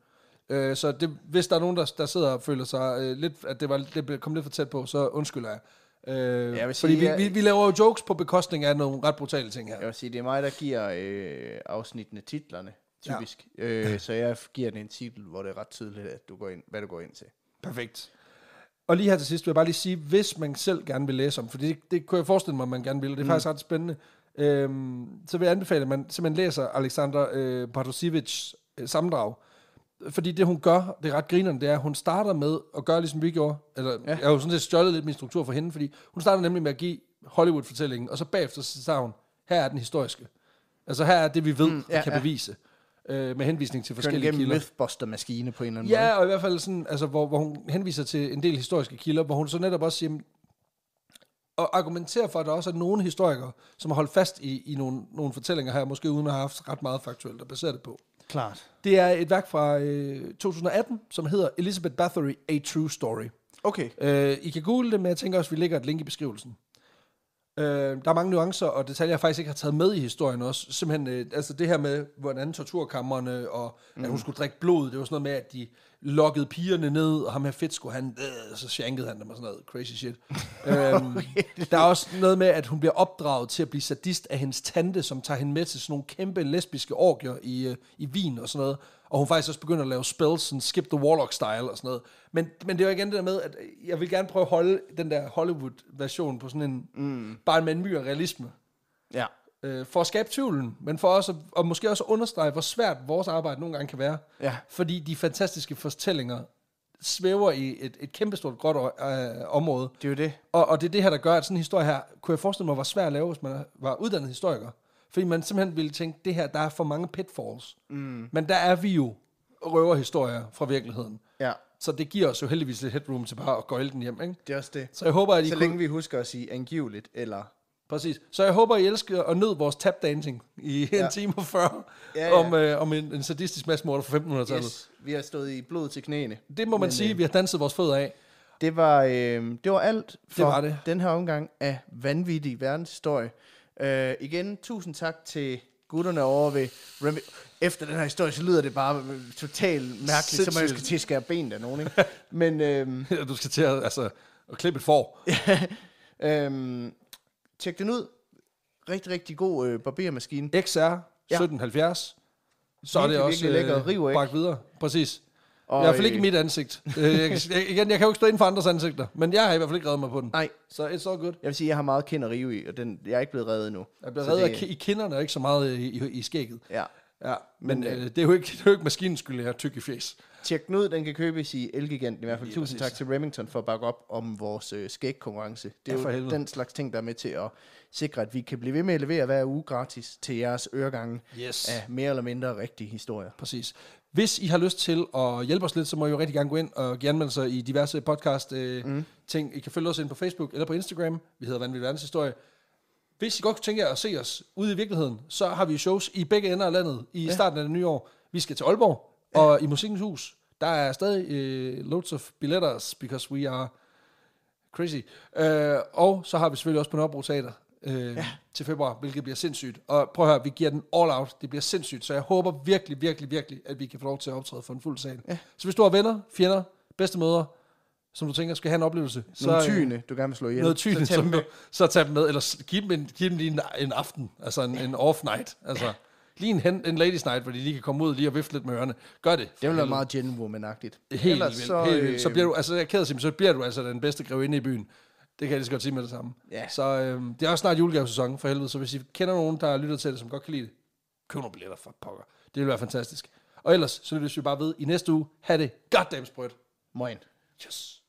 Øh, så det, hvis der er nogen, der, der sidder og føler sig øh, lidt, at det, var, det kom lidt for tæt på, så undskylder jeg. Øh, jeg sige, fordi vi, vi, vi laver jo jokes på bekostning af nogle ret brutale ting her. Jeg vil sige, det er mig, der giver øh, afsnittene titlerne, typisk. Ja. Øh, så jeg giver den en titel, hvor det er ret tydeligt, at du går ind, hvad du går ind til. Perfekt. Og lige her til sidst vil jeg bare lige sige, hvis man selv gerne vil læse om, for det, det kunne jeg forestille mig, at man gerne vil, det er mm. faktisk ret spændende, øhm, så vil jeg anbefale, at man simpelthen læser Alexander øh, Bartosiewicz øh, sammendrag. Fordi det, hun gør, det er ret grinerende, det er, at hun starter med at gøre, ligesom vi gjorde. eller ja. Jeg har jo sådan set stjålet lidt min struktur for hende, fordi hun starter nemlig med at give Hollywood-fortællingen, og så bagefter så siger hun, her er den historiske. Altså her er det, vi ved mm, ja, og kan ja. bevise øh, med henvisning til forskellige kilder. Mythbuster-maskine på en eller anden ja, måde. Ja, og i hvert fald sådan, altså, hvor, hvor hun henviser til en del historiske kilder, hvor hun så netop også siger, og argumenterer for, at der også er nogle historikere, som har holdt fast i, i nogle, nogle fortællinger her, måske uden at have haft ret meget faktuelt at basere det på. Klart. Det er et værk fra øh, 2018, som hedder Elizabeth Bathory, A True Story. Okay. Øh, I kan google det, men jeg tænker også, at vi lægger et link i beskrivelsen. Øh, der er mange nuancer og detaljer, jeg faktisk ikke har taget med i historien også. Simpelthen, øh, altså det her med, hvordan torturkammerne og mm. at hun mm. skulle drikke blod, det var sådan noget med, at de lukkede pigerne ned, og ham her fedt skulle han, øh, så shankede han dem og sådan noget crazy shit. øhm, der er også noget med, at hun bliver opdraget til at blive sadist af hendes tante, som tager hende med til sådan nogle kæmpe lesbiske orgier i, øh, i Wien og sådan noget og hun faktisk også begynder at lave spells, sådan skip the warlock style og sådan noget. Men, men det er jo igen det der med, at jeg vil gerne prøve at holde den der Hollywood-version på sådan en, mm. bare med en myre realisme. Ja. Øh, for at skabe tvivlen, men for også, og måske også understrege, hvor svært vores arbejde nogle gange kan være. Ja. Fordi de fantastiske fortællinger svæver i et, et kæmpestort gråt øh, område. Det er jo det. Og, og det er det her, der gør, at sådan en historie her, kunne jeg forestille mig, var svært at lave, hvis man var uddannet historiker. Fordi man simpelthen ville tænke, det her, der er for mange pitfalls. Mm. Men der er vi jo røverhistorier fra virkeligheden. Ja. Så det giver os jo heldigvis lidt headroom til bare at gå den hjem, ikke? Det er også det. Så jeg håber, at I Så længe kunne... vi husker at sige angiveligt, eller... Præcis. Så jeg håber, I elsker og nød vores tap dancing i ja. en time og 40 ja, ja. om, øh, om en, en sadistisk massemorder fra 1500-tallet. Yes. Vi har stået i blod til knæene. Det må man Men, sige, øh, vi har danset vores fødder af. Det var, øh, det var alt for det var det. den her omgang af vanvittig verdenshistorie. Øh, igen, tusind tak til gutterne over ved Remi- Efter den her historie, så lyder det bare totalt mærkeligt, Sindssygt. som man skal til at skære ben af nogen, ikke? Men, øhm, du skal til at, altså, at klippe et for. øhm, tjek den ud. Rigtig, rigtig god øh, barbermaskine. XR 1770. Ja. Så er det virkelig, også virkelig lækker, øh, videre. Præcis. Og I hvert fald ikke i mit ansigt. Øh, jeg, jeg, igen, jeg kan jo ikke stå inden for andres ansigter, men jeg har i hvert fald ikke reddet mig på den. Nej. Så it's all good. Jeg vil sige, jeg har meget kind at rive i, og den, jeg er ikke blevet reddet endnu. Jeg er blevet reddet det... i kinderne, og ikke så meget i, i, i skægget. Ja. Ja, men, men øh, øh det, er jo ikke, det er jo ikke maskinens skyld, jeg har tyk i fjes. Tjek den ud, den kan købes i Elgiganten i hvert fald. Ja, Tusind tak til Remington for at bakke op om vores øh, skægkonkurrence. Det er ja, jo helvede. den slags ting, der er med til at sikre, at vi kan blive ved med at levere hver uge gratis til jeres øregange yes. af mere eller mindre rigtige historier. Præcis. Hvis I har lyst til at hjælpe os lidt, så må I jo rigtig gerne gå ind og give anmeldelser i diverse podcast-ting. Øh, mm. Ting. I kan følge os ind på Facebook eller på Instagram. Vi hedder Vanvittig Verdenshistorie. Hvis I godt kunne tænke jer at se os ude i virkeligheden, så har vi shows i begge ender af landet i ja. starten af det nye år. Vi skal til Aalborg, ja. og i Musikens Hus, der er stadig øh, loads of billetters, because we are crazy. Øh, og så har vi selvfølgelig også på Nørrebro Teater, øh, ja. til februar, hvilket bliver sindssygt. Og prøv at høre, vi giver den all out. Det bliver sindssygt, så jeg håber virkelig, virkelig, virkelig, at vi kan få lov til at optræde for en fuld sal. Ja. Så hvis du har venner, fjender, bedste møder, som du tænker skal have en oplevelse. Nogle så, øh, tyne, du gerne vil slå ihjel. Noget tyne, så tag, så, så tag dem med. Eller giv dem, en, giv dem lige en, en aften, altså en, ja. en off night. Altså, ja. lige en, en ladies night, hvor de lige kan komme ud lige og vifte lidt med ørerne. Gør det. Det vil være meget gentlewoman-agtigt. Helt, Ellers, vildt, så, helt Så, bliver øh, du, altså, jeg keder sig, så bliver du altså den bedste grevinde i byen. Det kan jeg lige så godt sige med det samme. Ja. Så øh, det er også snart julegavesæson for helvede, så hvis I kender nogen, der lytter til det, som godt kan lide det, køb nogle billetter for pokker. Det vil være fantastisk. Og ellers, så lyttes vi bare ved i næste uge. Ha' det goddamn sprødt. Moin. Yes.